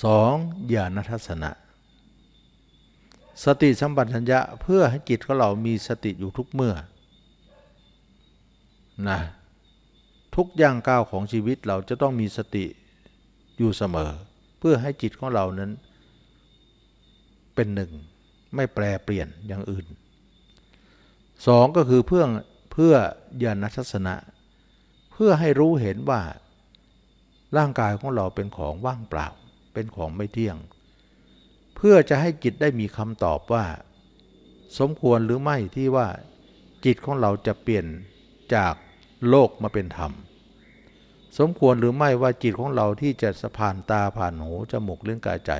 สองญาณทัศนะสติสัมปชัญญะเพื่อให้จิตของเรา มีสติอยู่ทุกเมื่อนะทุกย่างก้าวของชีวิตเราจะต้องมีสติอยู่เสมอ เพื่อให้จิตของเรานั้นเป็นหนึ่ง ไม่แปรเปลี่ยนอย่างอื่นสองก็คือเพื่อ เพื่อญาณทัศนะเพื่อให้รู้เห็นว่าร่างกายของเราเป็นของว่างเปล่าเป็นของไม่เที่ยงเพื่อจะให้จิตได้มีคำตอบว่า สมควรหรือไม่ที่ว่า จิตของเราจะเปลี่ยนจากโลกมาเป็นธรรม สมควรหรือไม่ว่าจิตของเราที่จะสะพานตาผ่านหูจมูกเรื่องกายใจ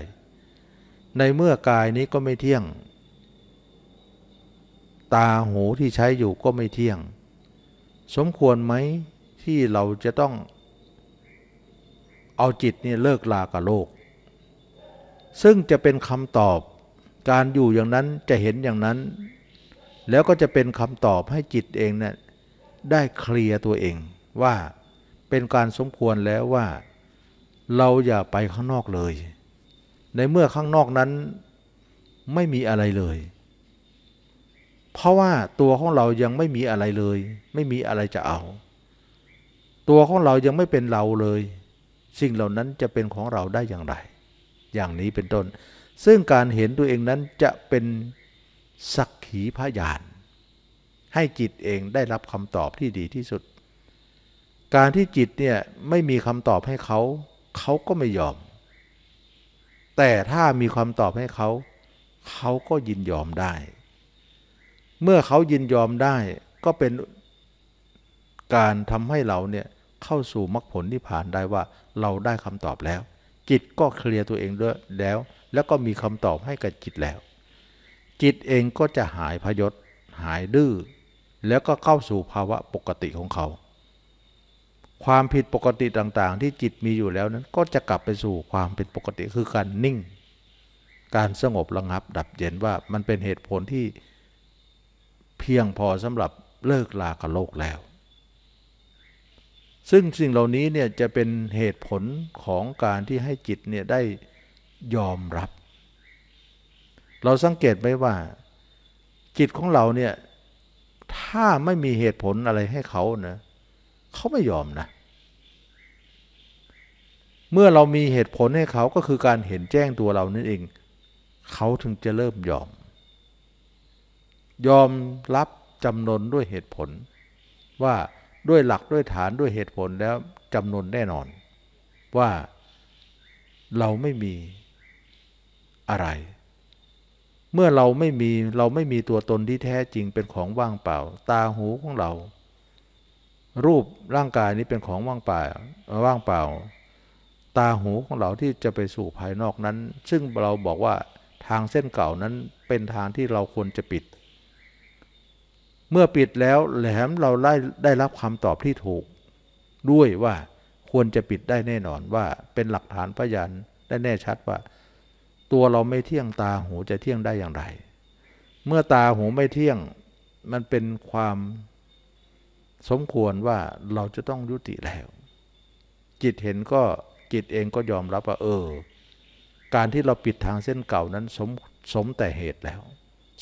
ในเมื่อกายนี้ก็ไม่เที่ยง ตาหูที่ใช้อยู่ก็ไม่เที่ยง สมควรไหมที่เราจะต้องเอาจิตนี่เลิกลากับโลกซึ่งจะเป็นคำตอบการอยู่อย่างนั้นจะเห็นอย่างนั้น แล้วก็จะเป็นคำตอบให้จิตเองเนี่ยได้เคลียร์ตัวเองว่าเป็นการสมควรแล้วว่า เราอย่าไปข้างนอกเลย ในเมื่อข้างนอกนั้นไม่มีอะไรเลย เพราะว่าตัวของเรายังไม่มีอะไรเลย ไม่มีอะไรจะเอา ตัวของเรายังไม่เป็นเราเลย สิ่งเหล่านั้นจะเป็นของเราได้อย่างไรอย่างนี้เป็นต้น ซึ่งการเห็นตัวเองนั้นจะเป็นสักขีพยาน ให้จิตเองได้รับคำตอบที่ดีที่สุด การที่จิตเนี่ย ไม่มีคำตอบให้เขา เขาก็ไม่ยอม แต่ถ้ามีคำตอบให้เขา เขาก็ยินยอมได้ เมื่อเขายินยอมได้ก็เป็นการทำให้เราเนี่ยเข้าสู่มรรคผลที่ผ่านได้ว่าเราได้คำตอบแล้วจิตก็เคลียร์ตัวเองด้วยแล้ว แล้วก็มีคำตอบให้กับจิตแล้ว จิตเองก็จะหายพยศหายดื้อแล้วก็เข้าสู่ภาวะปกติของเขา ความผิดปกติต่าง ๆ ที่จิตมีอยู่แล้วนั้นก็จะกลับไปสู่ความเป็นปกติคือการนิ่ง การสงบระงับ ดับเย็นว่ามันเป็นเหตุผลที่เพียงพอสำหรับเลิกลากับโลกแล้วซึ่ง สิ่งเหล่านี้เนี่ยจะเป็นเหตุผลของการที่ให้จิตเนี่ย ได้ยอมรับ เราสังเกตไหมว่า จิตของเราเนี่ย ถ้าไม่มีเหตุผลอะไรให้เขานะเขาไม่ยอมนะ เมื่อเรามีเหตุผลให้เขาก็คือการเห็นแจ้งตัวเรานั่นเอง เขาถึงจะเริ่มยอม ยอมรับจำนนด้วยเหตุผลว่าด้วยหลักด้วยฐานด้วยเหตุผลแล้วจำนวนแน่นอน ว่าเราไม่มีอะไร เมื่อเราไม่มีเราไม่มีตัวตนที่แท้จริงเป็นของว่างเปล่า ตาหูของเรา รูปร่างกายนี้เป็นของว่างเปล่าว่างเปล่า ตาหูของเราที่จะไปสู่ภายนอกนั้น ซึ่งเราบอกว่าทางเส้นเก่านั้นเป็นทางที่เราควรจะปิดเมื่อปิดแล้วแหลมเราได้ได้รับคำตอบที่ถูก ด้วยว่าควรจะปิดได้แน่นอนว่าเป็นหลักฐานพยานได้แน่ชัดว่าตัวเราไม่เที่ยงตาหูจะเที่ยงได้อย่างไร เมื่อตาหูไม่เที่ยง มันเป็นความสมควรว่าเราจะต้องยุติแล้ว จิตเห็นก็จิตเองก็ยอมรับว่าเออ การที่เราปิดทางเส้นเก่านั้นสมสมแต่เหตุแล้ว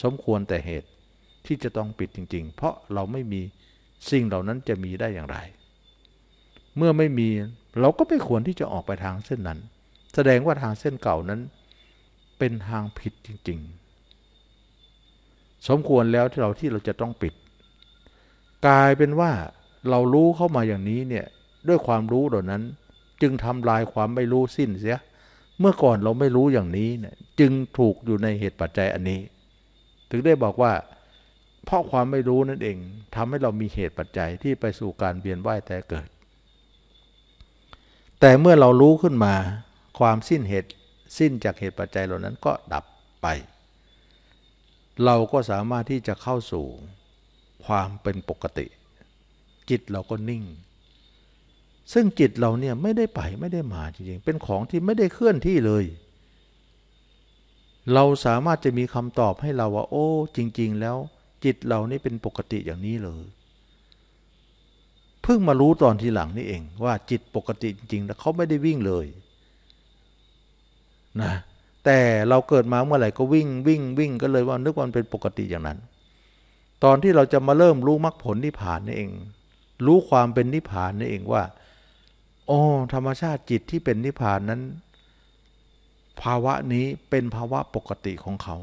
สมควรแต่เหตุที่จะต้องปิดจริง ๆ เพราะเราไม่มีสิ่งเหล่านั้นจะมีได้อย่างไร เมื่อไม่มีเราก็ไม่ควรที่จะออกไปทางเส้นนั้น แสดงว่าทางเส้นเก่านั้นเป็นทางผิดจริง ๆ สมควรแล้วที่เราที่เราจะต้องปิด กลายเป็นว่าเรารู้เข้ามาอย่างนี้เนี่ย ด้วยความรู้เหล่านั้นจึงทำลายความไม่รู้สิ้นเสีย เมื่อก่อนเราไม่รู้อย่างนี้เนี่ยจึงถูกอยู่ในเหตุปัจจัยอันนี้ ถึงได้บอกว่าเพราะความไม่รู้นั่นเอง ทำให้เรามีเหตุปัจจัยที่ไปสู่การเวียนว่ายแต่เกิด แต่เมื่อเรารู้ขึ้นมา ความสิ้นเหตุสิ้นจากเหตุปัจจัยเหล่านั้นก็ดับไป เราก็สามารถที่จะเข้าสู่ความเป็นปกติ จิตเราก็นิ่ง ซึ่งจิตเราเนี่ยไม่ได้ไปไม่ได้มาจริงๆ เป็นของที่ไม่ได้เคลื่อนที่เลย เราสามารถจะมีคำตอบให้เราว่า โอ้ จริง ๆ แล้วจิตเรานี่เป็นปกติอย่างนี้เลย เพิ่งมารู้ตอนทีหลังนี่เองว่าจิตปกติจริงๆแล้วเขาไม่ได้วิ่งเลยนะ แต่เราเกิดมาเมื่อไหร่ก็วิ่ง วิ่งวิ่งก็เลยว่า นึกว่ามันเป็นปกติอย่างนั้น ตอนที่เราจะมาเริ่มรู้มรรคผลนิพพานนี่เอง รู้ความเป็นนิพพานนี่เองว่าโอ้ธรรมชาติจิตที่เป็นนิพพานนั้น ภาวะนี้เป็นภาวะปกติของเขา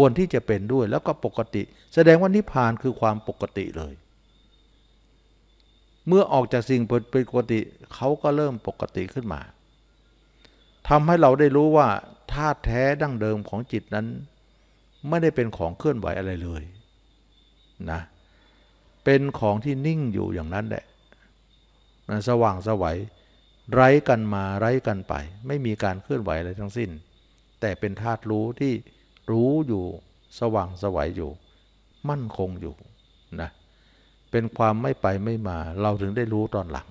ควรที่จะเป็นด้วยแล้วก็ปกติ แสดงว่านิพพานคือความปกติเลย เมื่อออกจากสิ่งเป็นปกติ เขาก็เริ่มปกติขึ้นมาทำให้เราได้รู้ว่าธาตุแท้ดั้งเดิมของจิตนั้น ไม่ได้เป็นของเคลื่อนไหวอะไรเลยนะ เป็นของที่นิ่งอยู่อย่างนั้นแหละนะสว่างสวัยไร้กันมาไร้กันไป ไม่มีการเคลื่อนไหวอะไรทั้งสิ้น แต่เป็นธาตุรู้ที่รู้อยู่สว่างสวัยอยู่ มั่นคงอยู่นะเป็นความไม่ไปไม่มา เราถึงได้รู้ตอนหลัง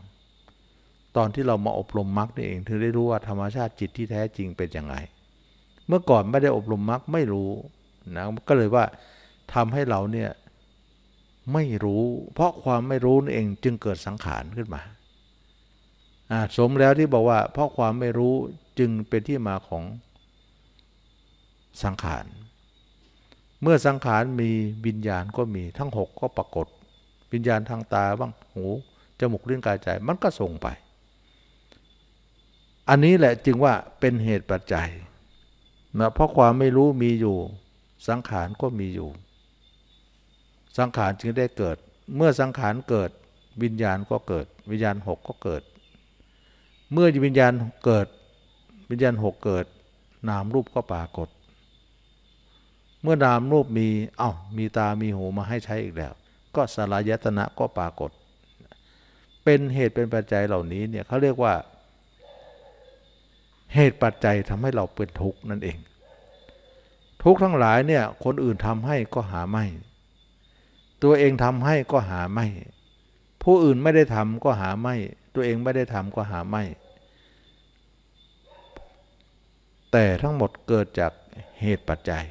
ตอนที่เรามาอบรมมรรคนี่เอง ถึงได้รู้ว่าธรรมชาติจิตที่แท้จริงเป็นยังไง เมื่อก่อนไม่ได้อบรมมรรคไม่รู้นะก็เลยว่าทำให้เราเนี่ยไม่รู้ เพราะความไม่รู้นี่เองจึงเกิดสังขารขึ้นมาสมแล้วที่บอกว่า เพราะความไม่รู้จึงเป็นที่มาของสังขาร เมื่อสังขารมีวิญญาณก็มีทั้งหกก็ปรากฏ วิญญาณทางตาบ้างหูจมูกลื่นกายใจมันก็ส่งไป อันนี้แหละจึงว่าเป็นเหตุปัจจัยนะเพราะความไม่รู้มีอยู่สังขารก็มีอยู่ สังขารจึงได้เกิด เมื่อสังขารเกิดวิญญาณก็เกิด วิญญาณหกก็เกิด เมื่อวิญญาณเกิดวิญญาณหกเกิด นามรูปก็ปรากฏเมื่อนามรูปมีเอา้ามีตามีหูมาให้ใช้อีกแล้ว ก็สลายตนะก็ปรากฏ เป็นเหตุเป็นปัจจัยเหล่านี้เนี่ยเขาเรียกว่า เหตุปัจจัยทำให้เราเป็นทุกข์นั่นเอง ทุกข์ทั้งหลายเนี่ย คนอื่นทำให้ก็หาไม่ ตัวเองทำให้ก็หาไม่ ผู้อื่นไม่ได้ทำ ก็หาไม่ ตัวเองไม่ได้ทำ ก็หาไม่ แต่ทั้งหมดเกิดจากเหตุปัจจัย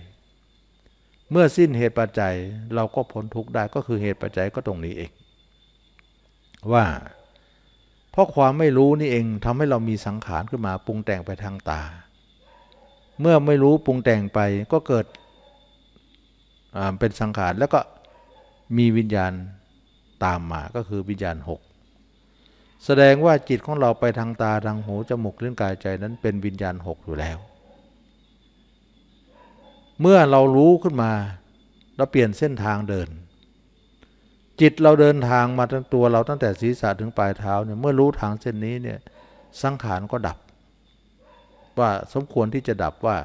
เมื่อสิ้นเหตุปัจจัยเราก็พ้นทุกข์ได้ก็คือเหตุปัจจัยก็ตรงนี้เอง ว่าเพราะความไม่รู้นี่เองทำให้เรามีสังขารขึ้นมาปรุงแต่งไปทางตา เมื่อไม่รู้ปรุงแต่งไปก็เกิดเป็นสังขารแล้วก็มีวิญญาณตามมาก็คือวิญญาณหกแสดงว่าจิตของเราไปทางตาทางหูจมูกเล่นกายใจนั้นเป็นวิญญาณหกอยู่แล้วเมื่อเรารู้ขึ้นมา เราเปลี่ยนเส้นทางเดิน จิตเราเดินทางมาทั้งตัวเราตั้งแต่ศีรษะถึงปลายเท้า เนี่ย เมื่อรู้ทางเส้นนี้เนี่ยสังขารก็ดับ ว่าสมควรที่จะดับว่า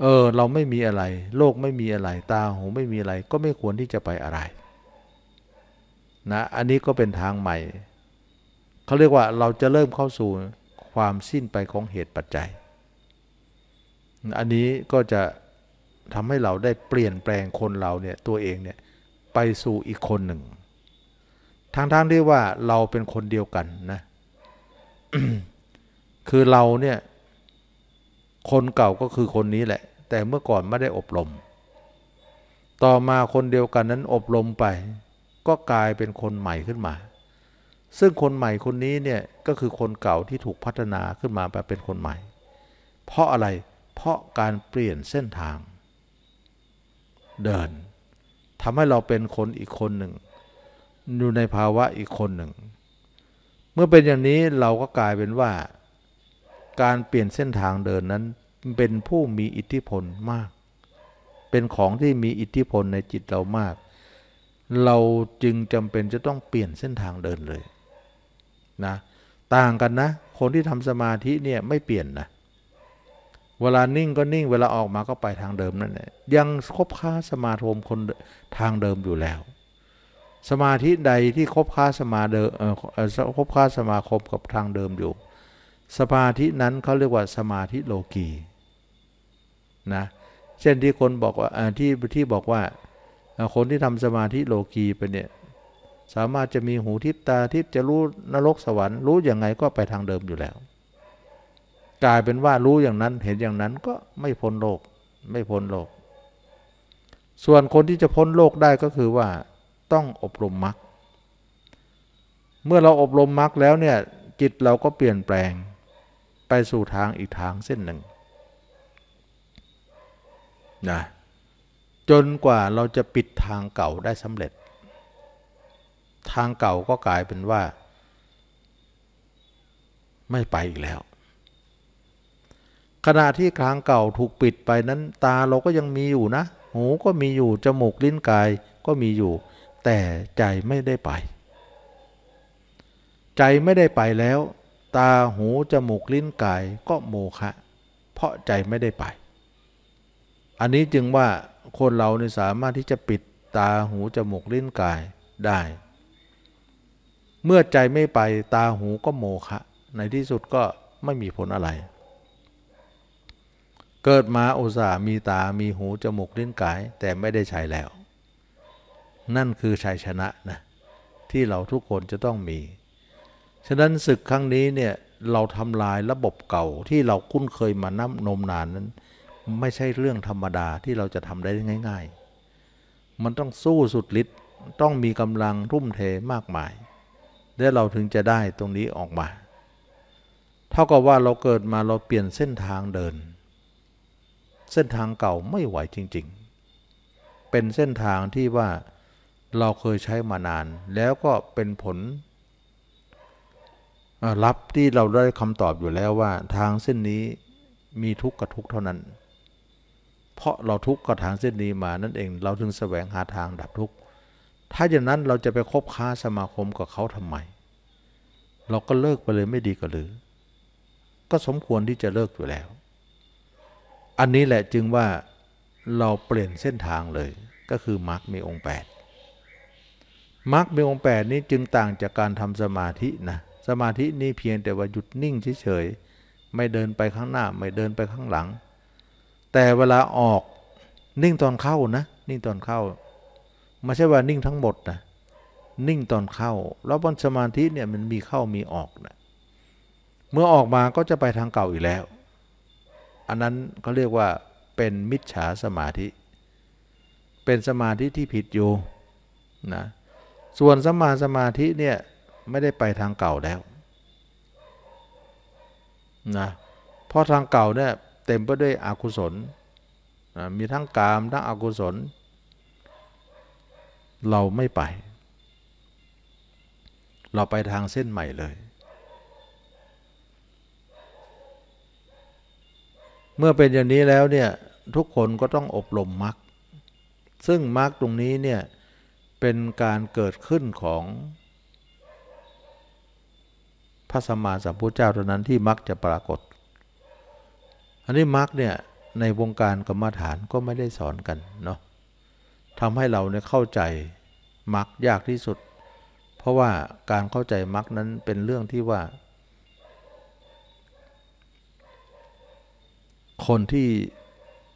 เออ เราไม่มีอะไร โลกไม่มีอะไร ตาหูไม่มีอะไร ก็ไม่ควรที่จะไปอะไรนะอันนี้ก็เป็นทางใหม่ เขาเรียกว่าเราจะเริ่มเข้าสู่ความสิ้นไปของเหตุปัจจัยอันนี้ก็จะทำให้เราได้เปลี่ยนแปลงคนเราเนี่ยตัวเองเนี่ยไปสู่อีกคนหนึ่ง ทั้งางที่ว่าเราเป็นคนเดียวกันนะ คือเราเนี่ย คนเก่าก็คือคนนี้แหละ แต่เมื่อก่อนไม่ได้อบรม ต่อมาคนเดียวกันนั้นอบรมไป ก็กลายเป็นคนใหม่ขึ้นมา ซึ่งคนใหม่คนนี้เนี่ย ก็คือคนเก่าที่ถูกพัฒนาขึ้นมาไปเป็นคนใหม่ เพราะอะไร เพราะการเปลี่ยนเส้นทางเดินทำให้เราเป็นคนอีกคนหนึ่งอยู่ในภาวะอีกคนหนึ่ง เมื่อเป็นอย่างนี้เราก็กลายเป็นว่า การเปลี่ยนเส้นทางเดินนั้น เป็นผู้มีอิทธิพลมาก เป็นของที่มีอิทธิพลในจิตเรามาก เราจึงจำเป็นจะต้องเปลี่ยนเส้นทางเดินเลยนะ ต่างกันนะ คนที่ทำสมาธิเนี่ยไม่เปลี่ยนนะเวลานิ่งก็นิ่งเวลาออกมาก็ไปทางเดิมนั่นแหละยังคบค้าสมาธมคนทางเดิมอยู่แล้ว สมาธิใดที่คบค้าสมาเดิมคบค้าสมาคมกับทางเดิมอยู่สมาธินั้นเขาเรียกว่าสมาธิโลกีนะเช่นที่คนบอกว่าที่ที่บอกว่าคนที่ทำสมาธิโลกีไปเนี่ยสามารถจะมีหูทิพตาทิพจะรู้นรกสวรรค์รู้อย่างไงก็ไปทางเดิมอยู่แล้วกลายเป็นว่ารู้อย่างนั้นเห็นอย่างนั้นก็ไม่พ้นโลก ไม่พ้นโลก ส่วนคนที่จะพ้นโลกได้ก็คือว่าต้องอบรมมรรคเมื่อเราอบรมมรรคแล้วเนี่ยจิตเราก็เปลี่ยนแปลงไปสู่ทางอีกทางเส้นหนึ่งนะจนกว่าเราจะปิดทางเก่าได้สำเร็จ ทางเก่าก็กลายเป็นว่าไม่ไปอีกแล้วขณะที่ครางเก่าถูกปิดไปนั้น ตาเราก็ยังมีอยู่นะหูก็มีอยู่ จมูกลิ้นกายก็มีอยู่ แต่ใจไม่ได้ไป ใจไม่ได้ไปแล้ว ตาหูจมูกลิ้นกายก็โมฆะเพราะใจไม่ได้ไป อันนี้จึงว่าคนเราเนี่ยสามารถที่จะปิดตาหูจมูกลิ้นกายได้ เมื่อใจไม่ไปตาหูก็โมฆะในที่สุดก็ไม่มีผลอะไรเกิดมาอุตส่ามีตา มีหู จมูก ลิ้น กาย แต่ไม่ได้ใช้แล้ว นั่นคือชัยชนะนะ ที่เราทุกคนจะต้องมี ฉะนั้นศึกครั้งนี้เนี่ย เราทำลายระบบเก่าที่เราคุ้นเคยมานับนมนานนั้น ไม่ใช่เรื่องธรรมดาที่เราจะทำได้ง่าย ๆ มันต้องสู้สุดฤทธิ์ ต้องมีกำลังรุ่มเทมากมาย แล้วเราถึงจะได้ตรงนี้ออกมา เท่ากับว่าเราเกิดมาเราเปลี่ยนเส้นทางเดินเส้นทางเก่าไม่ไหวจริง ๆ เป็นเส้นทางที่ว่าเราเคยใช้มานาน แล้วก็เป็นผลรับที่เราได้คำตอบอยู่แล้วว่าทางเส้นนี้มีทุกข์กับทุกข์เท่านั้น เพราะเราทุกข์กับทางเส้นนี้มานั่นเอง เราถึงแสวงหาทางดับทุกข์ ถ้าอย่างนั้นเราจะไปคบค้าสมาคม กับเขาทำไม เราก็เลิกไปเลยไม่ดีกว่าหรือ ก็สมควรที่จะเลิกอยู่แล้วอันนี้แหละจึงว่าเราเปลี่ยนเส้นทางเลย ก็คือมรรคมีองค์8มรรคมี องค์8นี้จึงต่างจากการทำสมาธินะสมาธินี้เพียงแต่ว่าหยุดนิ่งเฉยๆไม่เดินไปข้างหน้า ไม่เดินไปข้างหลัง แต่เวลาออกนิ่งตอนเข้านะ นิ่งตอนเข้าไม่ใช่ว่านิ่งทั้งหมดนะนิ่งตอนเข้าแล้วบนสมาธิเนี่ยมันมีเข้ามีออกนะเมื่อออกมาก็จะไปทางเก่าอีกแล้วอันนั้นเขาเรียกว่าเป็นมิจฉาสมาธิ เป็นสมาธิที่ผิดอยู่นะส่วนสมาสมาธิเนี่ยไม่ได้ไปทางเก่าแล้วนะเพราะทางเก่าเนี่ยเต็มไปด้วยอกุศลนะมีทั้งกามทั้งอกุศล เราไม่ไป เราไปทางเส้นใหม่เลยเมื่อเป็นอย่างนี้แล้วเนี่ยทุกคนก็ต้องอบรมมรรคซึ่งมรรคตรงนี้เนี่ยเป็นการเกิดขึ้นของพระสมมาสัมพุทธเจ้าเท่านั้นที่มรรคจะปรากฏ อันนี้มรรคเนี่ยในวงการกรรมฐานก็ไม่ได้สอนกันเนาะทำให้เราเนี่ยเข้าใจมรรคยากที่สุด เพราะว่าการเข้าใจมรรคนั้นเป็นเรื่องที่ว่าคนที่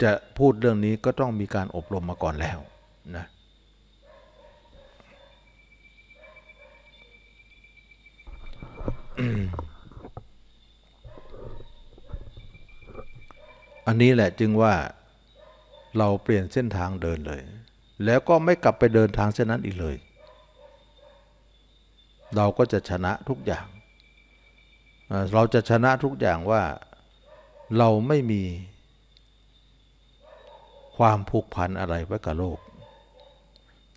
จะพูดเรื่องนี้ก็ต้องมีการอบรมมาก่อนแล้วนะ อันนี้แหละจึงว่าเราเปลี่ยนเส้นทางเดินเลย แล้วก็ไม่กลับไปเดินทางเส้นนั้นอีกเลย เราก็จะชนะทุกอย่าง เราจะชนะทุกอย่างว่าเราไม่มีความผูกพันอะไรไว้กับโลก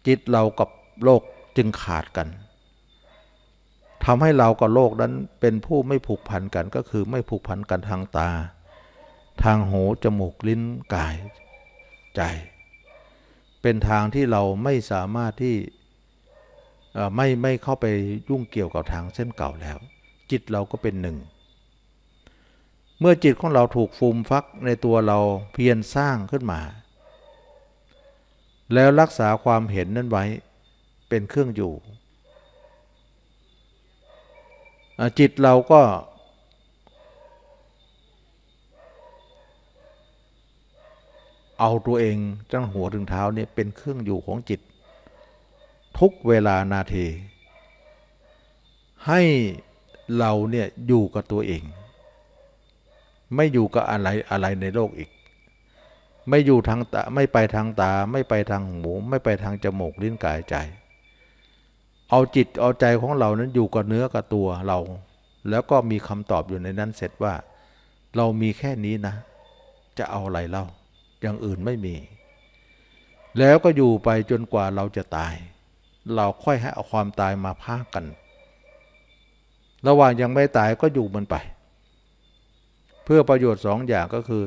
จิตเรากับโลกจึงขาดกันทำให้เรากับโลกนั้นเป็นผู้ไม่ผูกพันกันก็คือไม่ผูกพันกันทางตา ทางหูจมูกลิ้นกายใจ เป็นทางที่เราไม่สามารถที่ไม่ไม่เข้าไปยุ่งเกี่ยวกับทางเส้นเก่าแล้ว จิตเราก็เป็นหนึ่งเมื่อจิตของเราถูกฟูมฟักในตัวเราเพียรสร้างขึ้นมา แล้วรักษาความเห็นนั้นไว้เป็นเครื่องอยู่ จิตเราก็เอาตัวเองจังหัวถึงเท้าเนี่ยเป็นเครื่องอยู่ของจิต ทุกเวลานาที ให้เราเนี่ย อยู่กับตัวเองไม่อยู่กับอะไรอะไรในโลกอีก ไม่อยู่ทางตาไม่ไปทางตาไม่ไปทางหูไม่ไปทางจมูกลิ้นกายใจ เอาจิตเอาใจของเรานั้นอยู่กับเนื้อกับตัวเรา แล้วก็มีคำตอบอยู่ในนั้นเสร็จว่า เรามีแค่นี้นะ จะเอาอะไรเล่าอย่างอื่นไม่มี แล้วก็อยู่ไปจนกว่าเราจะตาย เราค่อยให้เอาความตายมาพากัน ระหว่างยังไม่ตายก็อยู่มันไปเพื่อประโยชน์สองอย่างก็คือ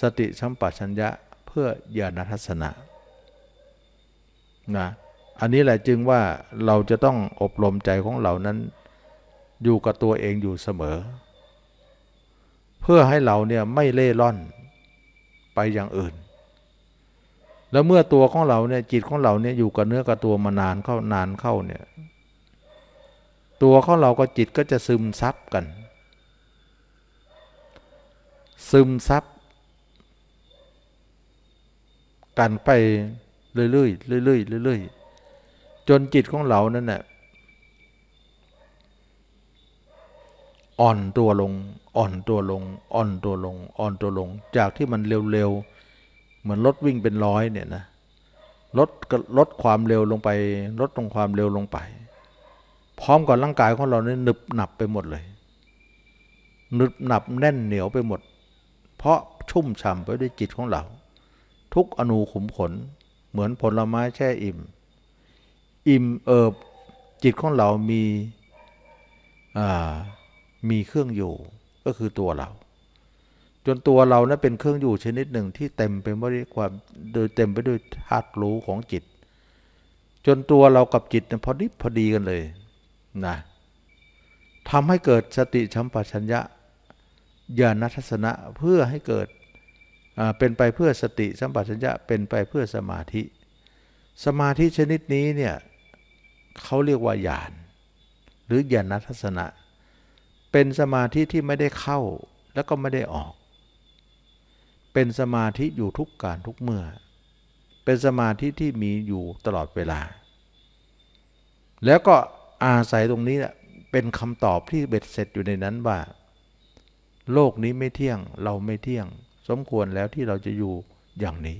สติสัมปชัญญะเพื่อญาณทัศนะนะอันนี้แหละจึงว่าเราจะต้องอบรมใจของเรานั้นอยู่กับตัวเองอยู่เสมอ เพื่อให้เราเนี่ยไม่เล่ร่อนไปอย่างอื่น แล้วเมื่อตัวของเราเนี่ยจิตของเราเนี่ยอยู่กับเนื้อกับตัวมานานเข้านานเข้าเนี่ย ตัวของเราก็จิตก็จะซึมซับกันซึมซับกันไป เรื่อยๆเรื่อยๆเรื่อยๆจนจิตของเรานั่นแหละอ่อนตัวลง อ่อนตัวลง อ่อนตัวลง อ่อนตัวลง จากที่มันเร็ว ๆ เหมือนรถวิ่งเป็นร้อย เนี่ยนะลดลดความเร็วลงไปลดลงความเร็วลงไป พร้อมกับร่างกายของเราเนี่ยหนึบหนับไปหมดเลยหนึบหนับแน่นเหนียวไปหมดเพราะชุ่มฉ่ำไปด้วยจิตของเรา ทุกอนูขุมขนเหมือนผลไม้แช่อิ่ม อิ่มเอิบจิตของเรา มี มีเครื่องอยู่ก็คือตัวเรา จนตัวเรานะั้นเป็นเครื่องอยู่ชนิดหนึ่งที่เต็มไปด้วยความโดยเต็มไปด้วยธาตุรู้ของจิต จนตัวเรากับจิตนพอดีพอดีกันเลยนะทำให้เกิดสติชัมปชัญญะญาณทัศนะเพื่อให้เกิดเป็นไปเพื่อสติสัมปชัญญะเป็นไปเพื่อสมาธิ สมาธิชนิดนี้เนี่ยเขาเรียกว่าญาณหรือญาณทัศนะ เป็นสมาธิที่ไม่ได้เข้าแล้วก็ไม่ได้ออก เป็นสมาธิอยู่ทุกการทุกเมื่อ เป็นสมาธิที่มีอยู่ตลอดเวลา แล้วก็อาศัยตรงนี้แหละเป็นคำตอบที่เบ็ดเสร็จอยู่ในนั้นว่าโลกนี้ไม่เที่ยงเราไม่เที่ยง สมควรแล้วที่เราจะอยู่อย่างนี้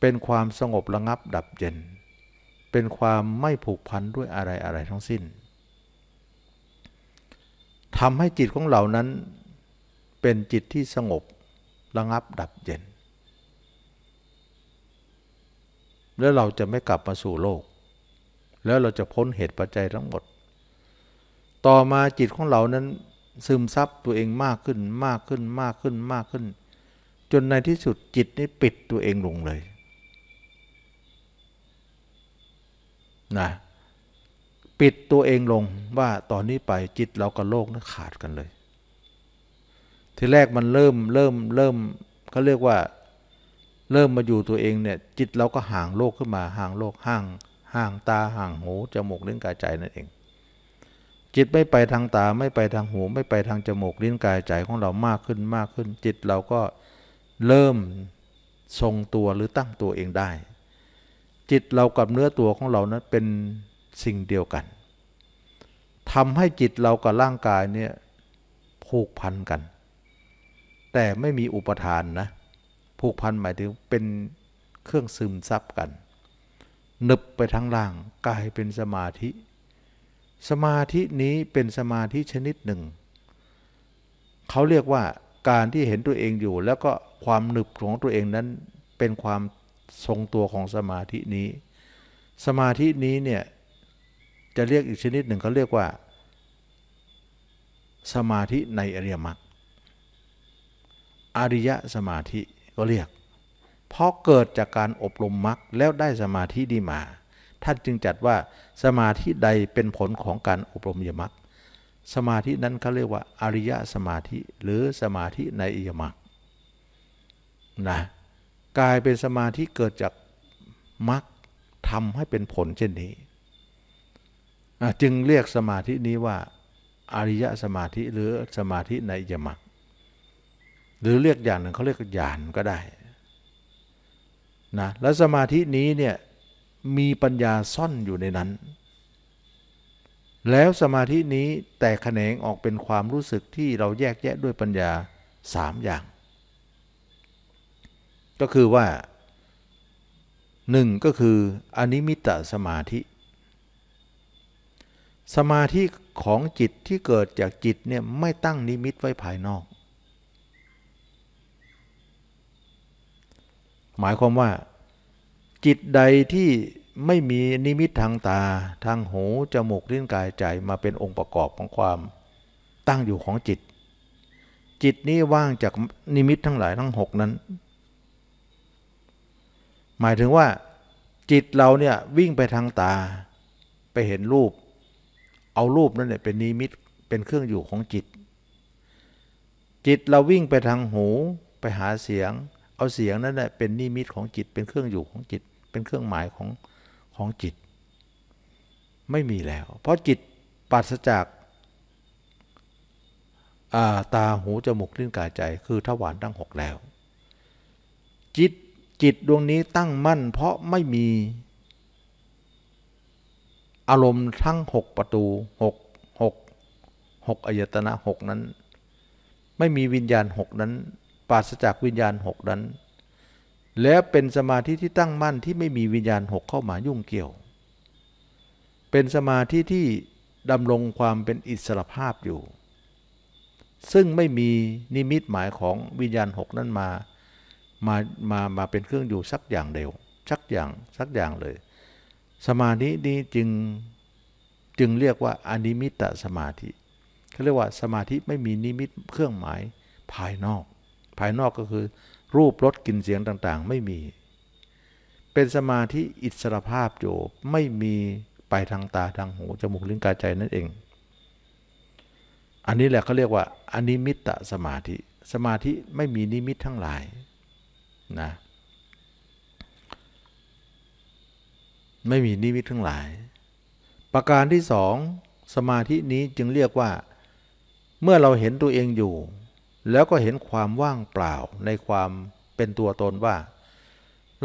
เป็นความสงบระงับดับเย็น เป็นความไม่ผูกพันด้วยอะไรอะไรทั้งสิ้นทำให้จิตของเรานั้น เป็นจิตที่สงบระงับดับเย็นแล้วเราจะไม่กลับมาสู่โลก แล้วเราจะพ้นเหตุปัจจัยทั้งหมด ต่อมาจิตของเรานั้นซึมซับตัวเองมากขึ้น มากขึ้น มากขึ้นมากขึ้น จนในที่สุดจิตนี่ปิดตัวเองลงเลยนะปิดตัวเองลงว่าตอนนี้ไปจิตเรากับโลกนั้นขาดกันเลย ทีแรกมันเริ่ม เริ่มเริ่มเขาเรียกว่าเริ่มมาอยู่ตัวเองเนี่ย จิตเราก็ห่างโลกขึ้นมา ห่างโลกห่าง ห่างตาห่างหูจมูกเล่้นกายใจนั่นเองจิตไม่ไปทางตาไม่ไปทางหู ไม่ไปทางจมูกลิ้นกายใจของเรามากขึ้นมากขึ้น จิตเราก็เริ่มทรงตัวหรือตั้งตัวเองได้ จิตเรากับเนื้อตัวของเรานั้นเป็นสิ่งเดียวกันทำให้จิตเรากับร่างกายเนี่ย ผูกพันกัน แต่ไม่มีอุปทานนะผูกพันหมายถึงเป็นเครื่องซึมซับกันนึบไปทั้งล่างกลายเป็นสมาธิสมาธินี้เป็นสมาธิชนิดหนึ่งเขาเรียกว่าการที่เห็นตัวเองอยู่แล้วก็ความหนึบของตัวเองนั้นเป็นความทรงตัวของสมาธินี้ สมาธินี้เนี่ยจะเรียกอีกชนิดหนึ่งเขาเรียกว่า สมาธิในอริยมรรคอริยสมาธิก็เรียกเพราะเกิดจากการอบรมมรรคแล้วได้สมาธิดีมาท่านจึงจัดว่าสมาธิใดเป็นผลของการอบรมยมักสมาธินั้นเขาเรียกว่า อริยสมาธิหรือสมาธิในอิยมักนะกลายเป็นสมาธิเกิดจากมักทำให้เป็นผลเช่นนี้จึงเรียกสมาธินี้ว่าอริยสมาธิหรือสมาธิในอิยมักหรือเรียกอย่างหนึ่งเขาเรียกญาณก็ได้นะและสมาธินี้เนี่ยมีปัญญาซ่อนอยู่ในนั้น แล้วสมาธินี้แตกแขนงออกเป็นความรู้สึกที่เราแยกแยะด้วยปัญญาสามอย่าง ก็คือว่าหนึ่งก็คือ อนิมิตสมาธิ สมาธิของจิตที่เกิดจากจิตเนี่ยไม่ตั้งนิมิตไว้ภายนอก หมายความว่าจิตใดที่ไม่มีนิมิตทางตาทางหูจมูกลิ้นกายใจมาเป็นองค์ประกอบของความตั้งอยู่ของจิต จิตนี้ว่างจากนิมิตทั้งหลายทั้งหกนั้น หมายถึงว่าจิตเราเนี่ยวิ่งไปทางตาไปเห็นรูป เอารูปนั้นเนี่ยเป็นนิมิตเป็นเครื่องอยู่ของจิต จิตเราวิ่งไปทางหูไปหาเสียงเอาเสียงนั้นแหละเป็นนิมิตของจิตเป็นเครื่องอยู่ของจิตเป็นเครื่องหมายของของจิตไม่มีแล้ว เพราะจิตปราศจากาตาหูจมูกลิ้นกายใจ คือทวารทั้งหกแล้วจิตจิตดวงนี้ตั้งมั่นเพราะไม่มี อารมณ์ทั้งหกประตูหกหกหกอายตนะหกนั้น ไม่มีวิญญาณหกนั้นปราศจากวิญญาณหกนั้น และ เป็นสมาธิที่ตั้งมั่นที่ไม่มีวิญญาณหกเข้ามา ยุ่งเกี่ยว เป็นสมาธิที่ดำรงความเป็นอิสระภาพอยู่ ซึ่งไม่มีนิมิตหมายของวิญญาณหกนั้นมามามา มา เป็นเครื่องอยู่สักอย่างเดียวสักอย่างสักอย่างเลย สมาธินี้จึงจึงเรียกว่าอนิมิตตสมาธิเขาเรียกว่า สมาธิไม่มีนิมิตเครื่องหมายภายนอกภายนอกก็คือรูปรสกลิ่นเสียงต่างๆไม่มี เป็นสมาธิอิสรภาพโยไม่มีไปทางตาทางหูจมูกลิ้นกายใจนั่นเอง อันนี้แหละเขาเรียกว่าอนิมิตตสมาธิสมาธิไม่มีนิมิตทั้งหลายนะไม่มีนิมิตทั้งหลาย ประการที่สองสมาธินี้จึงเรียกว่าเมื่อเราเห็นตัวเองอยู่แล้วก็เห็นความว่างเปล่าในความเป็นตัวตนว่า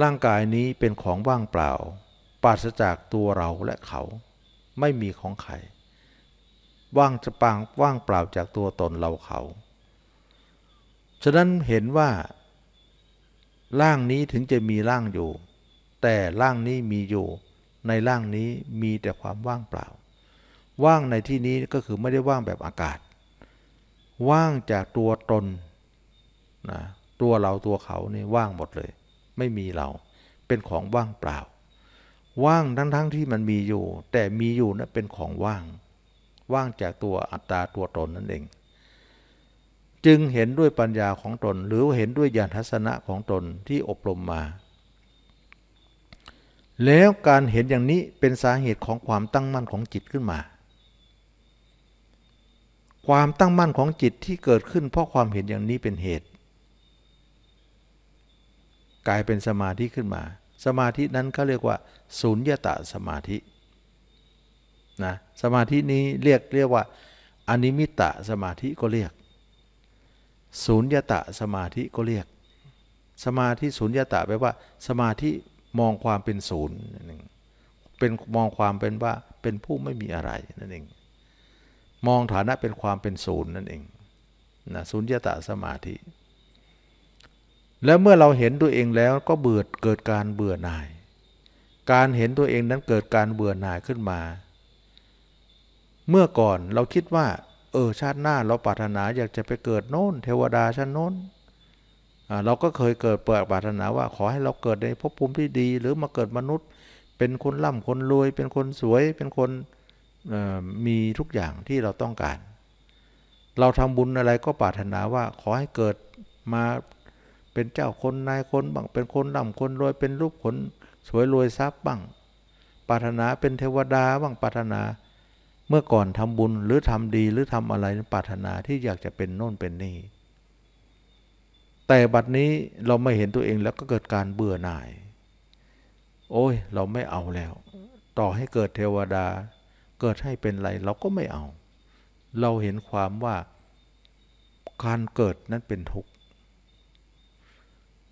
ร่างกายนี้เป็นของว่างเปล่า ปราศจากตัวเราและเขาไม่มีของ ใคร ว่างจะปางว่างเปล่าจากตัวตนเราเขา ฉะนั้นเห็นว่า ร่างนี้ถึงจะมี ร่างอยู่ แต่ ร่างนี้มีอยู่ใน ร่างนี้มีแต่ความว่างเปล่า ว่างในที่นี้ก็คือไม่ได้ว่างแบบอากาศว่างจากตัวตนนะตัวเราตัวเขานี่ว่างหมดเลย ไม่มีเรา เป็นของว่างเปล่า ว่างทั้งๆทที่มันมีอยู่ แต่มีอยู่นะเป็นของว่างว่างจากตัวอัตตาตัวตนนั่นเอง จึงเห็นด้วยปัญญาของตนหรือเห็นด้วยญาณทัศนะของตนที่อบรมมา แล้วการเห็นอย่างนี้เป็นสาเหตุของความตั้งมั่นของจิตขึ้นมาความตั้งมั่นของจิตที่เกิดขึ้นเพราะความเห็นอย่างนี้เป็นเหตุ กลายเป็นสมาธิขึ้นมา สมาธินั้นเขาเรียกว่าสุญญตาสมาธินะสมาธินี้เรียกเรียกว่า อนิมิตะสมาธิก็เรียกสุญญตะสมาธิก็เรียก สมาธิสุญญตะแปลว่า สมาธิมองความเป็นศูนย์นั่นเองเป็นมองความเป็นว่าเป็นผู้ไม่มีอะไรนั่นเองมอง ฐานะเป็นความเป็นศูนย์นั่นเองนะนย์ยตาสมาธิ แล้วเมื่อเราเห็นตัวเองแล้วก็เบื่อเกิดการเบื่อหน่าย การเห็นตัวเองนั้นเกิดการเบื่อหน่ายขึ้นมา เมื่อก่อนเราคิดว่า เออ ชาติหน้าเราปรารถนาอยากจะไปเกิดโน้นเทวดาชั้นโน้น เราก็เคยเกิดเปิดปรารถนาว่าขอให้เราเกิด ในภพภูมิที่ดี หรือมาเกิดมนุษย์เป็นคนร่ำคนรวย เป็นคนสวยเป็นคนมีทุกอย่างที่เราต้องการ เราทำบุญอะไรก็ปรารถนาว่าขอให้เกิดมาเป็นเจ้าคนนายคนบ้างเป็นคนร่ำคนรวยเป็นรูปขนสวยรวยทรัพย์บ้างปรารถนาเป็นเทวดาบ้างปรารถนาเมื่อก่อนทำบุญหรือทำดีหรือทำอะไรปรารถนาที่อยากจะเป็นโน่นเป็นนี่แต่บัดนี้เราไม่เห็นตัวเองแล้วก็เกิดการเบื่อหน่าย โอ้ยเราไม่เอาแล้ว ต่อให้เกิดเทวดาเกิดให้เป็นไรเราก็ไม่เอา เราเห็นความว่าการเกิดนั้นเป็นทุกข์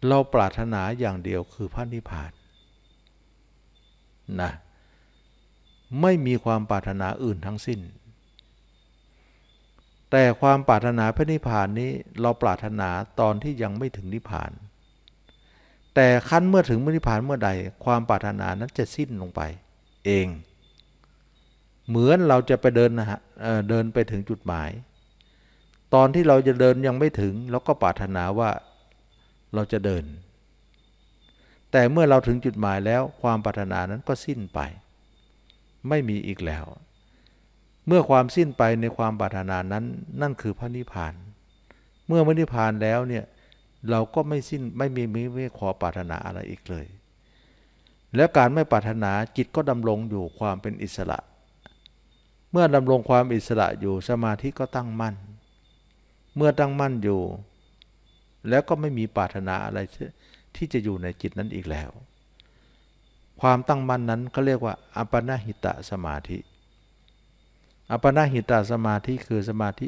เราปรารถนาอย่างเดียวคือพระนิพพานนะ ไม่มีความปรารถนาอื่นทั้งสิ้น แต่ความปรารถนาพระนิพพานนี้ เราปรารถนาตอนที่ยังไม่ถึงนิพพาน แต่ขั้นเมื่อถึงนิพพานเมื่อใด ความปรารถนานั้นจะสิ้นลงไปเองเหมือนเราจะไปเดินนะฮะเดินไปถึงจุดหมาย ตอนที่เราจะเดินยังไม่ถึงเราก็ปรารถนาว่าเราจะเดิน แต่เมื่อเราถึงจุดหมายแล้วความปรารถนานั้นก็สิ้นไป ไม่มีอีกแล้ว เมื่อความสิ้นไปในความปรารถนานั้น นั่นคือพระนิพพาน เมื่อพระนิพพานแล้วเนี่ย เราก็ไม่สิ้น ไม่มีไม่ขอปรารถนาอะไรอีกเลย แล้วการไม่ปรารถนาจิตก็ดำรงอยู่ความเป็นอิสระเมื่อดำรงความอิสระอยู่สมาธิก็ตั้งมั่น เมื่อตั้งมั่นอยู่ แล้วก็ไม่มีปรารถนาอะไรที่จะอยู่ในจิตนั้นอีกแล้ว ความตั้งมั่นนั้นก็เรียกว่าอัปปนาหิตะสมาธิอัปปนาหิตะสมาธิคือสมาธิ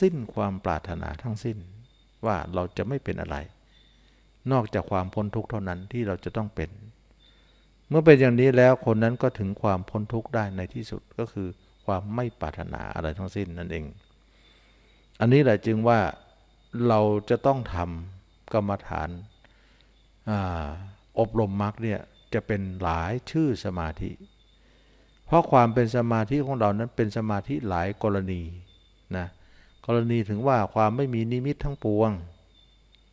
สิ้นความปรารถนาทั้งสิ้นว่าเราจะไม่เป็นอะไร นอกจากความพ้นทุกข์เท่านั้นที่เราจะต้องเป็นเมื่อเป็นอย่างนี้แล้วคนนั้นก็ถึงความพ้นทุกข์ได้ในที่สุดก็คือความไม่ปรารถนาอะไรทั้งสิ้นนั่นเอง อันนี้แหละจึงว่าเราจะต้องทำกรรมฐานอบรมมรรคเนี่ยจะเป็นหลายชื่อสมาธิ เพราะความเป็นสมาธิของเรานั้นเป็นสมาธิหลายกรณีนะกรณีถึงว่าความไม่มีนิมิตทั้งปวง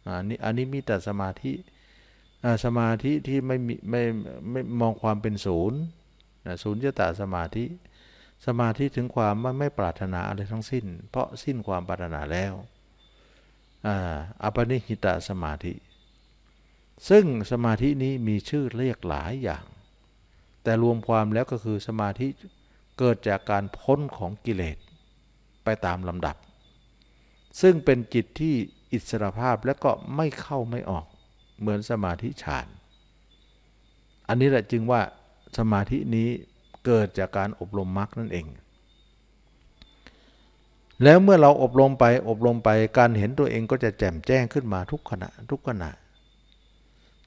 อันนี้อันนี้มีแต่สมาธิสมาธิที่ไม่มีไม่ไม่มองความเป็นศูนย์ ศูนย์ยตาสมาธิสมาธิถึงความไม่ไม่ปรารถนาอะไรทั้งสิ้น เพราะสิ้นความปรารถนาแล้วอัปนิหิตาสมาธิ ซึ่งสมาธินี้มีชื่อเรียกหลายอย่าง แต่รวมความแล้วก็คือสมาธิเกิดจากการพ้นของกิเลสไปตามลำดับ ซึ่งเป็นจิตที่อิสระภาพและก็ไม่เข้าไม่ออกเหมือนสมาธิฌานอันนี้แหละจึงว่าสมาธินี้เกิดจากการอบรมมรรคนั่นเอง แล้วเมื่อเราอบรมไป อบรมไปการเห็นตัวเองก็จะแจ่มแจ้งขึ้นมาทุกขณะ ทุกขณะ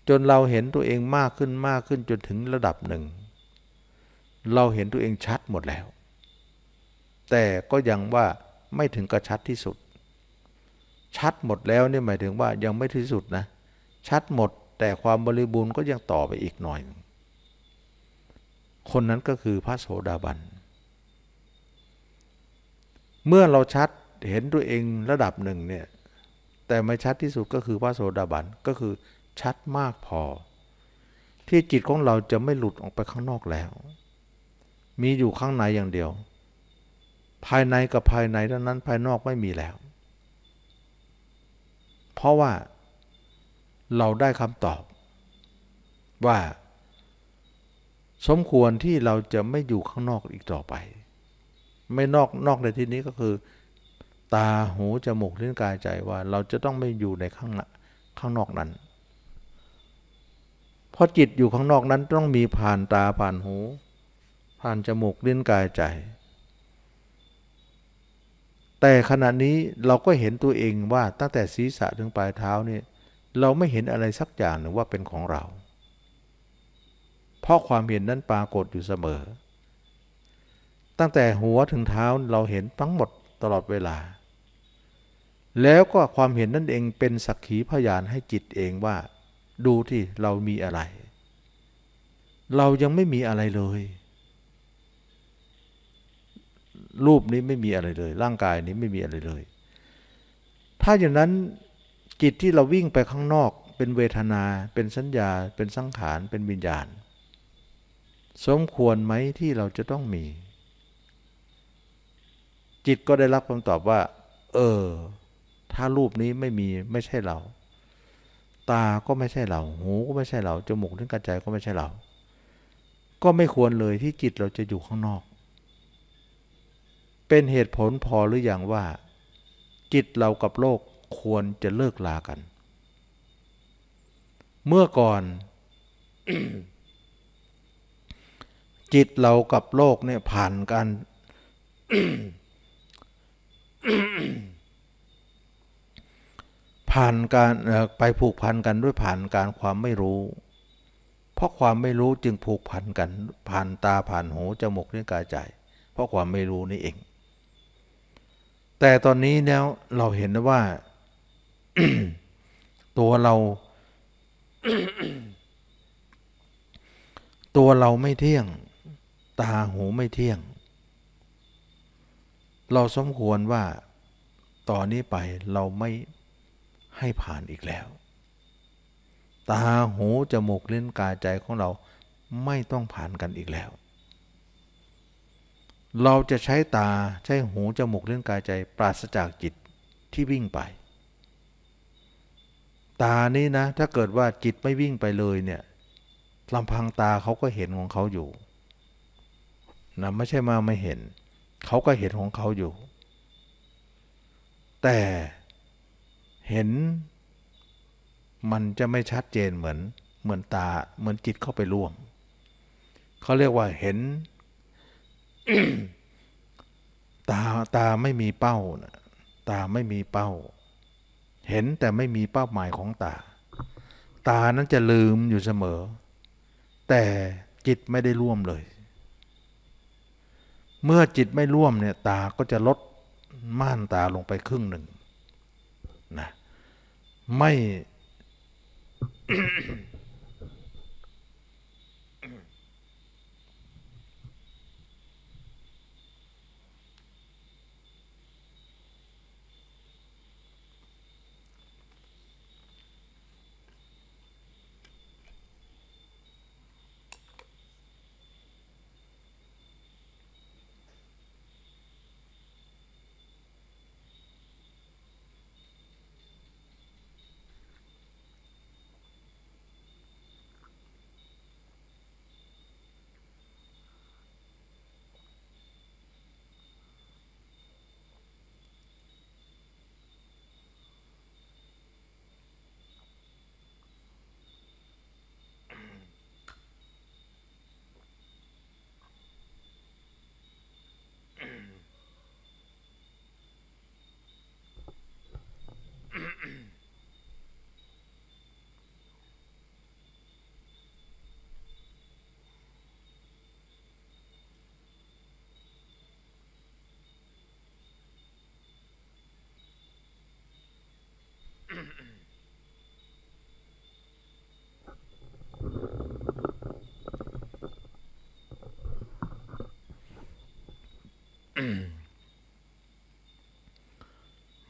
จนเราเห็นตัวเองมากขึ้นมากขึ้น จนถึงระดับหนึ่ง เราเห็นตัวเองชัดหมดแล้ว แต่ก็ยังว่าไม่ถึงกระชัดที่สุด ชัดหมดแล้วนี่หมายถึงว่ายังไม่ที่สุดนะเชัดหมดแต่ความบริบูรณ์ก็ยังต่อไปอีกหน่อย คนนั้นก็คือพระโสดาบัน เมื่อเราชัดเห็นตัวเองระดับหนึ่งเนี่ยแต่ไม่ชัดที่สุดก็คือพระโสดาบันก็คือชัดมากพอ ที่จิตของเราจะไม่หลุดออกไปข้างนอกแล้ว มีอยู่ข้างในอย่างเดียว ภายในกับภายในเท่านั้น ภายนอกไม่มีแล้ว เพราะว่าเราได้คำตอบว่า สมควรที่เราจะไม่อยู่ข้างนอกอีกต่อไป ไม่นอกนอกในที่นี้ก็คือ ตาหู จมูกลิ้นกายใจว่าเราจะต้องไม่อยู่ในข้างข้างนอกนั้นเพราะจิตอยู่ข้างนอกนั้นต้องมีผ่านตาผ่านหู ผ่านจมูกลิ้นกายใจ แต่ขณะนี้เราก็เห็นตัวเองว่าตั้งแต่ศีรษะถึงปลายเท้านี่เราไม่เห็นอะไรสักอย่างหนึ่งว่าเป็นของเรา เพราะความเห็นนั้นปรากฏอยู่เสมอ ตั้งแต่หัวถึงเท้า เราเห็นทั้งหมดตลอดเวลา แล้วก็ความเห็นนั่นเองเป็นสักขีพยานให้จิตเองว่า ดูที่เรามีอะไร เรายังไม่มีอะไรเลย รูปนี้ไม่มีอะไรเลย ร่างกายนี้ไม่มีอะไรเลย ถ้าอย่างนั้นจิตที่เราวิ่งไปข้างนอกเป็นเวทนาเป็นสัญญาเป็นสังขารเป็นวิญญาณ สมควรไหมที่เราจะต้องมี จิตก็ได้รับคำตอบว่าเออถ้ารูปนี้ไม่มีไม่ใช่เรา ตาก็ไม่ใช่เราหูก็ไม่ใช่เราจมูกทั้งกระใจก็ไม่ใช่เรา ก็ไม่ควรเลยที่จิตเราจะอยู่ข้างนอก เป็นเหตุผลพอหรืออยังว่า จิตเรากับโลกควรจะเลิกลากัน เมื่อก่อน จิตเรากับโลกเนี่ยผ่านการผ่านการไปผูกพันกันด้วยผ่านการความไม่รู้ เพราะความไม่รู้จึงผูกพันกัน ผ่านตาผ่านหูจมูกเลี้งกายใจ เพราะความไม่รู้นี่เอง แต่ตอนนี้แล้วเราเห็นว่าตัวเรา ตัวเราไม่เที่ยง ตาหูไม่เที่ยง เราสมควรว่า ต่อนนี้ไป เราไม่ให้ผ่านอีกแล้ว ตาหูจมูกเล่นกายใจของเราไม่ต้องผ่านกันอีกแล้ว เราจะใช้ตาใช้หูจมูกเล่นกายใจ ปราศจากจิตที่วิ่งไปตานี่นะ ถ้าเกิดว่าจิตไม่วิ่งไปเลย เนี่ยลำพังตาเขาก็เห็นของเขาอยู่นะไม่ใช่มาไม่เห็น เขาก็เห็นของเขาอยู่ แต่เห็น มันจะไม่ชัดเจนเหมือน เหมือนตา เหมือนจิตเข้าไปร่วมเขาเรียกว่าเห็น ตาตาไม่มีเป้านะตาไม่มีเป้าเห็นแต่ไม่มีเป้าหมายของตา ตานั้นจะลืมอยู่เสมอ แต่จิตไม่ได้ร่วมเลย เมื่อจิตไม่ร่วมเนี่ย ตาก็จะลดม่านตาลงไปครึ่งหนึ่งนะ ไม่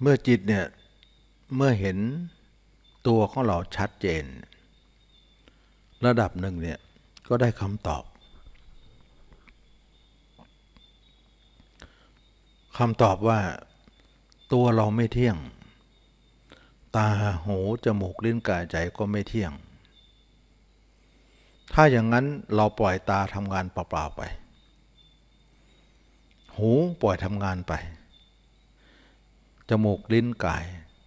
มื่อจิตเนี่ย เมื่อเห็นตัวของเราชัดเจน ระดับหนึ่งเนี่ย ก็ได้คำตอบคำตอบว่า ตัวเราไม่เที่ยง ตาหู จมูกลิ้นกายใจก็ไม่เที่ยง ถ้าอย่างนั้นเราปล่อยตาทำงานเปล่า ๆ ไป หูปล่อยทำงานไปจมูกลิ้นกาย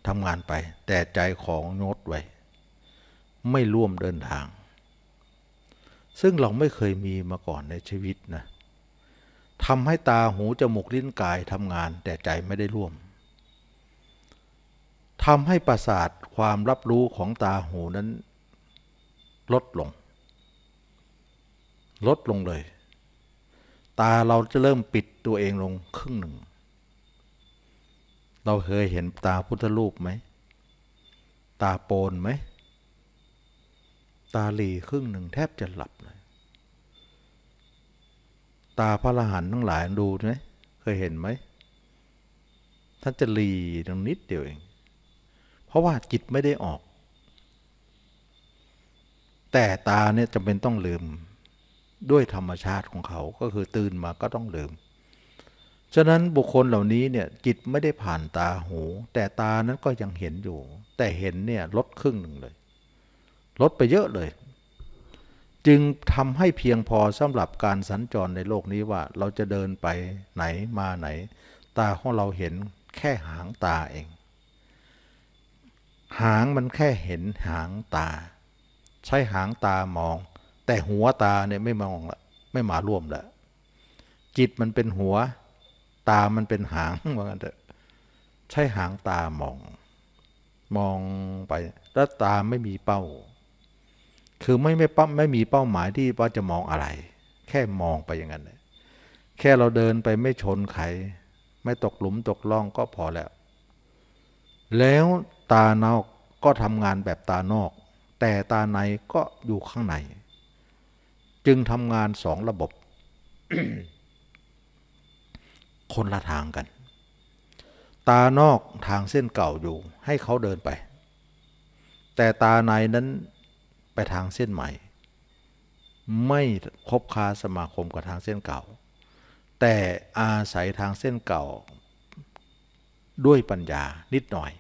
ทำงานไป แต่ใจของงดไว้ ไม่ร่วมเดินทาง ซึ่งเราไม่เคยมีมาก่อนในชีวิตนะทำให้ตาหู จมูกลิ้นกายทำงาน แต่ใจไม่ได้ร่วมทำให้ประสาทความรับรู้ของตาหูนั้น ลดลง ลดลงเลย ตาเราจะเริ่มปิดตัวเองลงครึ่งหนึ่งเราเคยเห็นตาพุทธรูปไหม ตาโปนไหม ตาหลีครึ่งหนึ่งแทบจะหลับเลย ตาพระลรหันต์ทั้งหลายดูไหม เคยเห็นไหมท่านจะหลีตรงนิดเดียวเอง เพราะว่าจิตไม่ได้ออก แต่ตาเนี่ยจำเป็นต้องลืมด้วยธรรมชาติของเขาก็คือตื่นมาก็ต้องลืมฉะนั้นบุคคลเหล่านี้เนี่ยจิตไม่ได้ผ่านตาหู แต่ตานั้นก็ยังเห็นอยู่ แต่เห็นเนี่ยลดครึ่งหนึ่งเลย ลดไปเยอะเลย จึงทำให้เพียงพอสำหรับการสัญจรในโลกนี้ว่า เราจะเดินไปไหนมาไหน ตาของเราเห็นแค่หางตาเอง หางมันแค่เห็นหางตา ใช้หางตามอง แต่หัวตาเนี่ยไม่มองละไม่มาร่วมละจิตมันเป็นหัวตามันเป็นหางว่ากันเถอะใช้หางตามอง มองไปแล้วตาไม่มีเป้า คือไม่ไม่ปั๊มไม่มีเป้าหมายที่ว่าจะมองอะไร แค่มองไปอย่างนั้นเลยแค่เราเดินไปไม่ชนใครไม่ตกหลุมตกล่องก็พอแล้ว แล้วตานอกก็ทำงานแบบตานอก แต่ตาในก็อยู่ข้างใน จึงทำงานสองระบบคนละทางกัน ตานอกทางเส้นเก่าอยู่ให้เขาเดินไป แต่ตาในนั้นไปทางเส้นใหม่ ไม่คบค้าสมาคม กับทางเส้นเก่า แต่อาศัยทางเส้นเก่าด้วยปัญญานิดหน่อย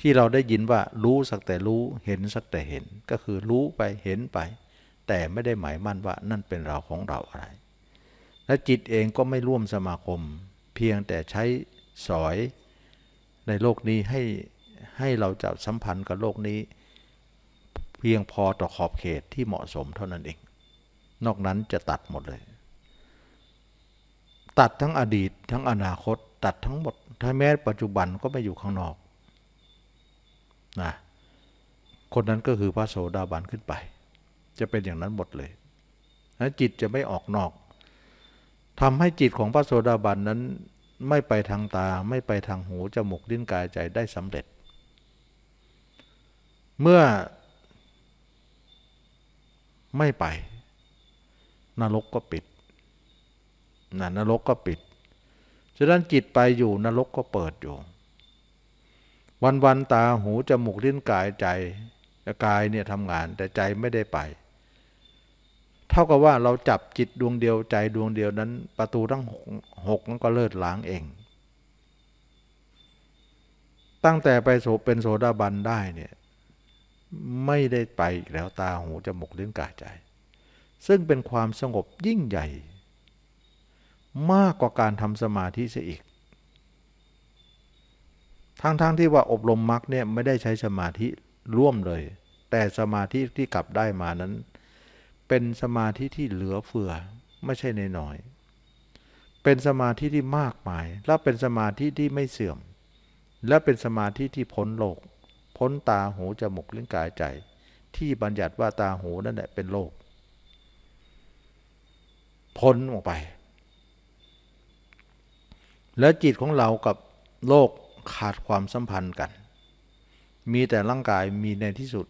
ที่เราได้ยินว่ารู้สักแต่รู้เห็นสักแต่เห็นก็คือรู้ไปเห็นไป แต่ไม่ได้ หมายมั่นว่านั่นเป็นเราของเราอะไรและจิตเองก็ไม่ร่วมสมาคม เพียงแต่ใช้ สอยในโลกนี้ให้ให้เราจับสัมพันธ์กับโลกนี้ เพียงพอต่อขอบเขตที่เหมาะสมเท่านั้นเอง นอกนั้นจะตัดหมดเลย ตัดทั้งอดีตทั้งอนาคต ตัดทั้งหมดถ้าแม้ปัจจุบันก็ไม่อยู่ข้างนอกนะคนนั้นก็คือพระโสดาบันขึ้นไป จะเป็นอย่างนั้นหมดเลยนะจิตจะไม่ออกนอกทำให้จิตของพระโสดาบันนั้น ไม่ไปทางตาไม่ไปทางหูจมูกลิ้นกายใจได้สำเร็จ เมื่อไม่ไป นรกก็ปิดน่ะนรกก็ปิดฉะนั้นจิตไปอยู่นรกก็เปิดอยู่ วันวันตาหูจมูกลิ้นกายใจกายเนี่ยทำงานแต่ใจไม่ได้ไปเท่ากับว่าเราจับจิตดวงเดียวใจดวงเดียวนั้น ประตูทั้งหกนั้นก็เลิศล้างเอง ตั้งแต่ไปโสเป็นโสดาบันได้เนี่ย ไม่ได้ไปแล้วตาหูจมูกลิ้นกายใจ ซึ่งเป็นความสงบยิ่งใหญ่ มากกว่าการทำสมาธิเสียอีก ทั้งๆทที่ว่าอบรมมรรคเนี่ยไม่ได้ใช้สมาธิร่วมเลย แต่สมาธิที่กลับได้มานั้นเป็นสมาธิที่เหลือเฟือ ไม่ใช่ในน้อย เป็นสมาธิที่มากมาย และเป็นสมาธิที่ไม่เสื่อม และเป็นสมาธิที่พ้นโลก พ้นตาหูจมูกลิ้นกายใจที่บัญญัติว่าตาหูนั่นแหละเป็นโลก พ้นออกไป แล้วจิตของเรากับโลกขาดความสัมพันธ์กัน มีแต่ร่างกายมีในที่สุด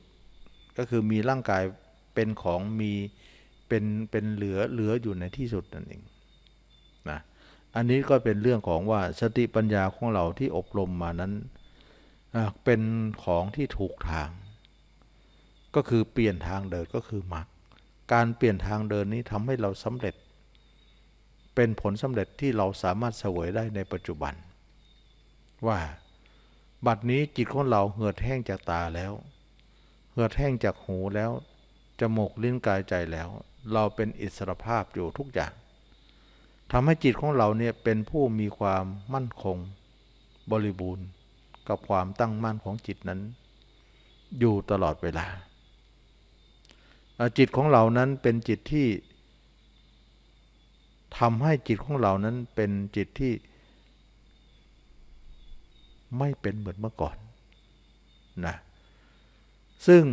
ก็คือมีร่างกายเป็นของมีเป็นเป็นเหลือเหลืออยู่ในที่สุดนั่นเองนะ อันนี้ก็เป็นเรื่องของว่าสติปัญญาของเราที่อบรมมานั้นเป็นของที่ถูกทาง ก็คือเปลี่ยนทางเดินก็คือมรรคการเปลี่ยนทางเดินนี้ทำให้เราสำเร็จ เป็นผลสำเร็จที่เราสามารถเสวยได้ในปัจจุบัน ว่าบัดนี้จิตของเราเหือดแห้งจากตาแล้ว เหือดแห้งจากหูแล้วจมูกลิ้นกายใจแล้วเราเป็นอิสรภาพอยู่ทุกอย่างทำให้จิตของเราเนี่ยเป็นผู้มีความมั่นคงบริบูรณ์ กับความตั้งมั่นของจิตนั้น อยู่ตลอดเวลาจิตของเรานั้นเป็นจิตที่ทำให้จิตของเรานั้นเป็นจิตที่ไม่เป็นเหมือนเมื่อก่อน นะเซึ่ง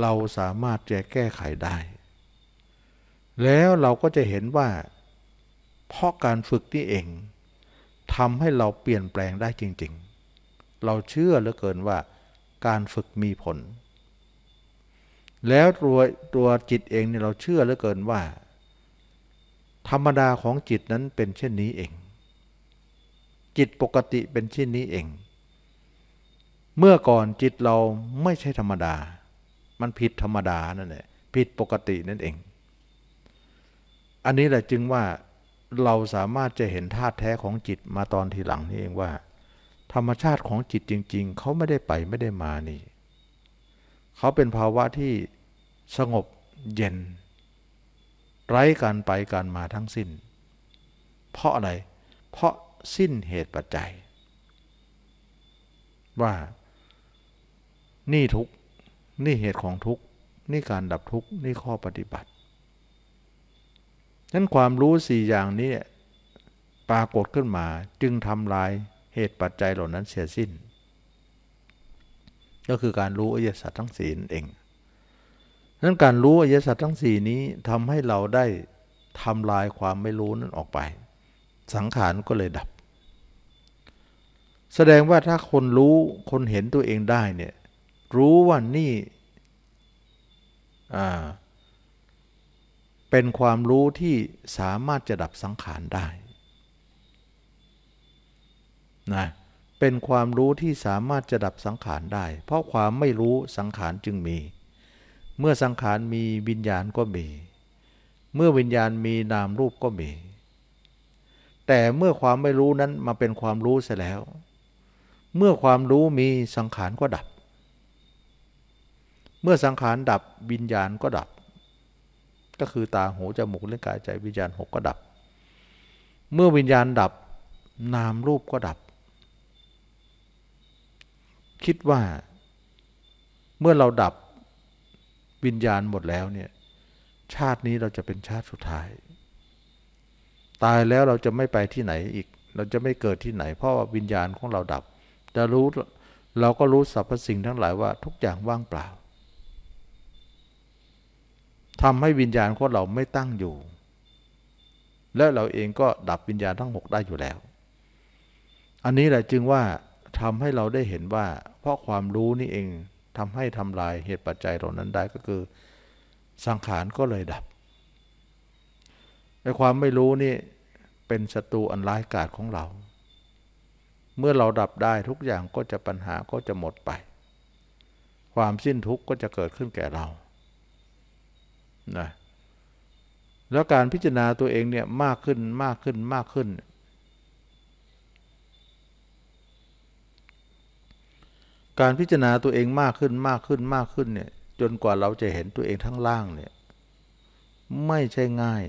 เราสามารถจะแก้ไขได้ แล้วเราก็จะเห็นว่า เพราะการฝึกนี่เองทำให้เราเปลี่ยนแปลงได้จริง ๆ เราเชื่อเหลือเกินว่า การฝึกมีผล แล้วตัวตัวจิตเองเนี่ยเราเชื่อเหลือเกินว่า ธรรมดาของจิตนั้นเป็นเช่นนี้เอง จิตปกติเป็นเช่นนี้เองเมื่อก่อนจิตเราไม่ใช่ธรรมดา มันผิดธรรมดานั่นแหละผิดปกตินั่นเอง อันนี้แหละจึงว่าเราสามารถจะเห็นธาตุแท้ของจิตมาตอนทีหลังนี่เองว่า ธรรมชาติของจิตจริงๆ เขาไม่ได้ไปไม่ได้มานี่เขาเป็นภาวะที่สงบเย็น ไร้การไปการมาทั้งสิ้น เพราะอะไร เพราะสิ้นเหตุปัจจัย ว่านี่ทุกนี่เหตุของทุกนี่การดับทุกนี่ข้อปฏิบัตินั้นความรู้สี่อย่างนี้ปรากฏขึ้นมาจึงทำลายเหตุปัจจัยเหล่านั้นเสียสิ้น ก็คือการรู้อริยสัจทั้งสี่นั่นเองนั้นการรู้อริยสัจทั้งสี่นี้ทำให้เราได้ทำลายความไม่รู้นั้นออกไป สังขารก็เลยดับ แสดงว่าถ้าคนรู้คนเห็นตัวเองได้เนี่ยรู้ว่านี่เป็นความรู้ที่สามารถจะดับสังขารได้นะเป็นความรู้ที่สามารถจะดับสังขารได้ เพราะความไม่รู้สังขารจึงมี เมื่อสังขารมีวิญญาณก็มี เมื่อวิญญาณมีนามรูปก็มี แต่เมื่อความไม่รู้นั้นมาเป็นความรู้เสียแล้ว เมื่อความรู้มีสังขารก็ดับเมื่อสังขารดับวิญญาณก็ดับ ก็คือตาหูจมูกเลี้นกายใจวิญญาณหกก็ดับเมื่อวิญญาณดับนามรูปก็ดับ คิดว่าเมื่อเราดับวิญญาณหมดแล้วเนี่ยชาตินี้เราจะเป็นชาติสุดท้าย ตายแล้วเราจะไม่ไปที่ไหนอีก เราจะไม่เกิดที่ไหนเพราะว่าวิญญาณของเราดับจะรู้เราก็รู้สรรพสิ่งทั้งหลายว่า ทุกอย่างว่างเปล่าทำให้วิญญาณของเราไม่ตั้งอยู่ และเราเองก็ดับวิญญาณทั้งหกได้อยู่แล้ว อันนี้แหละจึงว่าทำให้เราได้เห็นว่า เพราะความรู้นี่เองทำให้ทำลายเหตุปัจจัยเหล่านั้นได้ก็คือสังขารก็เลยดับในความไม่รู้นี่เป็นศัตรูอันร้ายกาจของเรา เมื่อเราดับได้ทุกอย่างก็จะปัญหาก็จะหมดไป ความสิ้นทุกข์ก็จะเกิดขึ้นแก่เรานะแล้วการพิจารณาตัวเองเนี่ยมากขึ้นมากขึ้นมากขึ้น การพิจารณาตัวเองมากขึ้นมากขึ้นมากขึ้นเนี่ยจนกว่าเราจะเห็นตัวเองทั้งล่างเนี่ยไม่ใช่ง่าย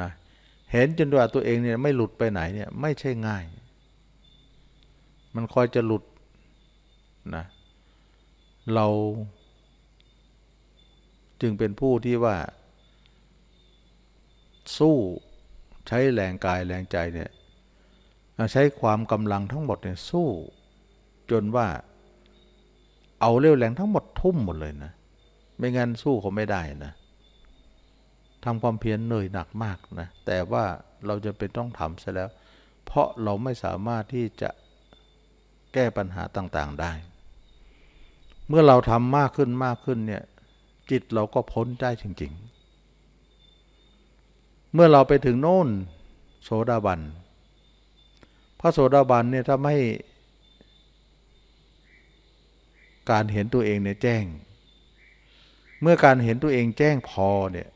นะเห็นจนกว่าตัวเองเนี่ยไม่หลุดไปไหนเนี่ยไม่ใช่ง่าย มันคอยจะหลุดนะเราจึงเป็นผู้ที่ว่าสู้ใช้แรงกายแรงใจเนี่ยใช้ความกำลังทั้งหมดเนี่ยสู้จนว่าเอาเร็วแรงทั้งหมดทุ่มหมดเลยนะ ไม่งั้นสู้เขาไม่ได้นะทำความเพียรเหนื่อยหนักมากนะ แต่ว่าเราจะเป็นต้องทำซะแล้ว เพราะเราไม่สามารถที่จะแก้ปัญหาต่าง ๆได้ เมื่อเราทำมากขึ้นมากขึ้นเนี่ยจิตเราก็พ้นได้จริง ๆ เมื่อเราไปถึงโน่นโสดาบัน พระโสดาบันเนี่ยถ้าไม่การเห็นตัวเองเนี่ย แจ้ง เมื่อการเห็นตัวเองแจ้งพอเนี่ย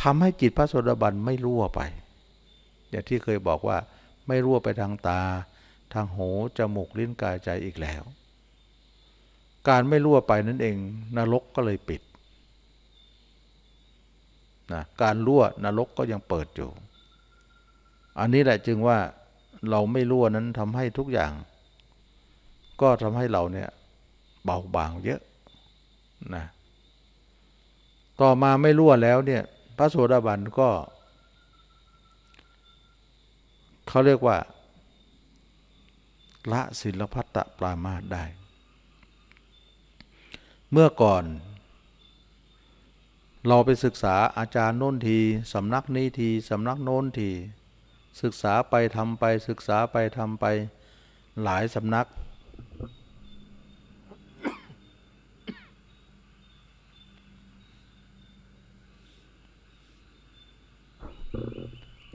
ทำให้จิต พระโสดาบันไม่รั่วไปอย่างที่เคยบอกว่าไม่รั่วไปทางตา ทางหูจมูกลิ้นกายใจอีกแล้วการไม่รั่วไปนั่นเองนรกก็เลยปิดนะการรั่วนรกก็ยังเปิดอยู่ อันนี้แหละจึงว่าเราไม่รั่วนั้นทำให้ทุกอย่าง ก็ทำให้เราเนี่ยเบาบางเยอะนะต่อมาไม่รั่วแล้วเนี่ย พระโสดาบันก็เขาเรียกว่าละศิลพัตตปรามาได้เมื่อก่อน เราไปศึกษาอาจารย์โน้นทีสำนักนี้ทีสำนักโน้นที ศึกษาไปทำไปศึกษาไปทำไปหลายสำนัก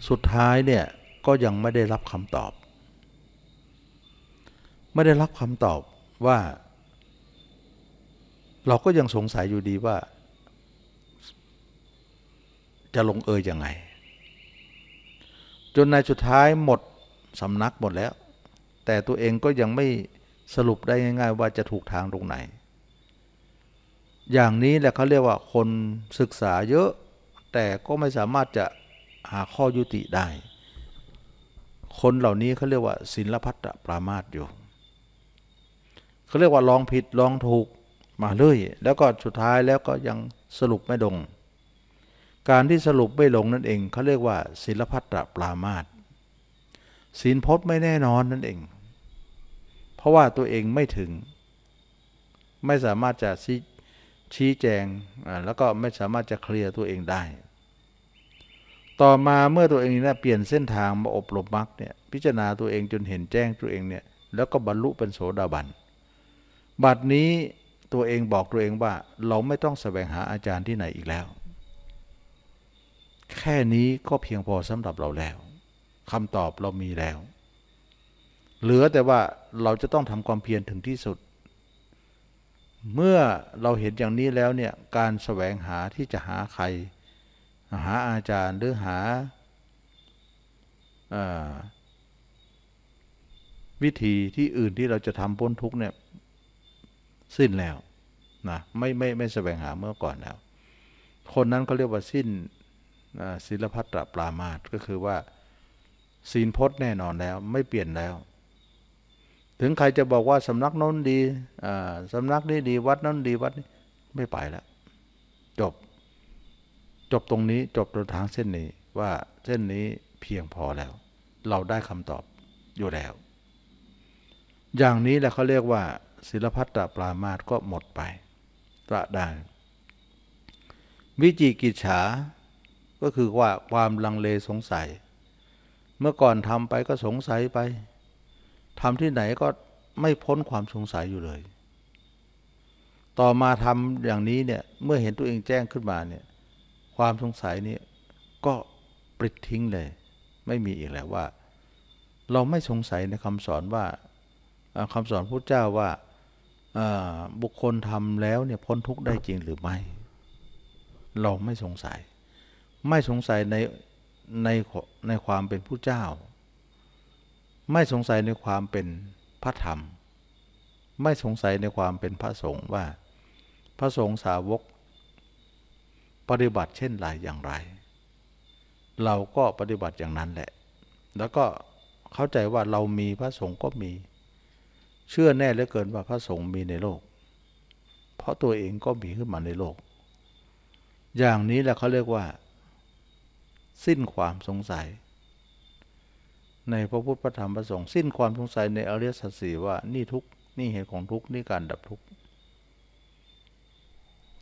สุดท้ายเนี่ยก็ยังไม่ได้รับคำตอบ ไม่ได้รับคำตอบว่าเราก็ยังสงสัยอยู่ดีว่า จะลงเอยยังไง จนในสุดท้ายหมดสำนักหมดแล้ว แต่ตัวเองก็ยังไม่สรุปได้ง่าย ๆ ว่าจะถูกทางตรงไหน อย่างนี้แหละเขาเรียกว่าคนศึกษาเยอะ แต่ก็ไม่สามารถจะหาข้อยุติได้ คนเหล่านี้เขาเรียกว่า ศิลพัตปรามาตอยู่ เขาเรียกว่าลองผิดลองถูกมาเลยแล้วก็สุดท้ายแล้วก็ยังสรุปไม่ลงการที่สรุปไม่ลงนั่นเอง เขาเรียกว่า ศิลพัตรปรามาตศีลพจน์ไม่แน่นอนนั่นเอง เพราะว่าตัวเองไม่ถึง ไม่สามารถจะชี้แจงแล้วก็ไม่สามารถจะเคลียร์ตัวเองได้ ต่อมาเมื่อตัวเองเนี่ยเปลี่ยนเส้นทางมาอบรมมรรคเนี่ยพิจารณาตัวเองจนเห็นแจ้งตัวเองเนี่ยแล้วก็บรรลุเป็นโสดาบันบัดนี้ตัวเองบอกตัวเองว่าเราไม่ต้องแสวงหาอาจารย์ที่ไหนอีกแล้ว แค่นี้ก็เพียงพอสำหรับเราแล้วคำตอบเรามีแล้ว เหลือแต่ว่าเราจะต้องทำความเพียรถึงที่สุด เมื่อเราเห็นอย่างนี้แล้วเนี่ย การแสวงหาที่จะหาใคร หาอาจารย์หรือหา วิธีที่อื่นที่เราจะทำพ้นทุกเนี่ยสิ้นแล้วนะไม่ไม่ไม่แสวงหาเมื่อก่อนแล้ว คนนั้นเขาเรียกว่าสิ้นศิลพัตรปรามาตก็คือว่าศีลพจน์แน่นอนแล้ว ไม่เปลี่ยนแล้ว ถึงใครจะบอกว่าสำนักน้นดีสำนักนี้ดีวัดน้นดีวัดนี้ไม่ไปแล้วจบ จบตรงนี้จบตรงทางเส้นนี้ ว่าเส้นนี้เพียงพอแล้ว เราได้คำตอบอยู่แล้ว อย่างนี้แหละเขาเรียกว่าศิลพัตตปรามาตก็หมดไปละได้วิจิกิจฉาก็คือว่าความลังเลสงสัย เมื่อก่อนทำไปก็สงสัยไปทำที่ไหนก็ไม่พ้นความสงสัยอยู่เลย ต่อมาทำอย่างนี้เนี่ย เมื่อเห็นตัวเองแจ้งขึ้นมา เนี่ยความสงสัยนี้ก็ปลิดทิ้งเลย ไม่มีอีกแล้วว่า เราไม่สงสัยในคำสอนว่าคำสอนพระเจ้าว่าบุคคลทำแล้วเนี่ยพ้นทุกข์ได้จริงหรือไม่ เราไม่สงสัย ไม่สงสัยในในในความเป็นผู้เจ้า ไม่สงสัยในความเป็นพระธรรม ไม่สงสัยในความเป็นพระสงฆ์ว่าพระสงฆ์สาวกปฏิบัติเช่นไรอย่างไร เราก็ปฏิบัติอย่างนั้นแหละ แล้วก็เข้าใจว่าเรามีพระสงฆ์ก็มีเชื่อแน่เหลือเกินว่าพระสงฆ์มีในโลก เพราะตัวเองก็มีขึ้นมาในโลก อย่างนี้แหละเขาเรียกว่า สิ้นความสงสัย ในพระพุทธพระธรรมพระสงฆ์สิ้นความสงสัยในอริยสัจสี่ว่านี่ทุกนี่เหตุของทุกนี่การดับทุก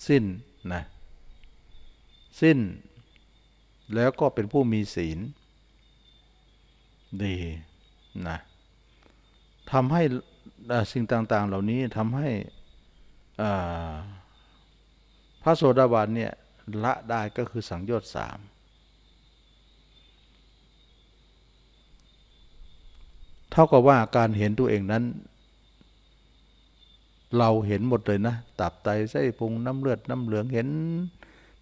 สิ้นนะสิ้น แล้วก็เป็นผู้มีศีลดีนะทำให้สิ่งต่างๆ เหล่านี้ทำให้พระโสดาบันเนี่ยละได้ก็คือสังโยชน์สาม เท่ากับว่าการเห็นตัวเองนั้น เราเห็นหมดเลยนะตับไตไส้พุง น้ำเลือดน้ำเหลืองเห็น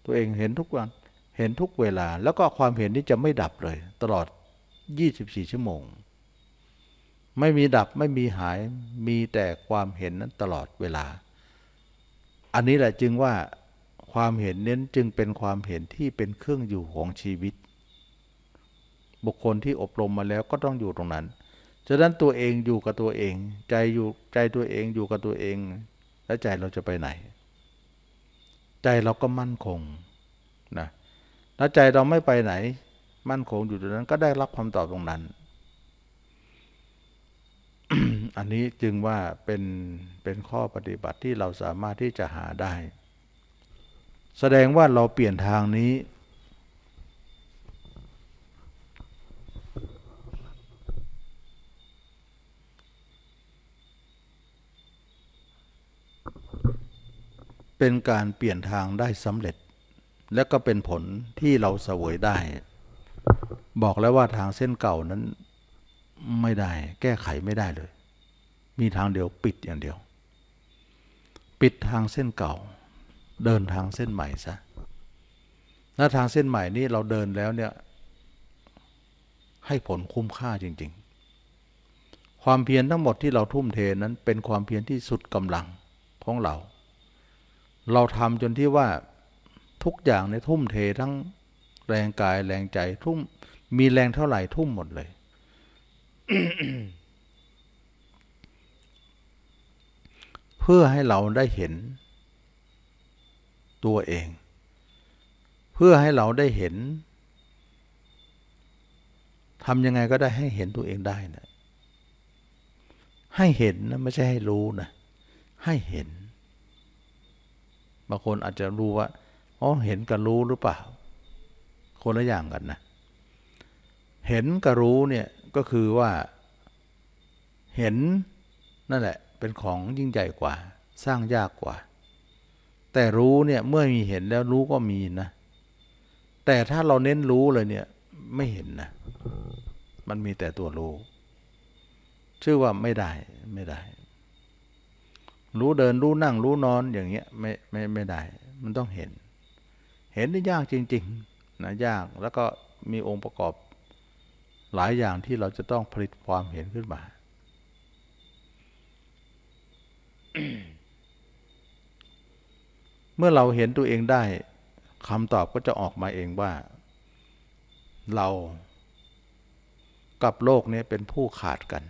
ตัวเองเห็นทุกวันเห็นทุกเวลาแล้วก็ความเห็นนี้จะไม่ดับเลยตลอด 24 ชั่วโมงไม่มีดับไม่มีหายมีแต่ความเห็นนั้นตลอดเวลา อันนี้แหละจึงว่าความเห็นเน้นจึงเป็นความเห็นที่เป็นเครื่องอยู่ของชีวิต บุคคลที่อบรมมาแล้วก็ต้องอยู่ตรงนั้นฉะนั้นตัวเองอยู่กับตัวเอง ใจอยู่ใจตัวเองอยู่กับตัวเอง แล้วใจเราจะไปไหน ใจเราก็มั่นคงนะล้วใจเราไม่ไปไหน มั่นคงอยู่ตรงนั้นก็ได้รับคำตอบตรงนั้นอันนี้จึงว่าเป็นเป็นข้อปฏิบัติที่เราสามารถที่จะหาได้ แสดงว่าเราเปลี่ยนทางนี้ เป็นการเปลี่ยนทางได้สำเร็จ และก็เป็นผลที่เราเสวยได้ บอกแล้วว่าทางเส้นเก่านั้นไม่ได้แก้ไขไม่ได้เลย มีทางเดียวปิดอย่างเดียว ปิดทางเส้นเก่า เดินทางเส้นใหม่ซะหน้าทางเส้นใหม่นี้เราเดินแล้วเนี่ย ให้ผลคุ้มค่าจริง ๆ ความเพียรทั้งหมดที่เราทุ่มเทนั้นเป็นความเพียรที่สุดกำลัง ของเรา เราทำจนที่ว่า ทุกอย่างในทุ่มเททั้งแรงกายแรงใจทุ่มมีแรงเท่าไหร่ทุ่มหมดเลยเพื่อให้เราได้เห็น ตัวเอง เพื่อให้เราได้เห็นทำยังไงก็ได้ให้เห็นตัวเองได้นะ ให้เห็นนะไม่ใช่ให้รู้นะ ให้เห็น บางคนอาจจะรู้ว่าอ๋อเห็นกับรู้หรือเปล่า คนละอย่างกันนะ เห็นกับรู้เนี่ยก็คือว่าเห็นนั่นแหละเป็นของยิ่งใหญ่กว่า สร้างยากกว่า แต่รู้เนี่ยเมื่อมีเห็นแล้วรู้ก็มีนะ แต่ถ้าเราเน้นรู้เลยเนี่ยไม่เห็นนะมันมีแต่ตัวรู้ ชื่อว่าไม่ได้ไม่ได้ รู้เดินรู้นั่งรู้นอนอย่างเงี้ยไม่ไม่ไม่ได้มันต้องเห็น เห็นได้ยากจริงๆนะยากแล้วก็มีองค์ประกอบหลายอย่างที่เราจะต้องผลิตความเห็นขึ้น มา เมื่อเราเห็นตัวเองได้คำตอบก็จะออกมาเองว่า เรากับโลกนี้เป็นผู้ขาดกัน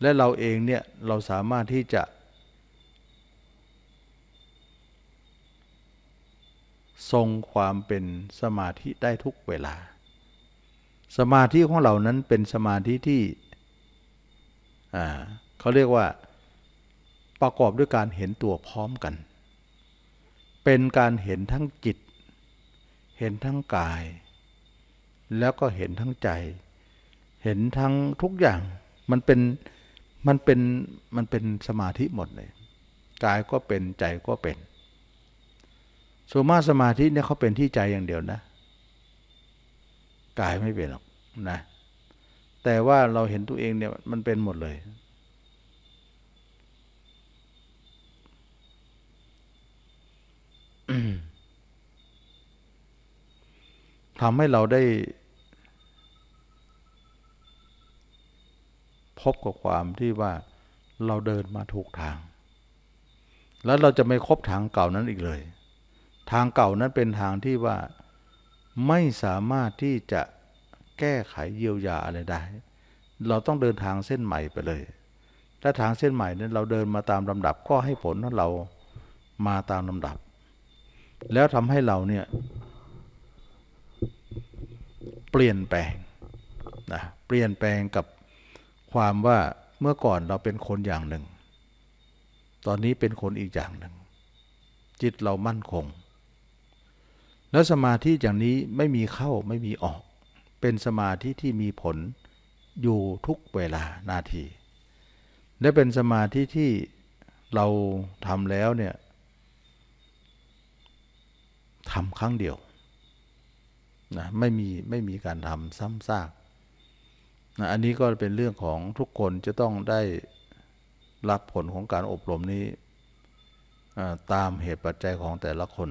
และเราเองเนี่ยเราสามารถที่จะ ทรงความเป็นสมาธิได้ทุกเวลาสมาธิของเรานั้นเป็นสมาธิที่ เขาเรียกว่าประกอบด้วยการเห็นตัวพร้อมกัน เป็นการเห็นทั้งจิต เห็นทั้งกาย แล้วก็เห็นทั้งใจ เห็นทั้งทุกอย่าง มันเป็นมันเป็นมันเป็นสมาธิหมดเลยกายก็เป็นใจก็เป็น สมาสมาธิเนี่ยเขาเป็นที่ใจอย่างเดียวนะกายไม่เป็นหรอกนะ แต่ว่าเราเห็นตัวเองเนี่ยมันเป็นหมดเลยทำให้เราได้ พบกับความที่ว่าเราเดินมาถูกทาง แล้วเราจะไม่คบทางเก่านั้นอีกเลย ทางเก่านั้นเป็นทางที่ว่าไม่สามารถที่จะแก้ไขเยียวยาอะไรได้ เราต้องเดินทางเส้นใหม่ไปเลยถ้าทางเส้นใหม่นั้นเราเดินมาตามลำดับก็ให้ผลั่นเรามาตามลำดับ แล้วทำให้เราเนี่ย เปลี่ยนแปลงนะ เปลี่ยนแปลงกับความว่าเมื่อก่อนเราเป็นคนอย่างหนึ่ง ตอนนี้เป็นคนอีกอย่างหนึ่ง จิตเรามั่นคงแล้วสมาธิอย่างนี้ไม่มีเข้าไม่มีออก เป็นสมาธิที่มีผลอยู่ทุกเวลานาที และเป็นสมาธิที่เราทำแล้วเนี่ยทำครั้งเดียวนะไม่มีไม่มีการทำซ้ำซากนะอันนี้ก็เป็นเรื่องของทุกคนจะต้องได้รับผลของการอบรมนี้ ตามเหตุปัจจัยของแต่ละคน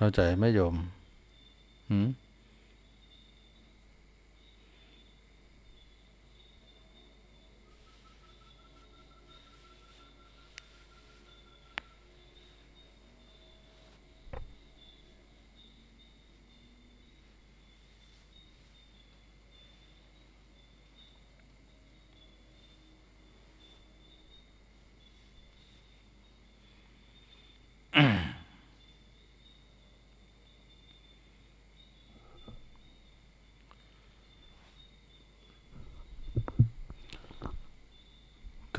เข้าใจไหมโยมอืม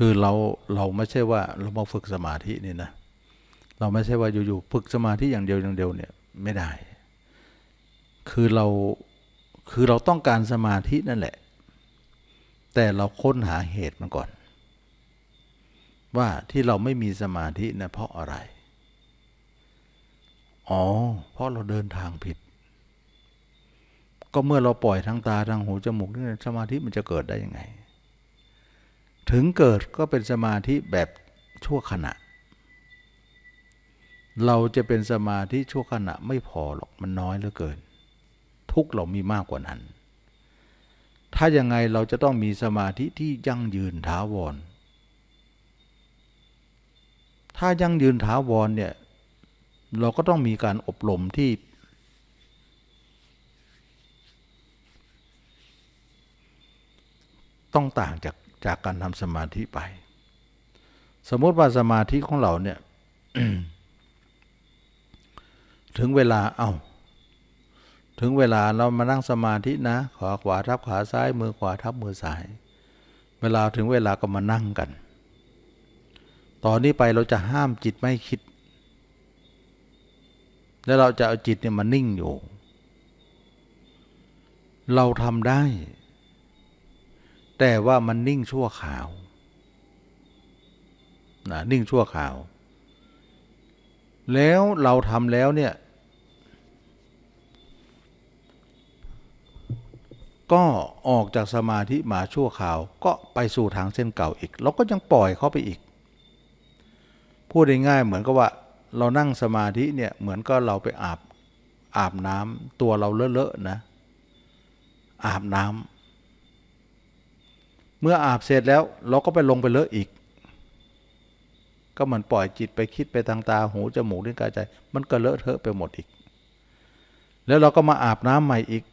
คือเราเราไม่ใช่ว่าเรามาฝึกสมาธินี่นะ เราไม่ใช่ว่าอยู่ๆฝึกสมาธิอย่างเดียวอย่างเดียวเนี่ย ไม่ได้ คือเราคือเราต้องการสมาธินั่นแหละ แต่เราค้นหาเหตุมันก่อน ว่าที่เราไม่มีสมาธินะเพราะอะไรอ๋อเพราะเราเดินทางผิด ก็เมื่อเราปล่อยทางตาทางหูจมูกนี่สมาธิมันจะเกิดได้ยังไงถึงเกิดก็เป็นสมาธิแบบชั่วขณะ เราจะเป็นสมาธิชั่วขณะไม่พอหรอกมันน้อยเหลือเกิน ทุกเรามีมากกว่านั้น ถ้ายังไงเราจะต้องมีสมาธิที่ยั่งยืนถาวร ถ้ายั่งยืนถาวรเนี่ยเราก็ต้องมีการอบรมที่ ต้องต่างจากจากการทำสมาธิไป สมมติว่าสมาธิของเราเนี่ยถึงเวลา เอา้า ถึงเวลาเรามานั่งสมาธินะขวาขวาทับขาซ้าย มือขวาทับมือซ้าย เวลาถึงเวลาก็มานั่งกัน ตอนนี้ไปเราจะห้ามจิตไม่คิด แล้วเราจะเอาจิตเนี่ยมานิ่งอยู่ เราทำได้แต่ว่ามันนิ่งชั่วขาวนะนิ่งชั่วขาว แล้วเราทำแล้วเนี่ยก็ออกจากสมาธิมาชั่วขาว ก็ไปสู่ทางเส้นเก่าอีกเราก็ยังปล่อยเข้าไปอีก พูดง่ายๆเหมือนกับว่าเรานั่งสมาธิเนี่ยเหมือนก็เราไปอาบอาบน้ำตัวเราเลอะๆนะ อาบน้ำเมื่ออาบเสร็จแล้ว เราก็ไปลงไปเลอะอีก ก็เหมือนปล่อยจิตไปคิดไปทางตาหู จมูกลิ้นกายใจ มันก็เลอะเทอะไปหมดอีก แล้วเราก็มาอาบน้ำใหม่อีก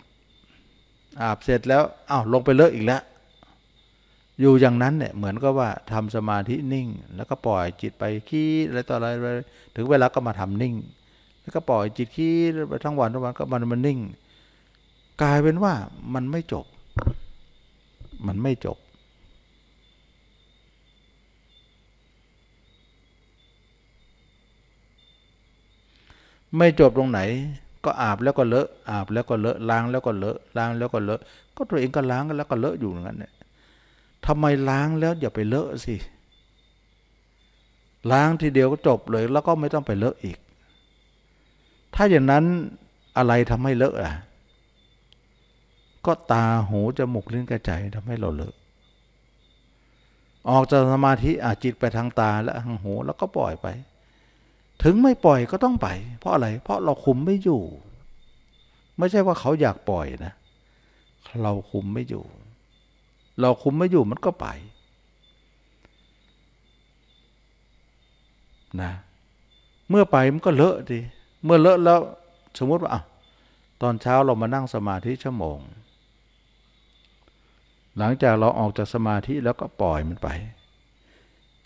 อาบ เสร็จแล้วอา้าวลงไปเลอะอีกแล้ว อยู่อย่างนั้นเนี่ย เหมือนก็ว่าทำสมาธินิ่ง แล้วก็ปล่อยจิตไปคิดอะไรต่ออะไรถึงเวลาก็มาทำนิ่ง แล้วก็ปล่อยจิตคิดไปทั้งวันทั้งวันก็มันมันนิ่ง กลายเป็นว่ามันไม่จบ มันไม่จบไม่จบตรงไหน ก็อาบแล้วก็เลอะ อาบแล้วก็เลอะล้างแล้วก็เลอะล้างแล้วก็เลอะก็ตัวเองก็ล้างแล้วก็เลอะอยู่อย่างนั้นเนี่ยทำไมล้างแล้วอย่าไปเลอะสิล้างทีเดียวก็จบเลย แล้วก็ไม่ต้องไปเลอะ อีก ถ้าอย่างนั้นอะไรทำให้เลอะอ่ะ ก็ตาหูจมูกลิ้นกระใจทำให้เราเลอะออกจากสมาธิอาจิตไปทางตาและทางหูแล้วก็ปล่อยไปถึงไม่ปล่อยก็ต้องไป เพราะอะไร เพราะเราคุมไม่อยู่ ไม่ใช่ว่าเขาอยากปล่อยนะ เราคุมไม่อยู่ เราคุมไม่อยู่มันก็ไป นะ เมื่อไปมันก็เลอะดิเมื่อเลอะแล้ว สมมติว่าตอนเช้าเรามานั่งสมาธิชั่วโมง หลังจากเราออกจากสมาธิแล้วก็ปล่อยมันไป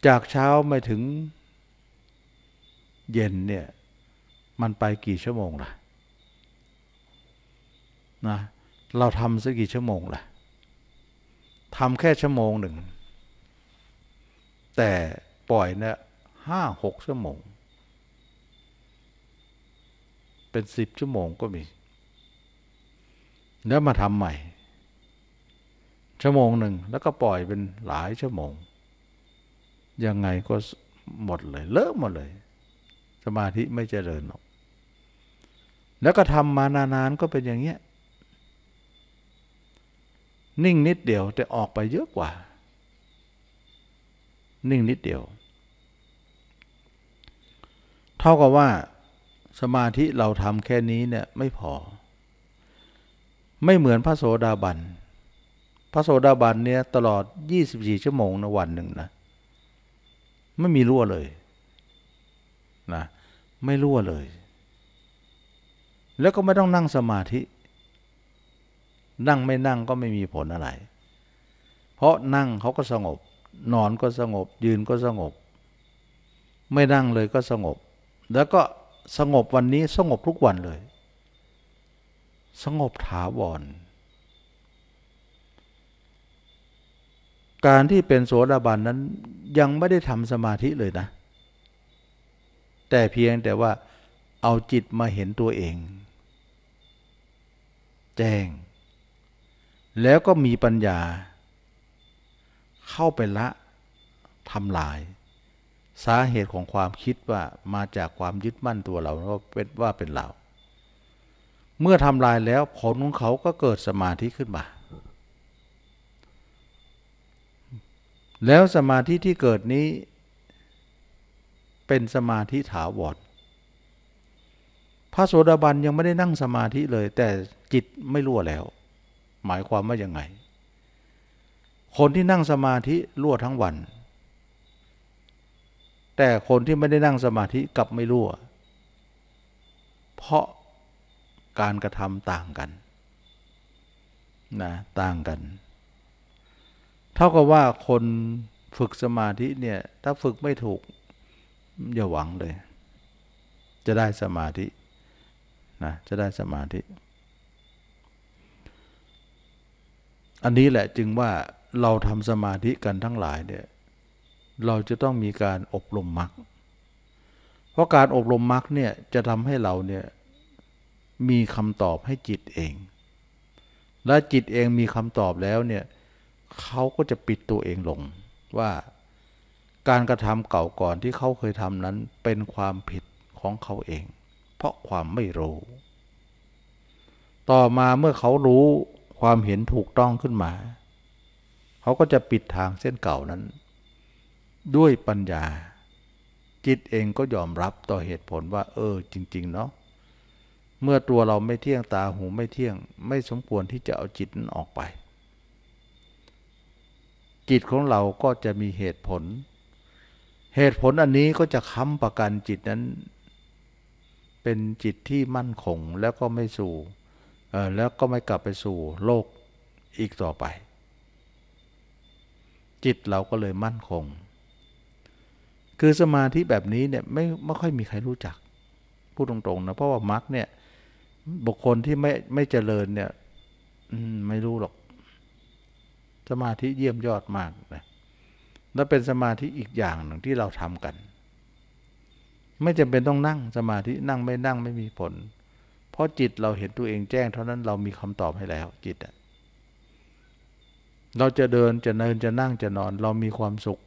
จากเช้าไม่ถึงเย็นเนี่ยมันไปกี่ชั่วโมงล่ะนะเราทำสักกี่ชั่วโมงล่ะทำแค่ชั่วโมงหนึ่งแต่ปล่อยเนี่ยห้าหกชั่วโมง เป็นสิบชั่วโมงก็มี แล้วมาทำใหม่ ชั่วโมงหนึ่งแล้วก็ปล่อยเป็นหลายชั่วโมง ยังไงก็หมดเลย เลอะหมดเลยสมาธิไม่เจริญหรอก แล้วก็ทำมานานๆ ก็เป็นอย่างเงี้ย นิ่งนิดเดียว แต่ออกไปเยอะกว่า นิ่งนิดเดียว เท่ากับว่าสมาธิเราทำแค่นี้เนี่ย ไม่พอ ไม่เหมือนพระโสดาบัน พระโสดาบันเนี่ย ตลอด 24 ชั่วโมงนะ วันหนึ่งนะ ไม่มีรั่วเลยนะไม่รั่วเลย แล้วก็ไม่ต้องนั่งสมาธิ นั่งไม่นั่งก็ไม่มีผลอะไร เพราะนั่งเขาก็สงบ นอนก็สงบ ยืนก็สงบ ไม่นั่งเลยก็สงบ แล้วก็สงบวันนี้สงบทุกวันเลย สงบถาวร การที่เป็นโสดาบันนั้นยังไม่ได้ทำสมาธิเลยนะแต่เพียงแต่ว่าเอาจิตมาเห็นตัวเอง แจ้ง แล้วก็มีปัญญา เข้าไปละทำลาย สาเหตุของความคิดว่ามาจากความยึดมั่นตัวเรา ว่าเป็นว่าเป็นเรา เมื่อทำลายแล้วผลของเขาก็เกิดสมาธิขึ้นมา แล้วสมาธิที่เกิดนี้เป็นสมาธิถาวร พระโสดาบันยังไม่ได้นั่งสมาธิเลย แต่จิตไม่รั่วแล้ว หมายความว่ายังไง คนที่นั่งสมาธิรั่วทั้งวัน แต่คนที่ไม่ได้นั่งสมาธิกลับไม่รั่ว เพราะการกระทำต่างกัน นะ ต่างกัน เท่ากับว่าคนฝึกสมาธิเนี่ยถ้าฝึกไม่ถูกอย่าหวังเลย จะได้สมาธินะจะได้สมาธิ อันนี้แหละจึงว่าเราทำสมาธิกันทั้งหลายเนี่ย เราจะต้องมีการอบรมมรรคเพราะการอบรมมรรคเนี่ยจะทำให้เราเนี่ยมีคำตอบให้จิตเอง และจิตเองมีคำตอบแล้วเนี่ยเขาก็จะปิดตัวเองลงว่าการกระทำเก่าก่อนที่เขาเคยทำนั้นเป็นความผิดของเขาเอง เพราะความไม่รู้ ต่อมาเมื่อเขารู้ความเห็นถูกต้องขึ้นมา เขาก็จะปิดทางเส้นเก่านั้น ด้วยปัญญา จิตเองก็ยอมรับต่อเหตุผลว่าเออจริง ๆ เนาะ เมื่อตัวเราไม่เที่ยงตาหูไม่เที่ยง ไม่สมควรที่จะเอาจิตนั้นออกไป จิตของเราก็จะมีเหตุผลเหตุผลอันนี้ก็จะค้ำประกันจิตนั้น เป็นจิตที่มั่นคงแล้วก็ไม่สู่แล้วก็ไม่กลับไปสู่โลกอีกต่อไป จิตเราก็เลยมั่นคง คือสมาธิแบบนี้เนี่ยไม่ไม่ค่อยมีใครรู้จัก พูดตรงๆนะ เพราะว่ามรรคเนี่ย บุคคลที่ไม่ไม่เจริญเนี่ยไม่รู้หรอก สมาธิเยี่ยมยอดมากนะและเป็นสมาธิ อีกอย่างหนึ่งที่เราทำกัน ไม่จำเป็นต้องนั่ง สมาธินั่งไม่นั่งไม่มีผล เพราะจิตเราเห็นตัวเองแจ้ง เท่านั้นเรามีคำตอบให้แล้วจิตอะเราจะเดินจะเนินจะนั่งจะนอนเรามีความสุข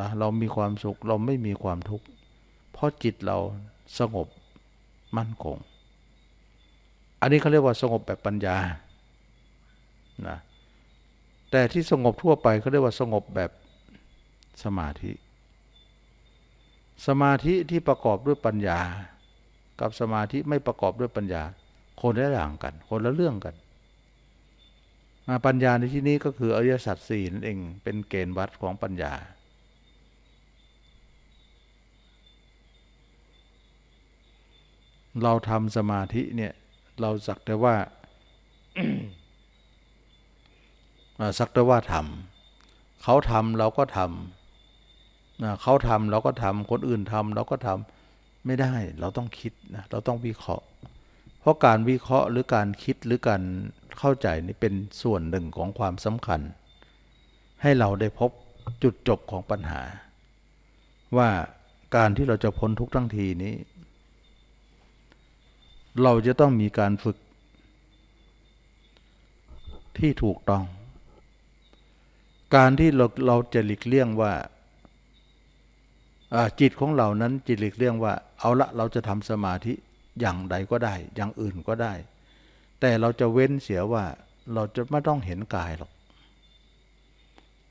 นะเรามีความสุขเราไม่มีความทุกข์เพราะจิตเราสงบมั่นคง อันนี้เขาเรียกว่าสงบแบบปัญญานะแต่ที่สงบทั่วไปเขาเรียกว่าสงบแบบสมาธิ สมาธิที่ประกอบด้วยปัญญากับสมาธิไม่ประกอบด้วยปัญญา คนละอย่างกัน คนละเรื่องกันปัญญาในที่นี้ก็คืออริยสัจสี่นั่นเองเป็นเกณฑ์วัดของปัญญา เราทำสมาธิเนี่ย เรา สักแต่ว่าสักแต่ว่าทำเขาทำเราก็ทำเขาทำเราก็ทำคนอื่นทำเราก็ทำไม่ได้ เราต้องคิด นะ เราต้องวิเคราะห์ เพราะการวิเคราะห์หรือการคิดหรือการเข้าใจ นี่ เป็นส่วนหนึ่งของความสำคัญ ให้เราได้พบจุดจบของปัญหา ว่าการที่เราจะพ้นทุกทั้งทีนี้ เราจะต้องมีการฝึก ที่ถูกต้อง การที่เราเราจะหลีกเลี่ยงว่าจิตของเรานั้นจิตหลีกเลี่ยงว่า เอาละเราจะทำสมาธิอย่างใดก็ได้ อย่างอื่นก็ได้ แต่เราจะเว้นเสียว่า เราจะไม่ต้องเห็นกายหรอก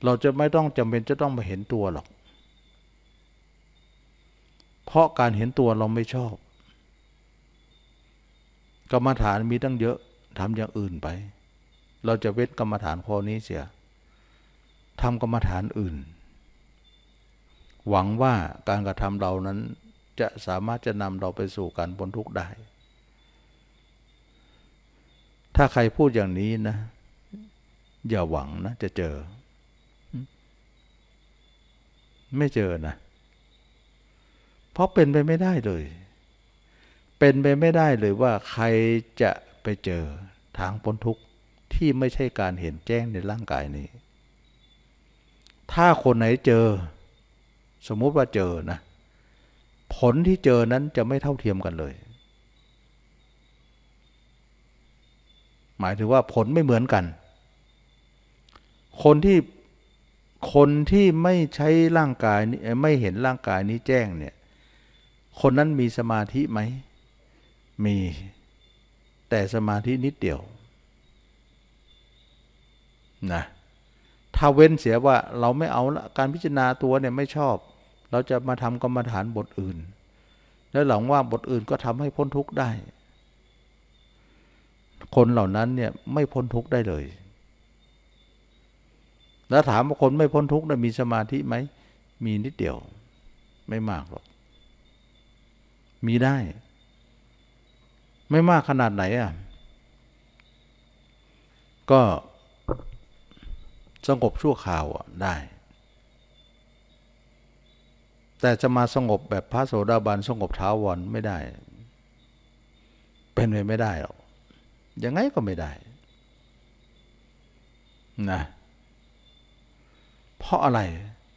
เราจะไม่ต้องจำเป็นจะต้องมาเห็นตัวหรอก เพราะการเห็นตัวเราไม่ชอบ กรรมฐานมีตั้งเยอะทำอย่างอื่นไป เราจะเว้นกรรมฐานข้อนี้เสียทำกรรมฐานอื่นหวังว่าการกระทำเรานั้น จะสามารถจะนำเราไปสู่การบนทุกข์ได้ ถ้าใครพูดอย่างนี้นะ อย่าหวังนะจะเจอ ไม่เจอนะเพราะเป็นไปไม่ได้เลย เป็นไปไม่ได้เลยว่า ใครจะไปเจอทางพ้นทุกข์ที่ไม่ใช่การเห็นแจ้งในร่างกายนี้ ถ้าคนไหนเจอสมมุติว่าเจอนะ ผลที่เจอนั้นจะไม่เท่าเทียมกันเลย หมายถึงว่าผลไม่เหมือนกัน คนที่คนที่ไม่ใช้ร่างกายไม่เห็นร่างกายนี้แจ้งเนี่ย คนนั้นมีสมาธิไหมมีแต่สมาธินิดเดียวนะถ้าเว้นเสียว่าเราไม่เอาการพิจารณาตัวเนี่ยไม่ชอบเราจะมาทำกรรมฐานบทอื่น และหลังว่าบทอื่นก็ทำให้พ้นทุกข์ได้ คนเหล่านั้นเนี่ยไม่พ้นทุกข์ได้เลย แล้วถามว่าคนไม่พ้นทุกข์นมีสมาธิไหมมีนิดเดียว ไม่มากหรอกมีได้ ไม่มากขนาดไหนอ่ะก็สงบชั่วคราวได้แต่จะมาสงบแบบพระโสดาบันสงบท้าวรไม่ได้ เป็นไปไม่ได้หรอกยังไงก็ไม่ได้นะเพราะอะไร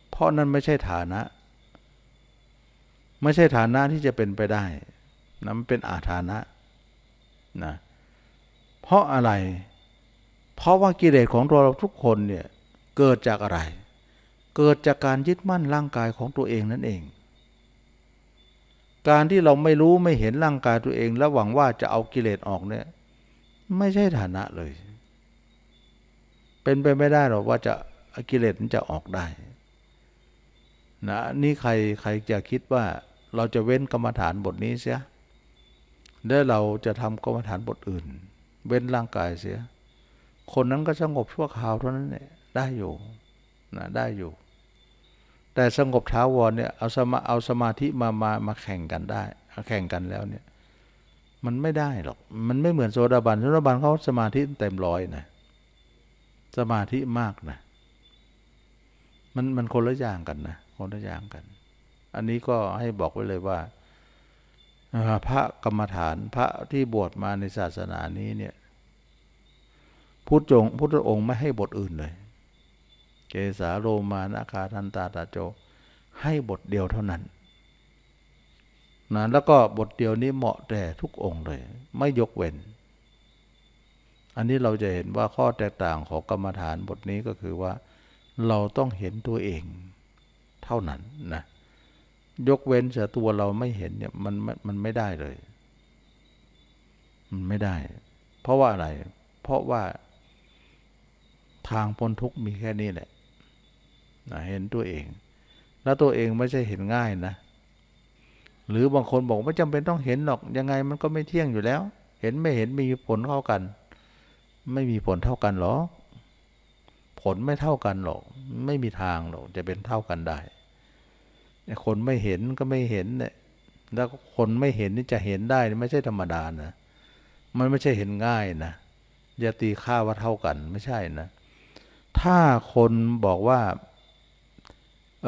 เพราะนั่นไม่ใช่ฐานะ ไม่ใช่ฐานะที่จะเป็นไปได้นะมันเป็นอาฐานะนะ เพราะอะไร เพราะว่ากิเลสของเราทุกคนเนี่ยเกิดจากอะไรเกิดจากการยึดมั่นร่างกายของตัวเองนั่นเอง การที่เราไม่รู้ไม่เห็นร่างกายตัวเอง และหวังว่าจะเอากิเลสออกเนี่ยไม่ใช่ฐานะเลย เป็นไปไม่ได้หรอกว่าจะกิเลสมันจะออกได้นะนี่ใครใครจะคิดว่าเราจะเว้นกรรมฐานบทนี้เสียแล้วเราจะทำกรรมฐานบทอื่น เว้นร่างกายเสีย คนนั้นก็สงบชั่วคราวเท่านั้นเนี่ยได้อยู่นะได้อยู่แต่สงบท้าวรเนี่ยเอาสมาเอาสมาธิมามามาแข่งกันได้แข่งกันแล้วเนี่ยมันไม่ได้หรอก มันไม่เหมือนโซดาบันโซดาบันเขาสมาธิเต็มร้อยนะ สมาธิมากนะ มันมันคนละอย่างกันนะคนละอย่างกัน อันนี้ก็ให้บอกไว้เลยว่าพระกรรมฐานพระที่บวชมาในศาสนานี้เนี่ยพุทธองค์พุทธองค์ไม่ให้บทอื่นเลยเกสาโรมานาคาทันตาตาโจให้บทเดียวเท่านั้นนะแล้วก็บทเดียวนี้เหมาะแต่ทุกองค์ เลยไม่ยกเว้นอันนี้เราจะเห็นว่าข้อแตกต่างของกรรมฐานบทนี้ก็คือว่าเราต้องเห็นตัวเองเท่านั้นนะยกเว้นแต่ตัวเราไม่เห็นเนี่ยมันมันไม่ได้เลย มันไม่ได้เพราะว่าอะไร เพราะว่า ทางพ้นทุกข์มีแค่นี้แหละนะเห็นตัวเอง แล้วตัวเองไม่ใช่เห็นง่ายนะ หรือบางคนบอกไม่จำเป็นต้องเห็นหรอก ยังไงมันก็ไม่เที่ยงอยู่แล้ว เห็นไม่เห็นมีผลเท่ากัน ไม่มีผลเท่ากันหรอกผลไม่เท่ากันหรอก ไม่มีทางหรอกจะเป็นเท่ากันได้คนไม่เห็นก็ไม่เห็นเนี่ยแล้วคนไม่เห็นนี่จะเห็นได้ ไม่ใช่ธรรมดานะมันไม่ใช่เห็นง่ายนะ อย่าตีค่าว่าเท่ากันไม่ใช่นะ ถ้าคนบอกว่าเ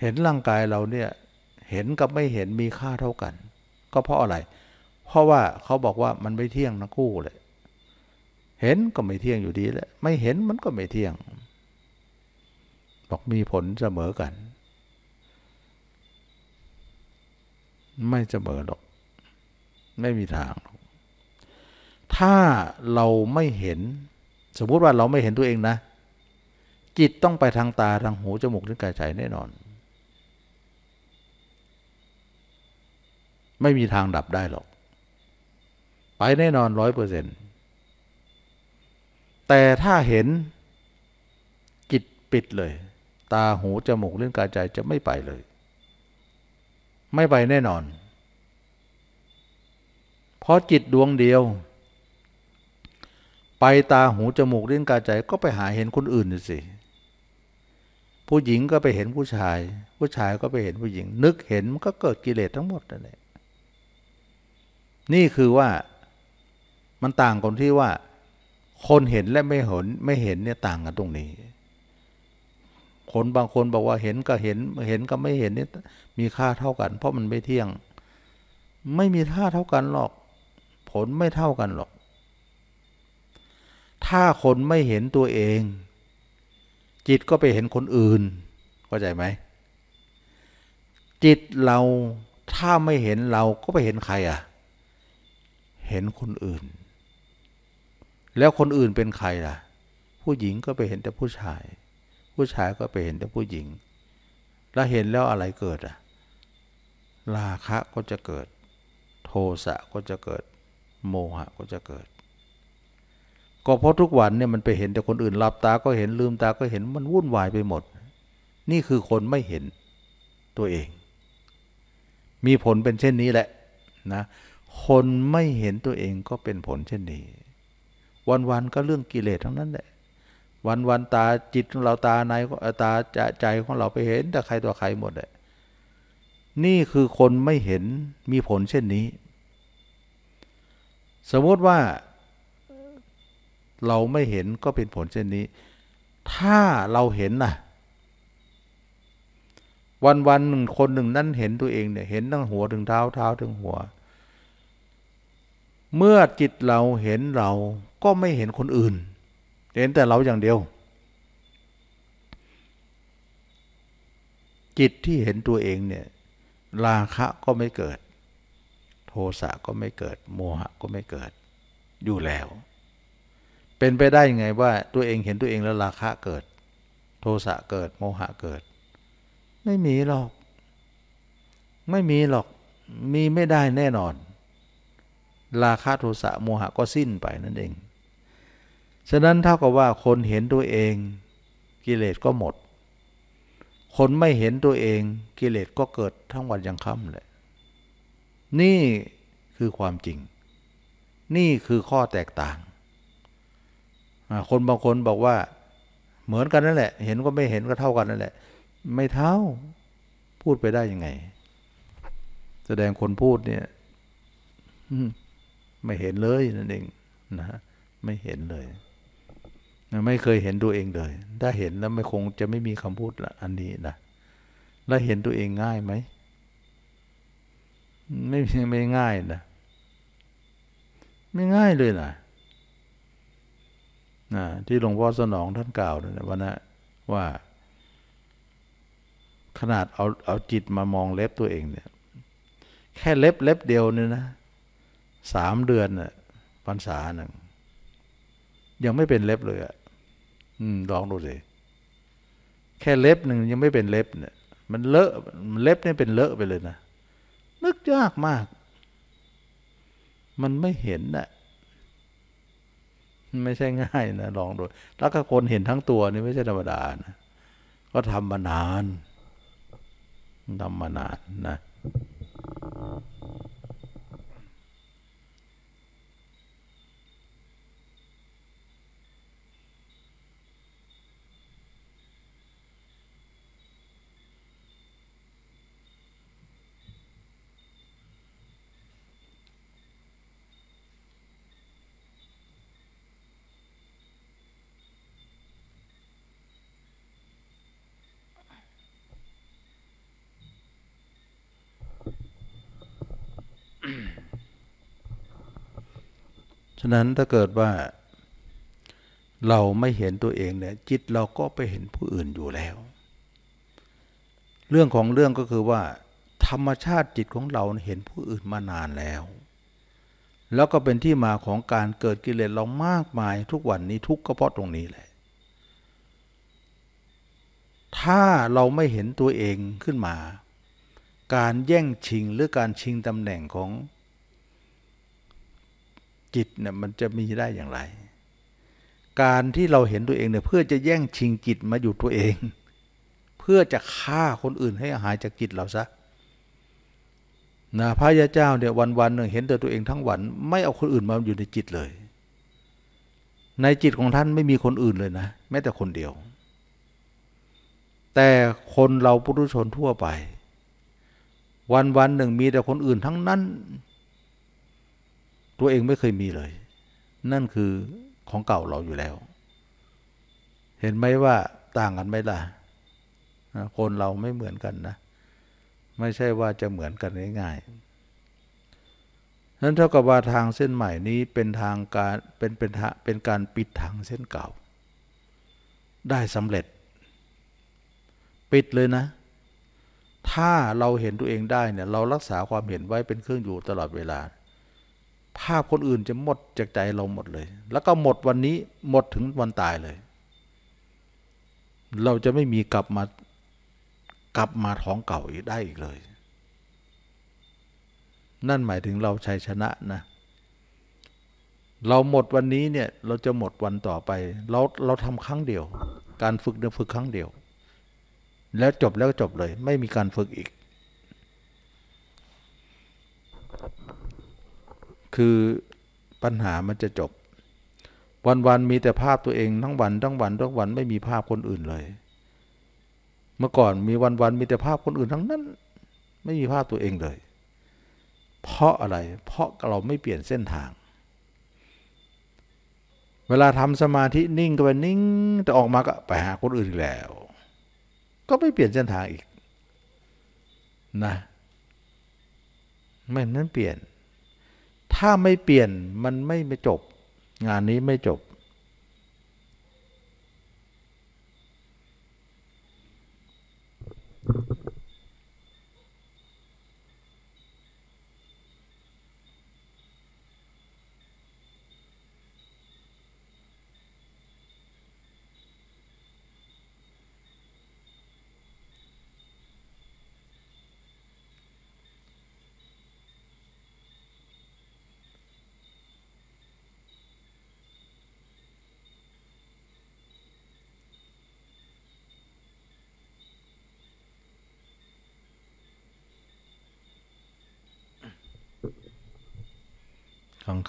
เห็นร่างกายเราเนี่ย เห็นกับไม่เห็นมีค่าเท่ากัน ก็เพราะอะไร เพราะว่าเขาบอกว่ามันไม่เที่ยงนะคู่เลยเห็นก็ไม่เที่ยงอยู่ดีแหละไม่เห็นมันก็ไม่เที่ยง บอกมีผลเสมอกัน ไม่เสมอหรอก ไม่มีทาง ถ้าเราไม่เห็น สมมุติว่าเราไม่เห็นตัวเองนะจิตต้องไปทางตาทางหู จมูกลิ้นกายใจแน่นอน ไม่มีทางดับได้หรอก ไปแน่นอนร้อยเปอร์เซ็นต์แต่ถ้าเห็นจิตปิดเลย ตาหู จมูกลิ้นกายใจจะไม่ไปเลย ไม่ไปแน่นอนเพราะจิตดวงเดียว ไปตาหูจมูกลิ้นกายใจ ก็ไปหาเห็นคนอื่นสิผู้หญิงก็ไปเห็นผู้ชาย ผู้ชายก็ไปเห็นผู้หญิง นึกเห็นมันก็เกิดกิเลสทั้งหมดนั่นแหละนี่คือว่ามันต่างกันที่ว่า คนเห็นและไม่เห็นไม่เห็นเนี่ยต่างกันตรงนี้ คนบางคนบอกว่าเห็นก็เห็นเห็นก็ไม่เห็นนี่มีค่าเท่ากันเพราะมันไม่เที่ยง ไม่มีท่าเท่ากันหรอก ผลไม่เท่ากันหรอก ถ้าคนไม่เห็นตัวเองจิตก็ไปเห็นคนอื่นเข้าใจไหมจิตเราถ้าไม่เห็นเราก็ไปเห็นใครอ่ะเห็นคนอื่น แล้วคนอื่นเป็นใครล่ะ ผู้หญิงก็ไปเห็นแต่ผู้ชาย ผู้ชายก็ไปเห็นแต่ผู้หญิง แล้วเห็นแล้วอะไรเกิดอ่ะ ราคะก็จะเกิด โทสะก็จะเกิดโมหะก็จะเกิดก็เพราะทุกวันเนี่ยมัน ไปเห็นแต่คนอื่นหลับตาก็เห็นลืมตาก็เห็นมันวุ่นวายไปหมด นี่คือคนไม่เห็นตัวเอง มีผลเป็นเช่นนี้แหละนะ คนไม่เห็นตัวเองก็เป็นผลเช่นนี้ วัน ๆ ก็เรื่องกิเลสทั้งนั้นแหละ วันวันตาจิตของเราตาในตาใจของเราไปเห็นแต่ใครตัวใครหมดเลยนี่คือคนไม่เห็นมีผลเช่นนี้ สมมติว่าเราไม่เห็นก็เป็นผลเช่นนี้ ถ้าเราเห็นนะวันวันหนึ่งคนหนึ่งนั่นเห็นตัวเองเนี่ย เห็นตั้งหัวถึงเท้าเท้าถึงหัว เมื่อจิตเราเห็นเราก็ไม่เห็นคนอื่น เห็นแต่เราอย่างเดียว จิตที่เห็นตัวเองเนี่ย ราคะก็ไม่เกิด โทสะก็ไม่เกิด โมหะก็ไม่เกิด อยู่แล้วเป็นไปได้ยังไงว่าตัวเองเห็นตัวเองแล้วราคะเกิด โทสะเกิดโมหะเกิด ไม่มีหรอก ไม่มีหรอกมีไม่ได้แน่นอน ราคะโทสะโมหะก็สิ้นไปนั่นเองฉะนั้นเท่ากับว่าคนเห็นตัวเอง กิเลสก็หมด คนไม่เห็นตัวเอง กิเลสก็เกิดทั้งวันยังค่ำเลยนี่คือความจริง นี่คือข้อแตกต่างคนบางคนบอกว่า เหมือนกันนั่นแหละ เห็นก็ไม่เห็นก็เท่ากันนั่นแหละ ไม่เท่า พูดไปได้ยังไง แสดงคนพูดเนี่ยไม่เห็นเลยนั่นเอง นะฮะไม่เห็นเลยไม่เคยเห็นตัวเองเลย ถ้าเห็นแล้วไม่คงจะไม่มีคำพูดละอันนี้นะแล้วเห็นตัวเองง่ายไหมไม่ไม่ง่ายนะไม่ง่ายเลยนะที่หลวงพ่อสนองท่านกล่าวนะวันนะว่า ขนาดเอาเอาจิตมามองเล็บตัวเองเนี่ย แค่เล็บเล็บเดียวเนี่ยนะสามเดือนน่ะพรรษาหนึ่งยังไม่เป็นเล็บเลยอ่ะลองดูสิแค่เล็บหนึ่งยังไม่เป็นเล็บเนี่ย มันเลอะเล็บเนี่ยเป็นเลอะไปเลยนะนึกยากมาก มันไม่เห็นน่ะไม่ใช่ง่ายนะ ลองดูแล้วก็คนเห็นทั้งตัวนี่ไม่ใช่ธรรมดานะก็ทำมานานทำมานานนะะนั้นถ้าเกิดว่า เราไม่เห็นตัวเองเนี่ยจิตเราก็ไปเห็นผู้อื่นอยู่แล้ว เรื่องของเรื่องก็คือว่า ธรรมชาติจิตของเราเห็นผู้อื่นมานานแล้ว แล้วก็เป็นที่มาของการเกิดกิเลสเรามากมายทุกวันนี้ทุกก็เพราะตรงนี้แหละถ้าเราไม่เห็นตัวเองขึ้นมา การแย่งชิงหรือการชิงตำแหน่งของจิตเนี่ยมันจะมีได้อย่างไร การที่เราเห็นตัวเองเนี่ยเพื่อจะแย่งชิงจิตมาอยู่ตัวเอง เพื่อจะฆ่าคนอื่น ให้หายจากจิตเราซะนะพระยาเจ้าเนี่ยวันวันหนึ่งเห็นแต่ตัวเองทั้งวันไม่เอาคนอื่นมาอยู่ในจิตเลย ในจิตของท่านไม่มีคนอื่นเลยนะ แม้แต่คนเดียว แต่คนเราปุถุชนทั่วไป วันวันหนึ่งมีแต่คนอื่นทั้งนั้นตัวเองไม่เคยมีเลย นั่นคือของเก่าเราอยู่แล้ว เห็นไหมว่าต่างกันไหมล่ะคนเราไม่เหมือนกันนะ ไม่ใช่ว่าจะเหมือนกัน ง่ายๆนั้นเท่ากับว่าทางเส้นใหม่นี้เป็นทางการเป็นเป็นเป็นการปิดทางเส้นเก่า ได้สำเร็จ ปิดเลยนะ ถ้าเราเห็นตัวเองได้เนี่ยเรารักษาความเห็นไว้เป็นเครื่องอยู่ตลอดเวลาภาพคนอื่นจะหมดจากใจเราหมดเลย แล้วก็หมดวันนี้หมดถึงวันตายเลย เราจะไม่มีกลับมากลับมาท้องเก่าอีกได้อีกเลย นั่นหมายถึงเราชัยชนะนะ เราหมดวันนี้เนี่ย เราจะหมดวันต่อไป เราเราทำครั้งเดียว การฝึกเนี่ยฝึกครั้งเดียว แล้วจบแล้วจบเลย ไม่มีการฝึกอีกคือปัญหามันจะจบ วันๆมีแต่ภาพตัวเอง ทั้งวันทั้งวันทั้งวันไม่มีภาพคนอื่นเลย เมื่อก่อนมีวันๆมีแต่ภาพคนอื่นทั้งนั้น ไม่มีภาพตัวเองเลย เพราะอะไรเพราะเราไม่เปลี่ยนเส้นทาง เวลาทำสมาธินิ่งก็ไปนิ่งแต่ออกมาก็ไปหาคนอื่นแล้ว ก็ไม่เปลี่ยนเส้นทางอีกนะไม่นั้นเปลี่ยนถ้าไม่เปลี่ยนมันไม่ไม่จบ งานนี้ไม่จบ Thank you.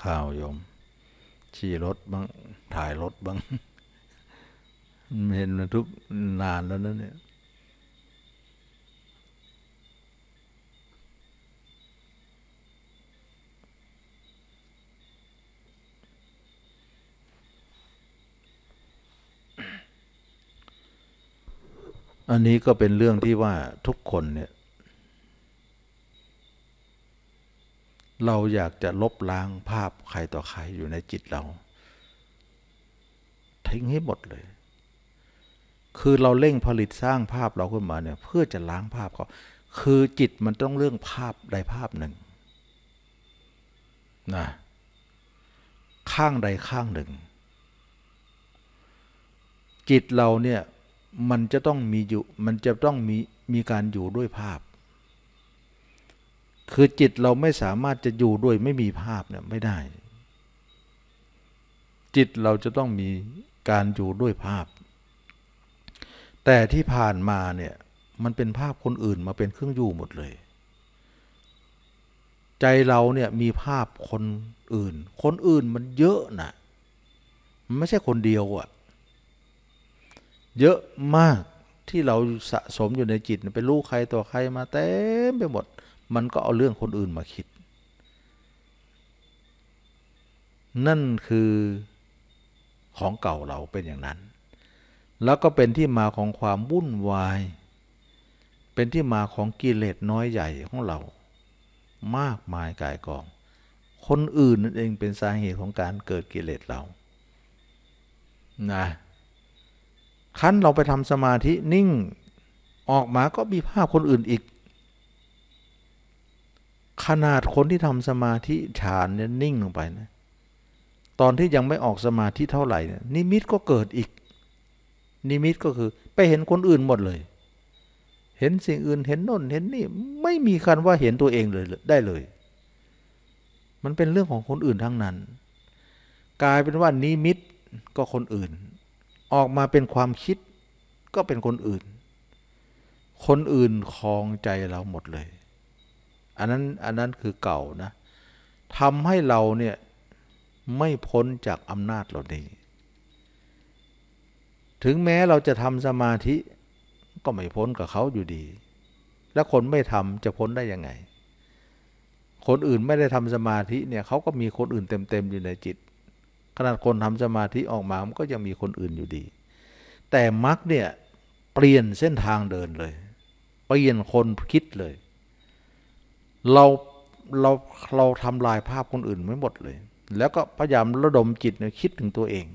ข้าวโยม ชี่รถบ้าง ถ่ายรถบ้างเห็นมาทุกนานแล้วนั่นเนี่ย อันนี้ก็เป็นเรื่องที่ว่าทุกคนเนี่ยเราอยากจะลบล้างภาพใครต่อใคร อยู่ในจิตเราทิ้งให้หมดเลย คือเราเร่งผลิตสร้างภาพเราขึ้นมาเนี่ยเพื่อจะล้างภาพเขาคือจิตมันต้องเรื่องภาพใดภาพหนึ่งนะข้างใดข้างหนึ่ง จิตเราเนี่ย มันจะต้องมีอยู่มันจะต้องมีมีการอยู่ด้วยภาพคือจิตเราไม่สามารถจะอยู่ด้วยไม่มีภาพเนี่ยไม่ได้ จิตเราจะต้องมีการอยู่ด้วยภาพ แต่ที่ผ่านมาเนี่ยมันเป็นภาพคนอื่นมาเป็นเครื่องอยู่หมดเลย ใจเราเนี่ยมีภาพคนอื่น คนอื่นมันเยอะนะมันไม่ใช่คนเดียวอะ่ะ เยอะมากที่เราสะสมอยู่ในจิตไปรู้ใครตัวใครมาเต็มไปหมดมันก็เอาเรื่องคนอื่นมาคิด นั่นคือของเก่าเราเป็นอย่างนั้น แล้วก็เป็นที่มาของความวุ่นวาย เป็นที่มาของกิเลสน้อยใหญ่ของเรา มากมายกายกอง คนอื่นนั่นเอง เป็นสาเหตุของการเกิดกิเลสเรา นะ คั้นเราไปทำสมาธินิ่ง ออกมาก็มีภาพคนอื่นอีกขนาดคนที่ทำสมาธิฌานเนี่ยนิ่งลงไปนะ ตอนที่ยังไม่ออกสมาธิเท่าไหร่เนี่ยนิมิตก็เกิดอีก นิมิตก็คือ ไปเห็นคนอื่นหมดเลย เห็นสิ่งอื่นเห็นน่นเห็นนี่ไม่มีคันว่าเห็นตัวเองเลยได้เลย มันเป็นเรื่องของคนอื่นทั้งนั้น กลายเป็นว่านิมิตก็คนอื่น ออกมาเป็นความคิดก็เป็นคนอื่น คนอื่นคลองใจเราหมดเลยอันนั้นอันนั้นคือเก่านะทำให้เราเนี่ยไม่พ้นจากอำนาจเหล่านี้ ถึงแม้เราจะทำสมาธิก็ไม่พ้นกับเขาอยู่ดี แล้วคนไม่ทำจะพ้นได้ยังไง คนอื่นไม่ได้ทำสมาธิเนี่ยเขาก็มีคนอื่นเต็มๆอยู่ในจิต ขนาดคนทำสมาธิออกมามันก็ยังมีคนอื่นอยู่ดี แต่มรรคเนี่ยเปลี่ยนเส้นทางเดินเลย เปลี่ยนคนคิดเลยเราเราเราทำลายภาพคนอื่นไม่หมดเลย แล้วก็พยายามระดมจิตเนี่ยคิดถึงตัวเอง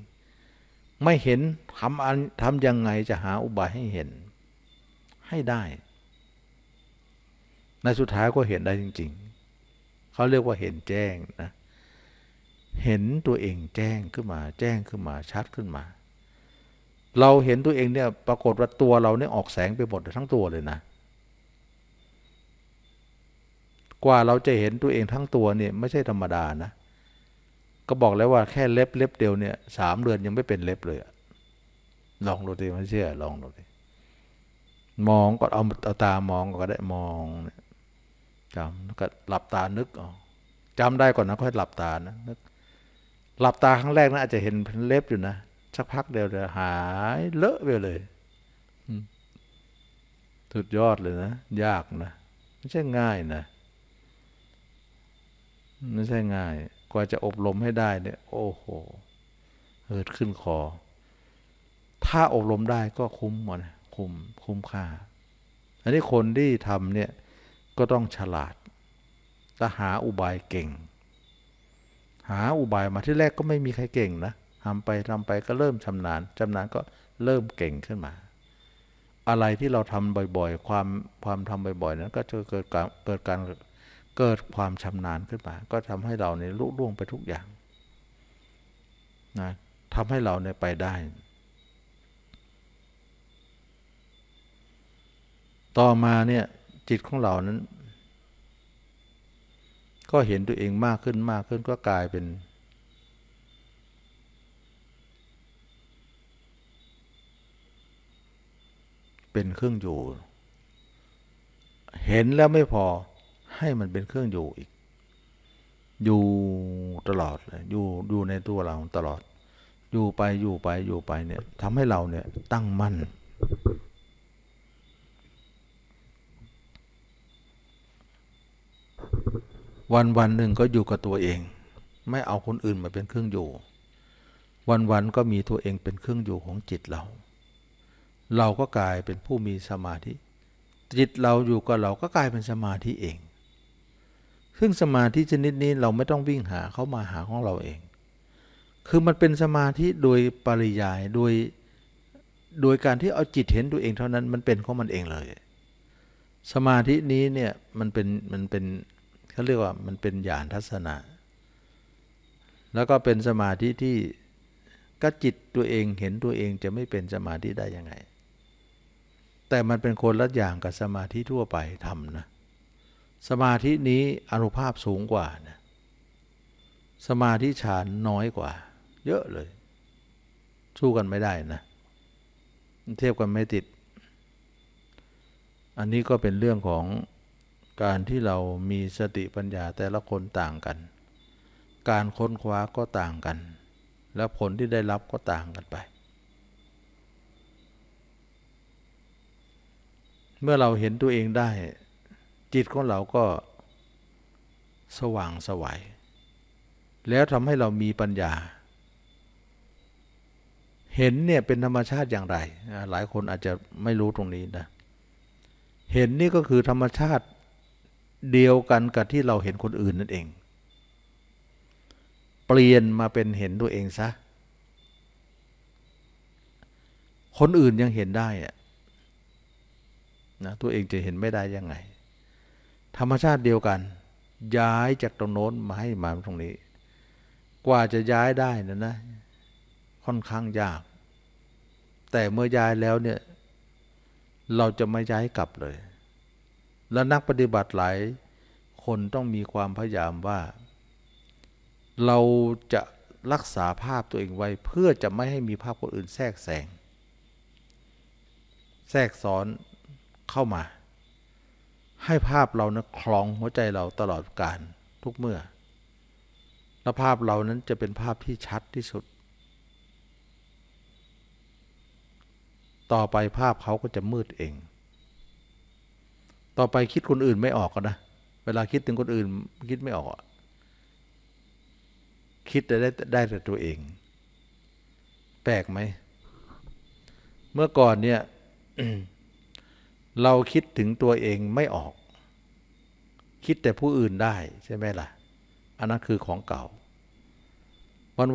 ไม่เห็นทำอันทำยังไงจะหาอุบายให้เห็น ให้ได้ ในสุดท้ายก็เห็นได้จริง ๆเขาเรียกว่าเห็นแจ้งนะเห็นตัวเองแจ้งขึ้นมา แจ้งขึ้นมาชัดขึ้นมา เราเห็นตัวเองเนี่ยปรากฏว่าตัวเราเนี่ยออกแสงไปหมดทั้งตัวเลยนะกว่าเราจะเห็นตัวเองทั้งตัวเนี่ยไม่ใช่ธรรมดานะก็บอกแล้วว่าแค่เล็บเล็บเดียวเนี่ยสามเดือนยังไม่เป็นเล็บเลยลองดูดิไม่เชื่อลองดูดิมองก็เอาเอาตามองก็ได้มองจำก็ หลับตานึกออกจำได้ก่อนนะค่อยหลับตานะนึกหลับตาครั้งแรกนะอาจจะเห็นเล็บอยู่นะสักพักเดียวเดี๋ยวหาย เลอะไปเลยสุดยอดเลยนะ ยากนะ ไม่ใช่ง่ายนะไม่ใช่ง่าย กว่าจะอบรมให้ได้เนี่ย โอ้โหเกิดขึ้นคอถ้าอบรมได้ก็คุ้มหมดคุ้มคุ้มค่าอันนี้คนที่ทำเนี่ยก็ต้องฉลาดจต่หาอุบายเก่ง หาอุบายมาที่แรกก็ไม่มีใครเก่งนะทำไปทำไปก็เริ่มชำนาญชำนาญก็เริ่มเก่งขึ้นมา อะไรที่เราทำบ่อยๆ ความความทำบ่อยๆนั้นก็จะเกิดการเกิดการเกิดความชำนาญขึ้นมา ก็ทำให้เราเนี่ยลุล่วงไปทุกอย่างนะทำให้เราเนี่ยไปได้ ต่อมาเนี่ย จิตของเรานั้น ก็เห็นตัวเองมากขึ้นมากขึ้น ก็กลายเป็น เป็นเครื่องอยู่ เห็นแล้วไม่พอให้มันเป็นเครื่องอยู่อีก อยู่ตลอดเลยอยู่อยู่ในตัวเราตลอด อยู่ไปอยู่ไปอยู่ไปเนี่ยทำให้เราเนี่ย ตั้งมั่นวันวันหนึ่งก็อยู่กับตัวเอง ไม่เอาคนอื่นมาเป็นเครื่องอยู่ วันวันก็มีตัวเองเป็นเครื่องอยู่ของจิตเรา เราก็กลายเป็นผู้มีสมาธิ จิตเราอยู่กับเราก็กลายเป็นสมาธิเองซึ่งสมาธิชนิดนี้เราไม่ต้องวิ่งหาเขามาหาของเราเอง คือมันเป็นสมาธิโดยปริยายโดยโดยการที่เอาจิตเห็นตัวเองเท่านั้น มันเป็นของมันเองเลย สมาธินี้เนี่ยมันเป็นมันเป็นเขาเรียกว่ามันเป็นญาณทัศนะแล้วก็เป็นสมาธิที่ก็จิตตัวเองเห็นตัวเองจะไม่เป็นสมาธิได้ยังไง แต่มันเป็นคนละอย่างกับสมาธิทั่วไปทำนะสมาธินี้อนุภาพสูงกว่านะสมาธิฌานน้อยกว่า เยอะเลยสู้กันไม่ได้นะ เทียบกันไม่ติด อันนี้ก็เป็นเรื่องของการที่เรามีสติปัญญาแต่ละคนต่างกัน การค้นคว้าก็ต่างกัน และผลที่ได้รับก็ต่างกันไป เมื่อเราเห็นตัวเองได้จิตของเราก็สว่างสวยัยแล้วทำให้เรามีปัญญา เห็นเนี่ยเป็นธรรมชาติอย่างไรหลายคนอาจจะไม่รู้ตรงนี้นะ เห็นนี่ก็คือธรรมชาติเดียวกันกับที่เราเห็นคนอื่นนั่นเอง เปลี่ยนมาเป็นเห็นตัวเองซะคนอื่นยังเห็นได้อะนะตัวเองจะเห็นไม่ได้ยังไงธรรมชาติเดียวกัน ย้ายจากตรงโน้นมาให้มาตรงนี้ กว่าจะย้ายได้นะนะ ค่อนข้างยาก แต่เมื่อย้ายแล้วเนี่ย เราจะไม่ย้ายกลับเลย และนักปฏิบัติหลาย คนต้องมีความพยายามว่า เราจะรักษาภาพตัวเองไว้ เพื่อจะไม่ให้มีภาพคนอื่นแทรกแซงแทรกซ้อนเข้ามาให้ภาพเรานะคลองหัวใจเราตลอดการทุกเมื่อและภาพเรานั้นจะเป็นภาพที่ชัดที่สุด ต่อไปภาพเขาก็จะมืดเอง ต่อไปคิดคนอื่นไม่ออกก็นะ เวลาคิดถึงคนอื่นคิดไม่ออก คิดแต่ได้ได้แต่ตัวเอง แปลกไหม เมื่อก่อนเนี่ยเราคิดถึงตัวเองไม่ออก คิดแต่ผู้อื่นได้ใช่ไหมล่ะ อันนั้นคือของเก่า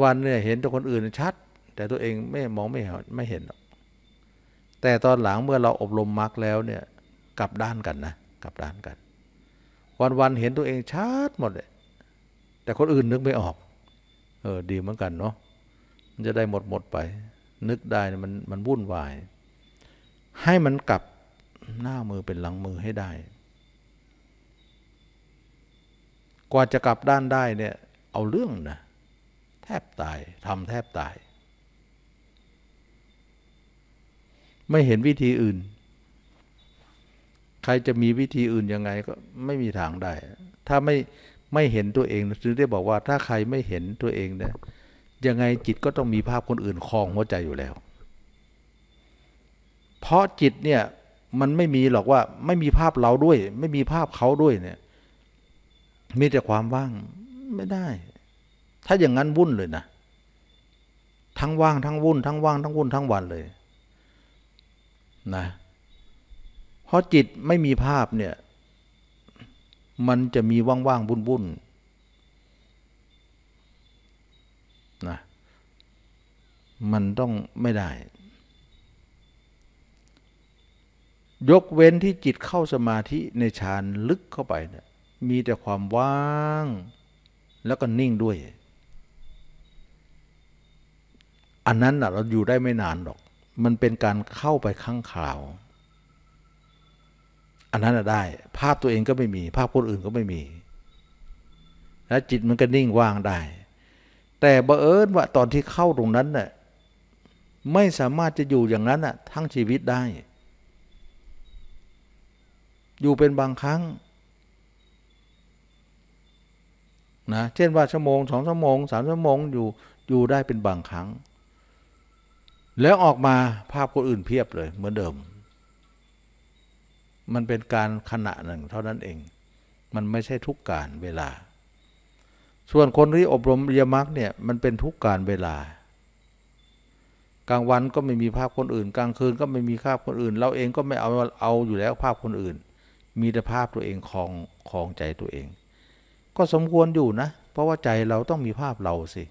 วันๆเนี่ย เห็นแต่คนอื่นชัด แต่ตัวเองไม่มองไม่เห็นไม่เห็นแต่ตอนหลังเมื่อเราอบรมมรรคแล้วเนี่ยกลับด้านกันนะกลับด้านกัน วันๆเห็นตัวเองชัดหมดเลยแต่คนอื่นนึกไม่ออกเออดีเหมือนกันเนาะมันจะได้หมดหมดไป นึกได้มันมันวุ่นวาย ให้มันกลับหน้ามือเป็นหลังมือให้ได้ กว่าจะกลับด้านได้เนี่ย เอาเรื่องนะแทบตายทำแทบตาย ไม่เห็นวิธีอื่น ใครจะมีวิธีอื่นยังไงก็ไม่มีทางได้ ถ้าไม่ไม่เห็นตัวเองถึงได้บอกว่า ถ้าใครไม่เห็นตัวเองเนี่ยยังไงจิตก็ต้องมีภาพคนอื่นคลองหัวใจอยู่แล้ว เพราะจิตเนี่ยมันไม่มีหรอกว่าไม่มีภาพเราด้วย ไม่มีภาพเขาด้วยเนี่ย มีแต่ความว่างไม่ได้ ถ้าอย่างนั้นวุ่นเลยนะทั้งว่างทั้งวุ่นทั้งว่างทั้งวุ่นทั้งวันเลยนะเพราะจิตไม่มีภาพเนี่ย มันจะมีว่างๆวุ่นๆนะมันต้องไม่ได้ยกเว้นที่จิตเข้าสมาธิในฌานลึกเข้าไปเนี่ยมีแต่ความว่าง แล้วก็นิ่งด้วย อันนั้นเราอยู่ได้ไม่นานหรอก มันเป็นการเข้าไปข้างข่าว อันนั้นได้ ภาพตัวเองก็ไม่มี ภาพคนอื่นก็ไม่มีและจิตมันก็นิ่งว่างได้ แต่บังเอิญว่าตอนที่เข้าตรงนั้นน่ะไม่สามารถจะอยู่อย่างนั้นน่ะทั้งชีวิตได้อยู่เป็นบางครั้งนะ เช่นว่าชั่วโมงสองชั่วโมงสามชั่วโมงอยู่อยู่ได้เป็นบางครั้ง แล้วออกมาภาพคนอื่นเพียบเลยเหมือนเดิม มันเป็นการขณะหนึ่ง เท่านั้นเอง มันไม่ใช่ทุกการเวลา ส่วนคนที่อบรมเรียมักเนี่ยมันเป็นทุกการเวลา กลางวันก็ไม่มีภาพคนอื่น กลางคืนก็ไม่มีภาพคนอื่น เราเองก็ไม่เอาเอาอยู่แล้ว ภาพคนอื่นมีแต่ภาพตัวเองคลองคลองใจตัวเอง ก็สมควรอยู่นะ เพราะว่าใจเราต้องมีภาพเราสิ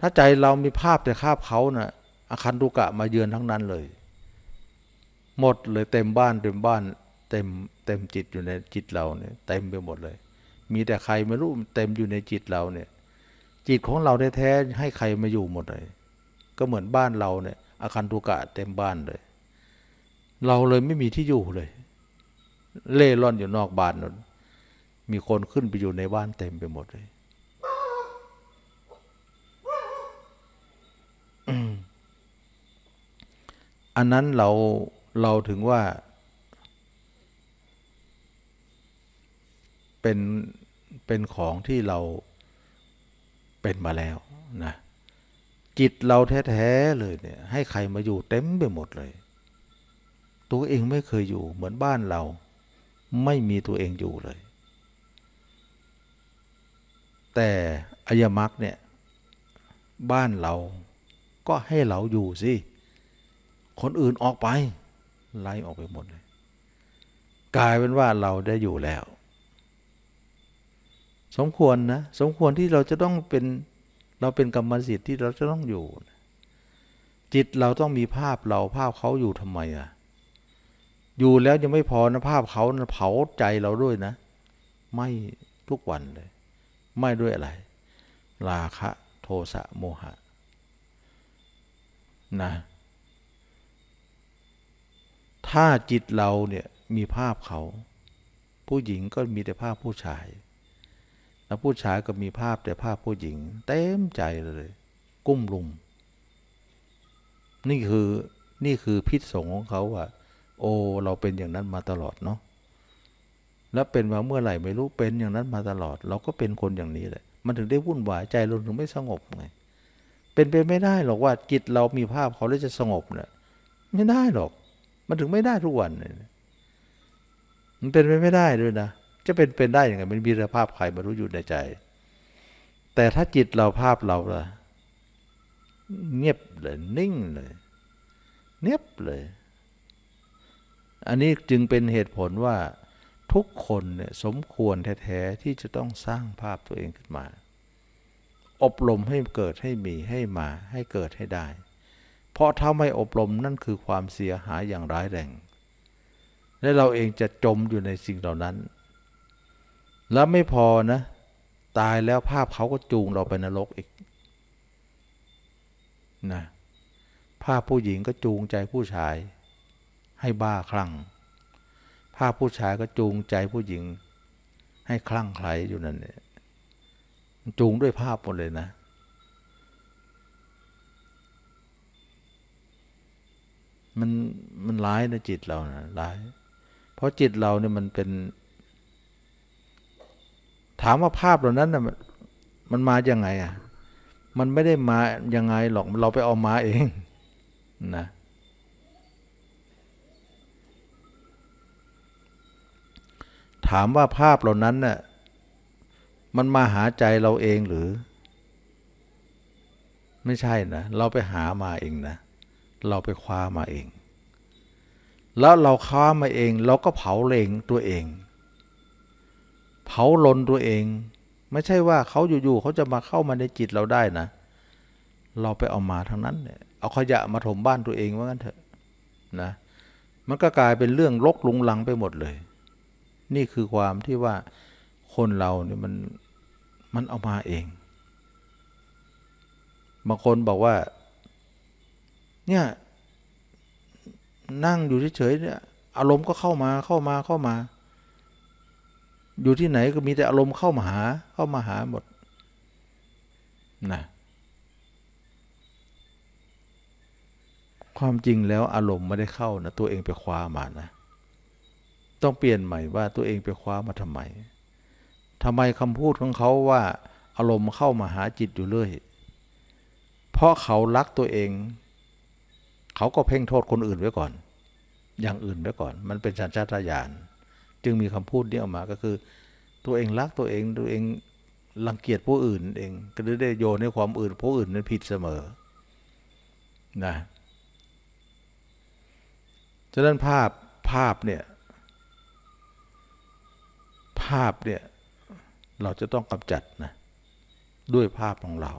ถ้าใจเรามีภาพแต่ภาพเขานะ่ะอาคันตุกะมาเยือนทั้งนั้นเลย หมดเลยเต็มบ้านเต็มบ้านเต็มเต็มจิตอยู่ในจิตเราเนี่ยเต็มไปหมดเลย มีแต่ใครไม่รู้เต็มอยู่ในจิตเราเนี่ย จิตของเราแท้ๆให้ใครมาอยู่หมดเลยก็เหมือนบ้านเราเนี่ยอาคันตุกะเต็มบ้านเลยเราเลยไม่มีที่อยู่เลย เล่ร่อนอยู่นอกบ้านนนมีคนขึ้นไปอยู่ในบ้านเต็มไปหมดเลย อันนั้นเราเราถึงว่า เป็นเป็นของที่เราเป็นมาแล้วนะจิตเราแท้ๆเลย เนี่ย ให้ใครมาอยู่เต็มไปหมดเลยตัวเองไม่เคยอยู่เหมือนบ้านเราไม่มีตัวเองอยู่เลย แต่อายมักเนี่ยบ้านเราก็ให้เราอยู่สิคนอื่นออกไปไล่ออกไปหมดเลยกลายเป็นว่าเราได้อยู่แล้ว สมควรนะสมควรที่เราจะต้องเป็นเราเป็นกรรมสิทธิ์ที่เราจะต้องอยู่ จิตเราต้องมีภาพเราภาพเขาอยู่ทำไมอะอยู่แล้วยังไม่พอนะภาพเขานะเผาใจเราด้วยนะ ไม่ทุกวันเลย ไม่ด้วยอะไร ราคะโทสะโมหะ นะ ถ้าจิตเราเนี่ยมีภาพเขา ผู้หญิงก็มีแต่ภาพผู้ชายแล้วผู้ชายก็มีภาพแต่ภาพผู้หญิง เต็มใจเลย กุ้มลุมนี่คือนี่คือพิษสงของเขาอ่ะโอ้เราเป็นอย่างนั้นมาตลอดเนาะแล้วเป็นมาเมื่อไหร่ไม่รู้เป็น อย่างนั้นมาตลอด เราก็เป็นคนอย่างนี้แหละมันถึงได้วุ่นวายใจเราถึงไม่สงบ ไง เป็นไปไม่ได้หรอกว่าจิตเรามีภาพเขาแล้วจะสงบเนี่ยไม่ได้หรอก มันถึงไม่ได้ทุกวันเ่ยมันเป็นไปไม่ได้ด้วยนะจะเป็นเป็นได้ยังไงมันมีะภาพใครมารู้อยู่ในใจ แต่ถ้าจิตเราภาพเราล่ะเงียบเลย นิ่งเลยเนียบเลยอันนี้จึงเป็นเหตุผลว่าทุกคนเนี่ยสมควรแท้ๆที่จะต้องสร้างภาพตัวเองขึ้นมา อบรมให้เกิดให้มีให้มาให้เกิดให้ได้ เพราะถ้าไม่อบรมนั่นคือความเสียหาย อย่างร้ายแรงและเราเองจะจมอยู่ในสิ่งเหล่านั้น แล้วไม่พอ นะ ตายแล้วภาพเขาก็จูงเราไปนรกอีกนะภาพผู้หญิงก็จูงใจผู้ชายให้บ้าคลั่ง ภาพผู้ชายก็จูงใจผู้หญิงให้คลั่งไคล้อยู่นั่นเนี่ยจูงด้วยภาพหมดเลยนะ มัน มันร้ายนะจิตเรานะร้าย เพราะจิตเราเนี่ยมันเป็น ถามว่าภาพเหล่านั้นนะมันมาอย่างไงอ่ะ มันไม่ได้มาอย่างไงหรอก เราไปเอามาเอง นะถามว่าภาพเหล่านั้นน่ยมันมาหาใจเราเองหรือ ไม่ใช่นะ เราไปหามาเองนะ เราไปคว้ามาเอง แล้วเราคว้ามาเอง เราก็เผาเลงตัวเอง เผาลนตัวเอง ไม่ใช่ว่าเขาอยู่ๆเขาจะมาเข้ามาในจิตเราได้นะ เราไปเอามาทั้งนั้นเนี่ยเอาขยะมาถมบ้านตัวเองว่างั้นเถอะนะมันก็กลายเป็นเรื่อง ลกลุงลังไปหมดเลยนี่คือความที่ว่าคนเราเนี่ยมันมันเอามาเองบางคนบอกว่าเนี่ยนั่งอยู่เฉยๆเนี่ยอารมณ์ก็เข้ามาเข้ามาเข้ามา อยู่ที่ไหนก็มีแต่อารมณ์เข้ามาหาเข้ามาหาหมดนะความจริงแล้วอารมณ์ไม่ได้เข้านะตัวเองไปคว้ามานะต้องเปลี่ยน ใหม่ว่าตัวเองไป คว้ามาทำไม ทำไมคำพูดของเขาว่าอารมณ์เข้ามาหาจิตอยู่เรื่อยเพราะเขารักตัวเอง เขาก็เพ่ง โทษคนอื่นไว้ก่อน อย่างอื่นไว้ก่อน มันเป็นสัญชาตญาณจึงมีคำพูดนี้ออกมาก็คือ ตัวเองรักตัวเองตัวเองรังเกียจผู้อื่น เอง ก็ได้โยนให้ความอื่น ผู้อื่นนั้นผิดเสมอ นะฉะนั้นภาพภาพเนี่ยภาพเนี่ยเราจะต้องกำจัดนะด้วยภาพของเรา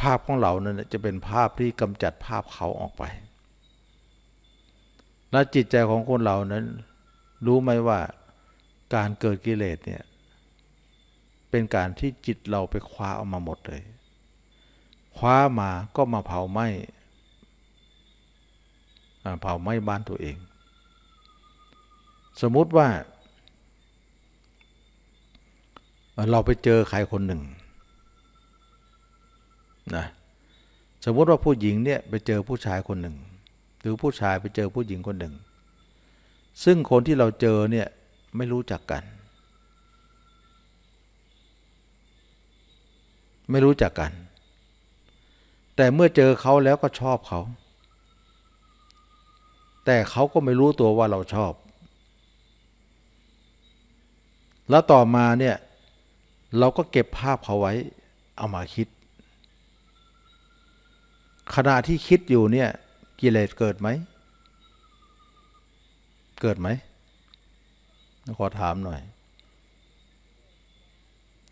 ภาพของเรานั้นจะเป็นภาพที่กำจัดภาพเขาออกไปและจิตใจของคนเรานั้น รู้ไหมว่า การเกิดกิเลสเนี่ย เป็นการที่จิตเราไปคว้าเอามาหมดเลย คว้ามาก็มาเผาไหม้เผาไหม้บ้านตัวเองสมมุติว่าเราไปเจอใครคนหนึ่งนะสมมติว่าผู้หญิงเนี่ยไปเจอผู้ชายคนหนึ่ง หรือผู้ชายไปเจอผู้หญิงคนหนึ่ง ซึ่งคนที่เราเจอเนี่ยไม่รู้จักกัน ไม่รู้จักกัน แต่เมื่อเจอเขาแล้วก็ชอบเขาแต่เขาก็ไม่รู้ตัวว่าเราชอบแล้วต่อมาเนี่ย เราก็เก็บภาพเขาไว้ เอามาคิด ขณะที่คิดอยู่เนี่ย กิเลสเกิดไหม เกิดไหมขอถามหน่อย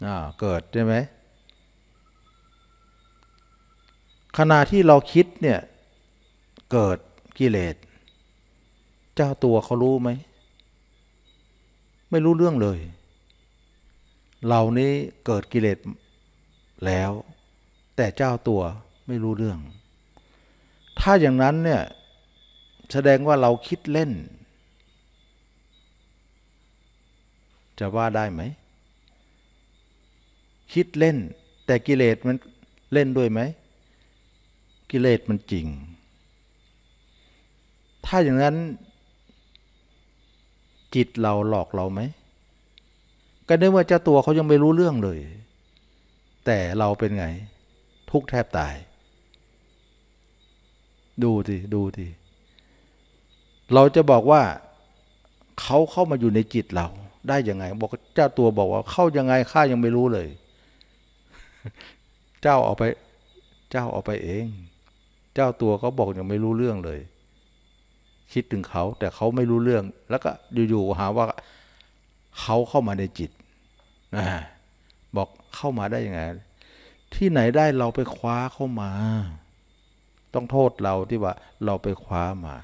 อ่าเกิดใช่ไหมขณะที่เราคิดเนี่ย เกิดกิเลสเจ้าตัวเขารู้ไหมไม่รู้เรื่องเลยเรานี้เกิดกิเลสแล้ว แต่เจ้าตัวไม่รู้เรื่อง ถ้าอย่างนั้นเนี่ย แสดงว่าเราคิดเล่น จะว่าได้ไหมคิดเล่น แต่กิเลสมันเล่นด้วยไหมกิเลสมันจริง ถ้าอย่างนั้น จิตเราหลอกเราไหมก็นึกว่าเจ้าตัวเขายังไม่รู้เรื่องเลย แต่เราเป็นไง ทุกแทบตาย ดูทีดูทีเราจะบอกว่าเขาเข้ามาอยู่ในจิตเรา ได้ยังไง บอกเจ้าตัวบอกว่าเข้ายังไงข้ายังไม่รู้เลย เจ้าเอาไป เจ้าเอาไปเอง เจ้าตัวเขาบอกยังไม่รู้เรื่องเลย คิดถึงเขาแต่เขาไม่รู้เรื่องแล้วก็อยู่ๆหาว่าเขาเข้ามาในจิตนะบอกเข้ามาได้ยังไง ที่ไหนได้เราไปคว้าเข้ามา ต้องโทษเราที่ว่าเราไปคว้ามา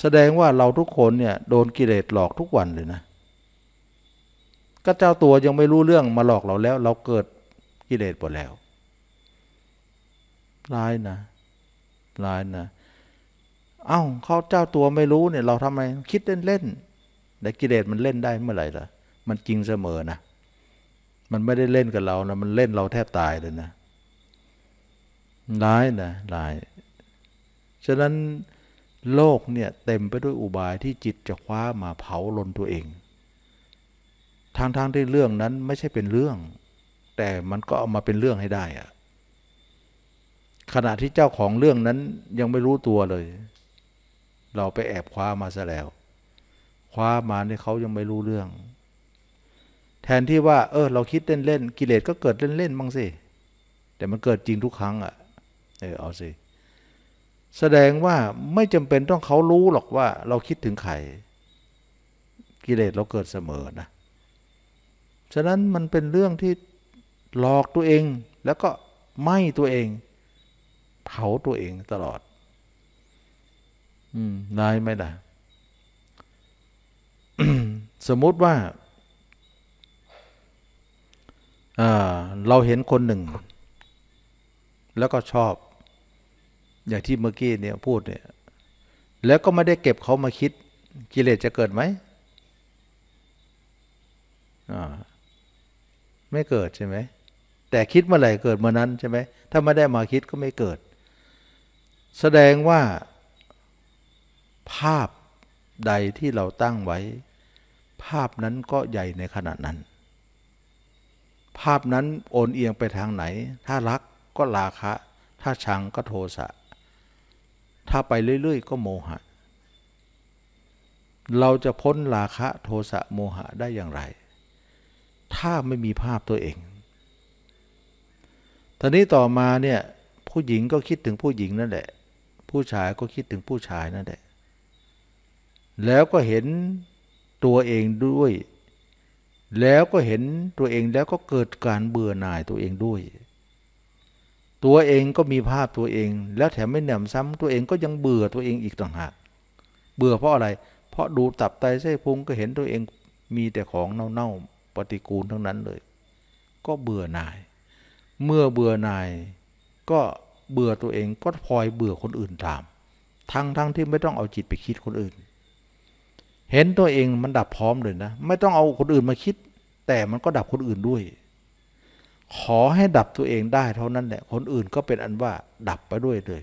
แสดงว่าเราทุกคนเนี่ยโดนกิเลสหลอกทุกวันเลยนะก็เจ้าตัวยังไม่รู้เรื่องมาหลอกเราแล้ว เราเกิดกิเลสหมดแล้วร้ายนะร้ายนะเอา้าเขาเจ้าตัวไม่รู้เนี่ย เราทำไมคิดเล่นๆแต่กิเลสมันเล่นได้เมื่อไหร่ล่ะมันจริงเสมอนะ มันไม่ได้เล่นกับเรานะ มันเล่นเราแทบตายเลยนะร้ายนะร้ายฉะนั้นโลกเนี่ย เต็มไปด้วยอุบายที่จิตจะคว้ามาเผาลนตัวเอง ทางทางที่เรื่องนั้นไม่ใช่เป็นเรื่อง แต่มันก็เอามาเป็นเรื่องให้ได้อะ ขณะที่เจ้าของเรื่องนั้นยังไม่รู้ตัวเลย เราไปแอบคว้ามาซะแล้ว คว้ามาในเขายังไม่รู้เรื่องแทนที่ว่าเออเราคิดเล่นๆกิเลสก็เกิดเล่นๆบ้างสิแต่มันเกิดจริงทุกครั้งอะ่ะเออเอาสิแสดงว่าไม่จำเป็นต้องเขารู้หรอกว่า เราคิดถึงใครกิเลสเราเกิดเสมอนะฉะนั้นมันเป็นเรื่องที่หลอกตัวเอง แล้วก็ไหม้ตัวเอง เผาตัวเองตลอด อืมนายไม่ได้สมมติว่าเราเห็นคนหนึ่ง แล้วก็ชอบอย่างที่เมื่อกี้เนี่ยพูดเนี่ยแล้วก็ไม่ได้เก็บเขามาคิดกิเลสจะเกิดไหม ไม่เกิดใช่ไหมแต่คิดเมื่อไหร่เกิดเมื่อนั้นใช่ไหมถ้าไม่ได้มาคิดก็ไม่เกิด แสดงว่าภาพใดที่เราตั้งไว้ ภาพนั้นก็ใหญ่ในขณะนั้นภาพนั้นโอนเอียงไปทางไหน ถ้ารักก็ราคะ ถ้าชังก็โทสะ ถ้าไปเรื่อย ๆ ก็โมหะ เราจะพ้นราคะโทสะโมหะได้อย่างไร ถ้าไม่มีภาพตัวเอง ตอนนี้ต่อมาเนี่ยผู้หญิงก็คิดถึงผู้หญิงนั่นแหละ ผู้ชายก็คิดถึงผู้ชายนั่นแหละ แล้วก็เห็นตัวเองด้วยแล้วก็เห็นตัวเองแล้วก็เกิดการเบื่อหน่ายตัวเองด้วย ตัวเองก็มีภาพตัวเอง แล้วแถมไม่หนมซ้ำตัวเองก็ยังเบื่อตัวเองอีกต่างหาก เบื่อเพราะอะไร เพราะดูตับไตเส้พุงก็เห็นตัวเองมีแต่ของเน่าๆปฏิกูลทั้งนั้นเลย ก็เบื่อหน่าย เมื่อเบื่อหน่ายก็เบื่อตัวเองก็พลอยเบื่อคนอื่นตาม ทั้งๆทที่ไม่ต้องเอาจิตไปคิดคนอื่นเห็นตัวเองมันดับพร้อมเลยนะ ไม่ต้องเอาคนอื่นมาคิดแต่มันก็ดับคนอื่นด้วย ขอให้ดับตัวเองได้เท่านั้นแหละคนอื่นก็เป็นอันว่าดับไปด้วยเลย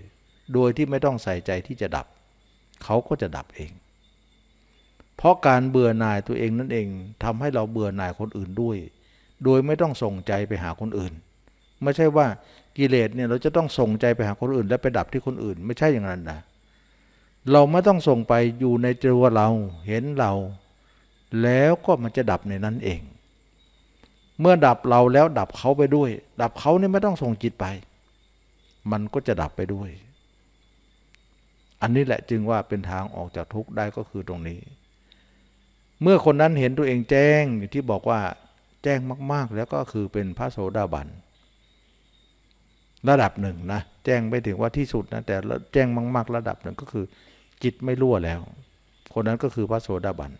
โดยที่ไม่ต้องใส่ใจที่จะดับเขาก็จะดับเอง เพราะการเบื่อหน่ายตัวเองนั่นเองทำให้เราเบื่อหน่ายคนอื่นด้วย โดยไม่ต้องส่งใจไปหาคนอื่น ไม่ใช่ว่ากิเลสเนี่ยเราจะต้องส่งใจไปหาคนอื่นและไปดับที่คนอื่น ไม่ใช่อย่างนั้นนะเราไม่ต้องส่งไปอยู่ในตัวเราเห็นเรา แล้วก็มันจะดับในนั้นเอง เมื่อดับเราแล้วดับเขาไปด้วย ดับเขานี่ไม่ต้องส่งจิตไป มันก็จะดับไปด้วย อันนี้แหละจึงว่าเป็นทางออกจากทุกข์ได้ก็คือตรงนี้ เมื่อคนนั้นเห็นตัวเองแจ้งที่บอกว่าแจ้งมาก ๆ แล้วก็คือเป็นพระโสดาบัน ระดับหนึ่งนะ แจ้งไม่ถึงว่าที่สุดนะแต่แจ้งมาก ๆ ระดับหนึ่งก็คือจิตไม่รั่วแล้ว คนนั้นก็คือพระโสดาบัน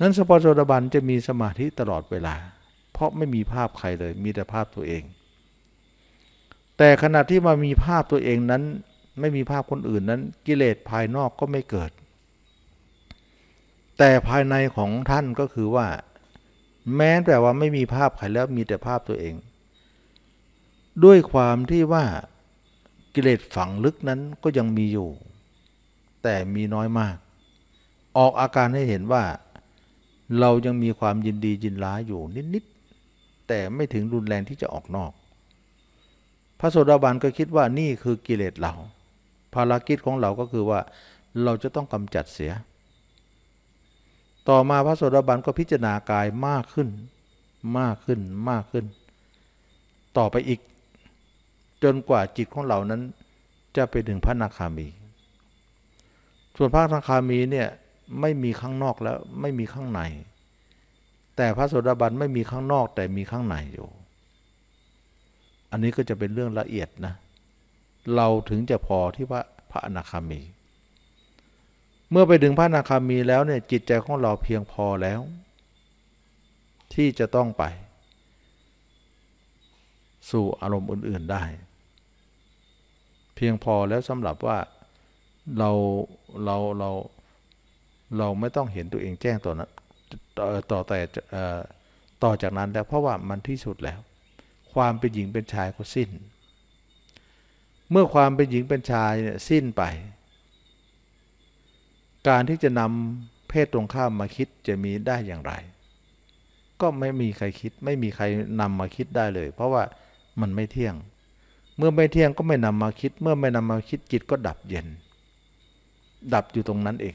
นั้นสปอโสดาบันจะมีสมาธิตลอดเวลา เพราะไม่มีภาพใครเลย มีแต่ภาพตัวเอง แต่ขณะที่มามีภาพตัวเองนั้น ไม่มีภาพคนอื่นนั้น กิเลสภายนอกก็ไม่เกิด แต่ภายในของท่านก็คือว่า แม้แต่ว่าไม่มีภาพใคร แล้วมีแต่ภาพตัวเอง ด้วยความที่ว่ากิเลสฝัง ลึกนั้นก็ยังมีอยู่แต่มีน้อยมาก ออกอาการให้เห็นว่าเรายังมีความยินดียินร้ายอยู่นิดๆ แต่ไม่ถึงรุนแรงที่จะออกนอก พระโสดาบันก็คิดว่านี่คือกิเลสเรา ภารกิจของเราก็คือว่าเราจะต้องกำจัดเสีย ต่อมาพระโสดาบันก็พิจารณากายมากขึ้นมากขึ้นมากขึ้น ต่อไปอีกจนกว่าจิตของเรานั้น จะไปถึงพระนาคามีส่วนพระสังคามี เนี่ย ไม่มีข้างนอกแล้วไม่มีข้างใน แต่พระโสดาบันไม่มีข้างนอกแต่มีข้างในอยู่ อันนี้ก็จะเป็นเรื่องละเอียดนะ เราถึงจะพอที่ว่าพระอนาคามี เมื่อไป ถึงพระอนาคามีแล้ว เนี่ยจิตใจของเราเพียงพอแล้ว ที่จะต้องไป สู่อารมณ์อื่น ๆได้ เพียงพอแล้วสำหรับว่าเรา เรา เรา เราไม่ต้องเห็นตัวเองแจ้งต่อนนต่อแต่ต่อจากนั้นแล้วเพราะว่ามันที่สุดแล้ว ความเป็นหญิงเป็นชายก็สิ้น เมื่อความเป็นหญิงเป็นชายเนี่ยสิ้นไป การที่จะนำเพศตรงข้ามมาคิดจะมีได้อย่างไร ก็ไม่มีใครคิดไม่มีใครนำมาคิดได้เลย เพราะว่ามันไม่เที่ยง เมื่อไม่เที่ยงก็ไม่นำมาคิด เมื่อไม่นำมาคิดจิตก็ดับเย็นดับอยู่ตรงนั้นเอง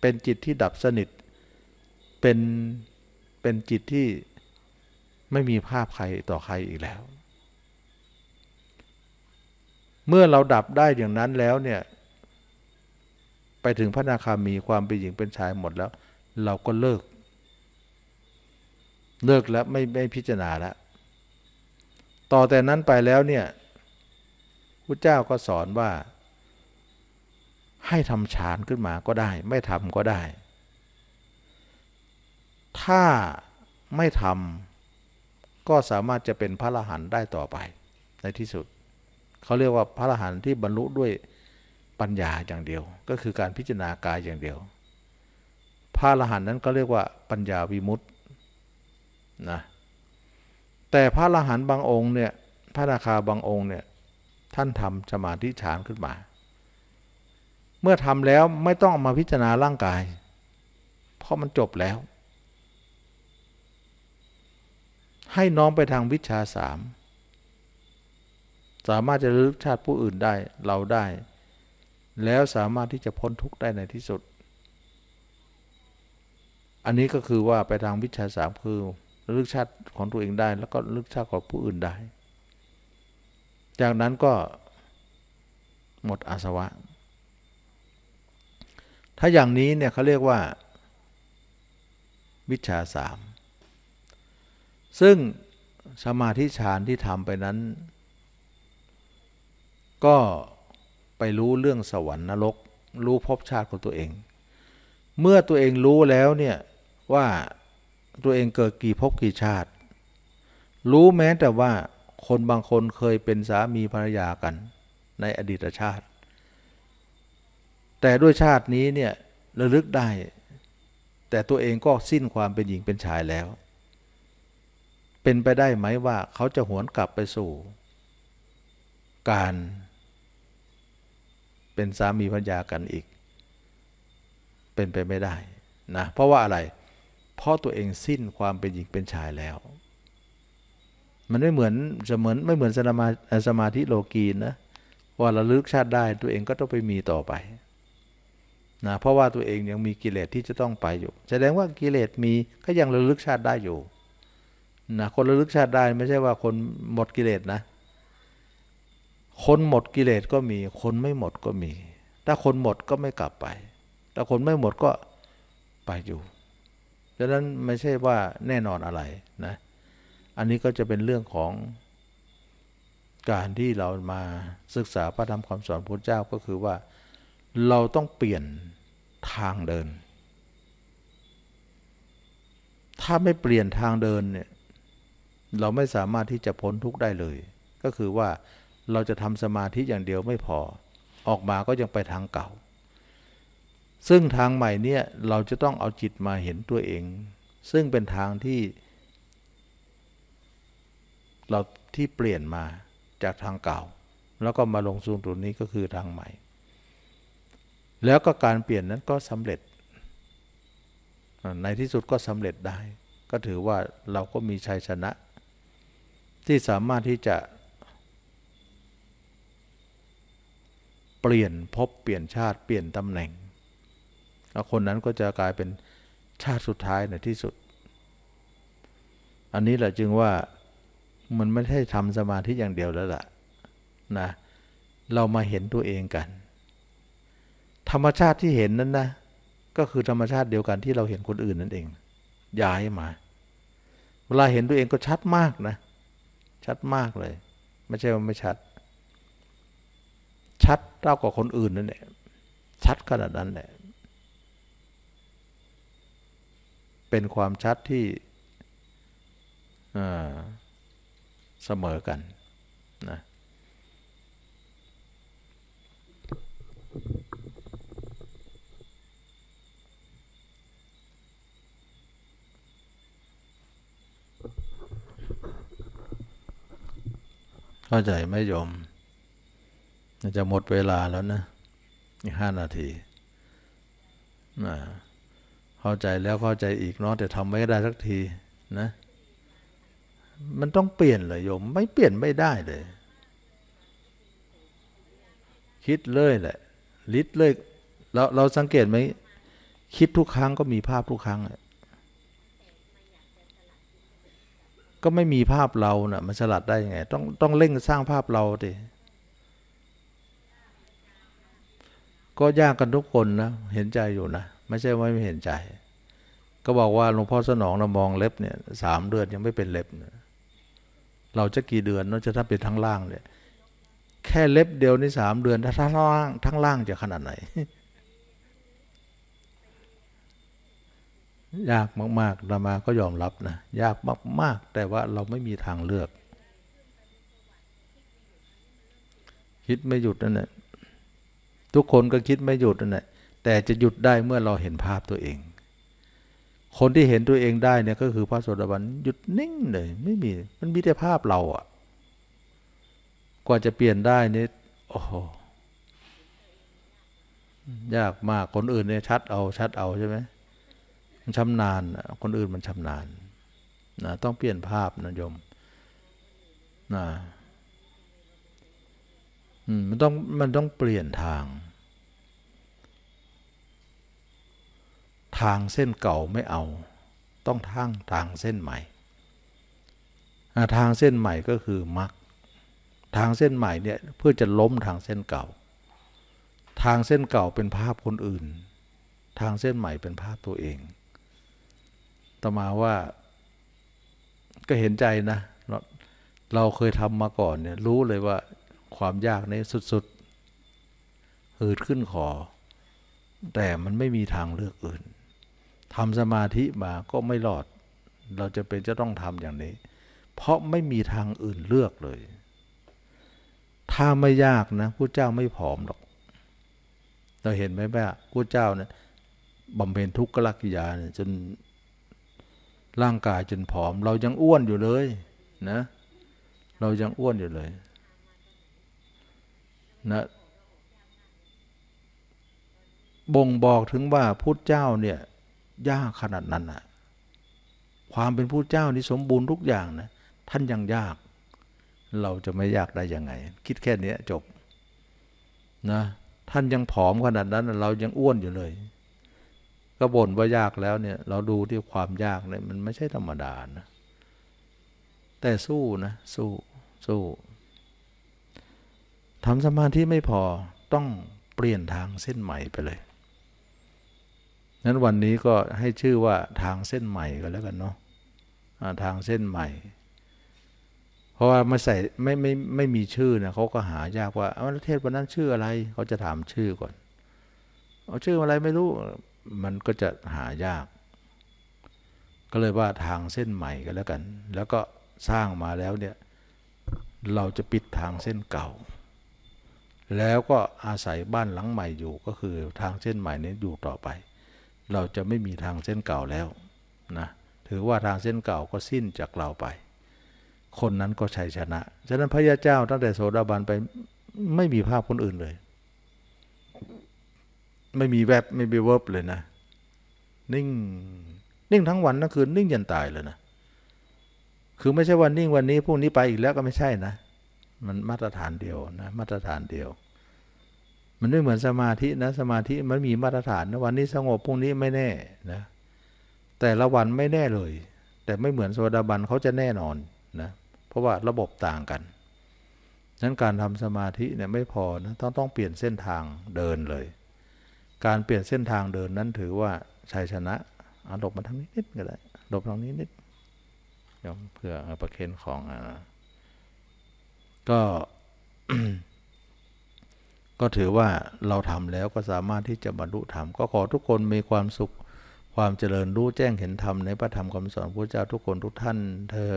เป็นจิตที่ดับสนิท เป็น เป็นจิตที่ไม่มีภาพใครต่อใครอีกแล้ว เมื่อเราดับได้อย่างนั้นแล้วเนี่ย ไปถึงพระนาคามีความเป็นหญิงเป็นชายหมดแล้ว เราก็เลิก เลิกแล้วไม่ไม่พิจารณาแล้วต่อแต่นั้นไปแล้วเนี่ยพระเจ้าก็สอนว่าให้ทำฌานขึ้นมาก็ได้ ไม่ทำก็ได้ ถ้าไม่ทำก็สามารถจะเป็นพระอรหันต์ได้ต่อไปในที่สุด เขาเรียกว่าพระอรหันต์ที่บรรลุด้วยปัญญาอย่างเดียว ก็คือการพิจารณากายอย่างเดียว พระอรหันต์นั้นก็เรียกว่าปัญญาวิมุตตินะแต่พระอรหันต์บางองค์เนี่ยพระนาคาบางองค์เนี่ยท่านทำสมาธิฌานขึ้นมาเมื่อทำแล้วไม่ต้องมาพิจารณาร่างกาย เพราะมันจบแล้ว ให้น้องไปทางวิชาสาม สามารถจะรู้ชาติผู้อื่นได้เราได้ แล้วสามารถที่จะพ้นทุกข์ได้ในที่สุด อันนี้ก็คือว่าไปทางวิชาสามคือระลึกชาติของตัวเองได้ แล้วก็ระลึกชาติของผู้อื่นได้ จากนั้นก็หมดอาสวะถ้าอย่างนี้เนี่ยเขาเรียกว่าวิชาสาม ซึ่งสมาธิฌานที่ทำไปนั้น ก็ไปรู้เรื่องสวรรค์นรกรู้ภพชาติของตัวเอง เมื่อตัวเองรู้แล้ว เนี่ย ว่าตัวเองเกิดกี่ภพกี่ชาติ รู้แม้แต่ว่าคนบางคนเคยเป็นสามีภรรยากันในอดีตชาติแต่ด้วยชาตินี้เนี่ยระลึกได้ แต่ตัวเองก็สิ้นความเป็นหญิงเป็นชายแล้ว เป็นไปได้ไหมว่าเขาจะหวนกลับไปสู่ การ เป็นสามีภรรยากันอีก เป็นไปไม่ได้นะเพราะว่าอะไร เพราะตัวเองสิ้นความเป็นหญิงเป็นชายแล้ว มันไม่เหมือนเหมือนไม่เหมือนสมาสมาธิโลกีนะว่าระลึกชาติได้ตัวเองก็ต้องไปมีต่อไปนะเพราะว่าตัวเองยังมีกิเลสที่จะต้องไปอยู่แสดงว่ากิเลสมีก็ยังระลึกชาติได้อยู่นะคนระลึกชาติได้ ไม่ใช่ว่าคนหมดกิเลสนะ คนหมดกิเลสก็มี คนไม่หมดก็มี ถ้าคนหมดก็ไม่กลับไปถ้าคนไม่หมดก็ไปอยู่ดังนั้นไม่ใช่ว่าแน่นอนอะไรนะอันนี้ก็จะเป็นเรื่องของการที่เรามาศึกษา พระธรรมคำสอนพระเจ้าก็คือว่าเราต้องเปลี่ยนทางเดิน ถ้าไม่เปลี่ยนทางเดินเนี่ย เราไม่สามารถที่จะพ้นทุกข์ได้เลย ก็คือว่าเราจะทำสมาธิอย่างเดียวไม่พอ ออกมาก็ยังไปทางเก่า ซึ่งทางใหม่เนี่ยเราจะต้องเอาจิตมาเห็นตัวเอง ซึ่งเป็นทางที่ เราที่เปลี่ยนมาจากทางเก่า แล้วก็มาลงสู่ตรงนี้ก็คือทางใหม่แล้วก็การเปลี่ยนนั้นก็สำเร็จ ในที่สุดก็สำเร็จได้ ก็ถือว่าเราก็มีชัยชนะ ที่สามารถที่จะเปลี่ยนพบเปลี่ยนชาติเปลี่ยนตำแหน่งแล้วคนนั้นก็จะกลายเป็นชาติสุดท้ายในที่สุด อันนี้แหละจึงว่ามันไม่ใช่ทำสมาธิอย่างเดียวแล้วล่ะนะ เรามาเห็นตัวเองกันธรรมชาติที่เห็นนั้นนะก็คือธรรมชาติเดียวกันที่เราเห็นคนอื่น นั่นเองย้ายมา เวลาเห็นตัวเองก็ชัดมากนะ ชัดมากเลย ไม่ใช่ว่าไม่ชัด ชัดเท่ากับคนอื่นนั่นแหละชัดขนาดนั้นแหละเป็นความชัดที่เสมอกันนะเข้าใจไม่ยม จะหมดเวลาแล้วนะอีกห้านาทีนะเข้าใจแล้วเข้าใจอีกเนาะแต่ทำไม่ได้สักทีนะมันต้องเปลี่ยนเลยโยม ไม่เปลี่ยนไม่ได้เลย คิดเลยแหละลิดเลยเราเราสังเกตไหมคิดทุกครั้งก็มีภาพทุกครั้งเลก็ไม่มีภาพเราเนะ่ะ มันสลัดได้ยังไง ต้องต้องเร่งสร้างภาพเราดิ ก็ยากกันทุกคนนะเห็นใจอยู่นะไม่ใช่ว่าไม่เห็นใจ ก็บอกว่าหลวงพ่อสนองเรามองเล็บเนี่ยสามเดือนยังไม่เป็นเล็บ เราจะกี่เดือนเราจะถ้าเป็นทั้งล่างเนี่ยแค่เล็บเดียวในสามเดือน ถ้าทั้งล่างทั้งล่างจะขนาดไหนยากมากๆเรามาก็ยอมรับนะ ยากมากๆแต่ว่าเราไม่มีทางเลือก คิดไม่หยุดนั่นแหละทุกคนก็คิดไม่หยุดนั่นแหละแต่จะหยุดได้เมื่อเราเห็นภาพตัวเอง คนที่เห็นตัวเองได้เนี่ยก็คือพระโสดาบันหยุดนิ่งเลยไม่มีมันมีแต่ภาพเราอะกว่าจะเปลี่ยนได้เนี่ยโอ้โหยากมากคนอื่นเนี่ยชัดเอาชัดเอาใช่ไหมมันชำนาญคนอื่นมันชำนาญนะต้องเปลี่ยนภาพนะโยมนะมันต้องมันต้องเปลี่ยนทาง ทางเส้นเก่าไม่เอา ต้องทางทางเส้นใหม่ ทางเส้นใหม่ก็คือมรรคทางเส้นใหม่เนี่ยเพื่อจะล้มทางเส้นเก่า ทางเส้นเก่าเป็นภาพคนอื่น ทางเส้นใหม่เป็นภาพตัวเองตมาว่าก็เห็นใจนะ เราเคยทำมาก่อนเนี่ยรู้เลยว่าความยากนี้สุดๆหืดขึ้นคอแต่มันไม่มีทางเลือกอื่นทำสมาธิมาก็ไม่หลอด เราจะเป็นจะต้องทำอย่างนี้ เพราะไม่มีทางอื่นเลือกเลย ถ้าไม่ยากนะพระเจ้าไม่ผอมหรอกเราเห็นไหมแม่พระเจ้าเนี่ยบำเพ็ญทุกขลักิยาเนี่ยจนร่างกายจนผอม เรายังอ้วนอยู่เลยนะเรายังอ้วนอยู่เลย นะบ่งบอกถึงว่าพุทธเจ้าเนี่ย ยากขนาดนั้นนะความเป็นพุทธเจ้านี่สมบูรณ์ทุกอย่างนะท่านยังยาก เราจะไม่ยากได้ยังไงคิดแค่นี้จบนะท่านยังผอมขนาดนั้น เรายังอ้วนอยู่เลยก็บ่นว่ายากแล้วเนี่ย เราดูที่ความยากเลยมันไม่ใช่ธรรมดานะ แต่สู้นะ สู้สู้ทำสมาธิไม่พอต้องเปลี่ยนทางเส้นใหม่ไปเลยนั้นวันนี้ก็ให้ชื่อว่าทางเส้นใหม่ก็แล้วกันเนาะทางเส้นใหม่ เพราะว่ามาใส่ไม่ไม่ไม่มีชื่อนะเขาก็หายากว่าปราเทศวันนั้นชื่ออะไรเขาจะถามชื่อก่อนเอาชื่ออะไรไม่รู้มันก็จะหายาก ก็เลยว่าทางเส้นใหม่กันแล้วกัน แล้วก็สร้างมาแล้วเนี่ย เราจะปิดทางเส้นเก่า แล้วก็อาศัยบ้านหลังใหม่อยู่ก็คือทางเส้นใหม่นี้อยู่ต่อไป เราจะไม่มีทางเส้นเก่าแล้วนะ ถือว่าทางเส้นเก่าก็สิ้นจากเราไป คนนั้นก็ชัยชนะ ฉะนั้นพระยาเจ้าตั้งแต่โสดาบันไปไม่มีภาพคนอื่นเลยไม่มีแวบไม่มีเวิบเลยนะนิ่งนิ่งทั้งวันทั้งคืนนิ่งยันตายเลยนะ คือไม่ใช่วันนิ่งวันนี้พรุ่งนี้ไปอีกแล้วก็ไม่ใช่นะ มันมาตรฐานเดียวนะมาตรฐานเดียว มันไม่เหมือนสมาธินะสมาธิมันมีมาตรฐานนะวันนี้สงบพรุ่งนี้ไม่แน่นะ แต่ละวันไม่แน่เลย แต่ไม่เหมือนโสดาบันเขาจะแน่นอนนะเพราะว่าระบบต่างกันนั้นการทำสมาธิเนี่ยไม่พอนะต้องต้องเปลี่ยนเส้นทางเดินเลยการเปลี่ยนเส้นทางเดิน นั้นถือว่าชัยชนะอาหลบมาทางนี้นิดก็ได้หลบทางนี้นิดยอมเพื่อประเคนของอก็ ก็ถือว่าเราทำแล้วก็สามารถที่จะบรรลุธรรม ก็ขอทุกคนมีความสุขความเจริญ รู้แจ้งเห็นธรรมในพระธรรมคำสอนพระเจ้าทุกคนทุกท่านเทอ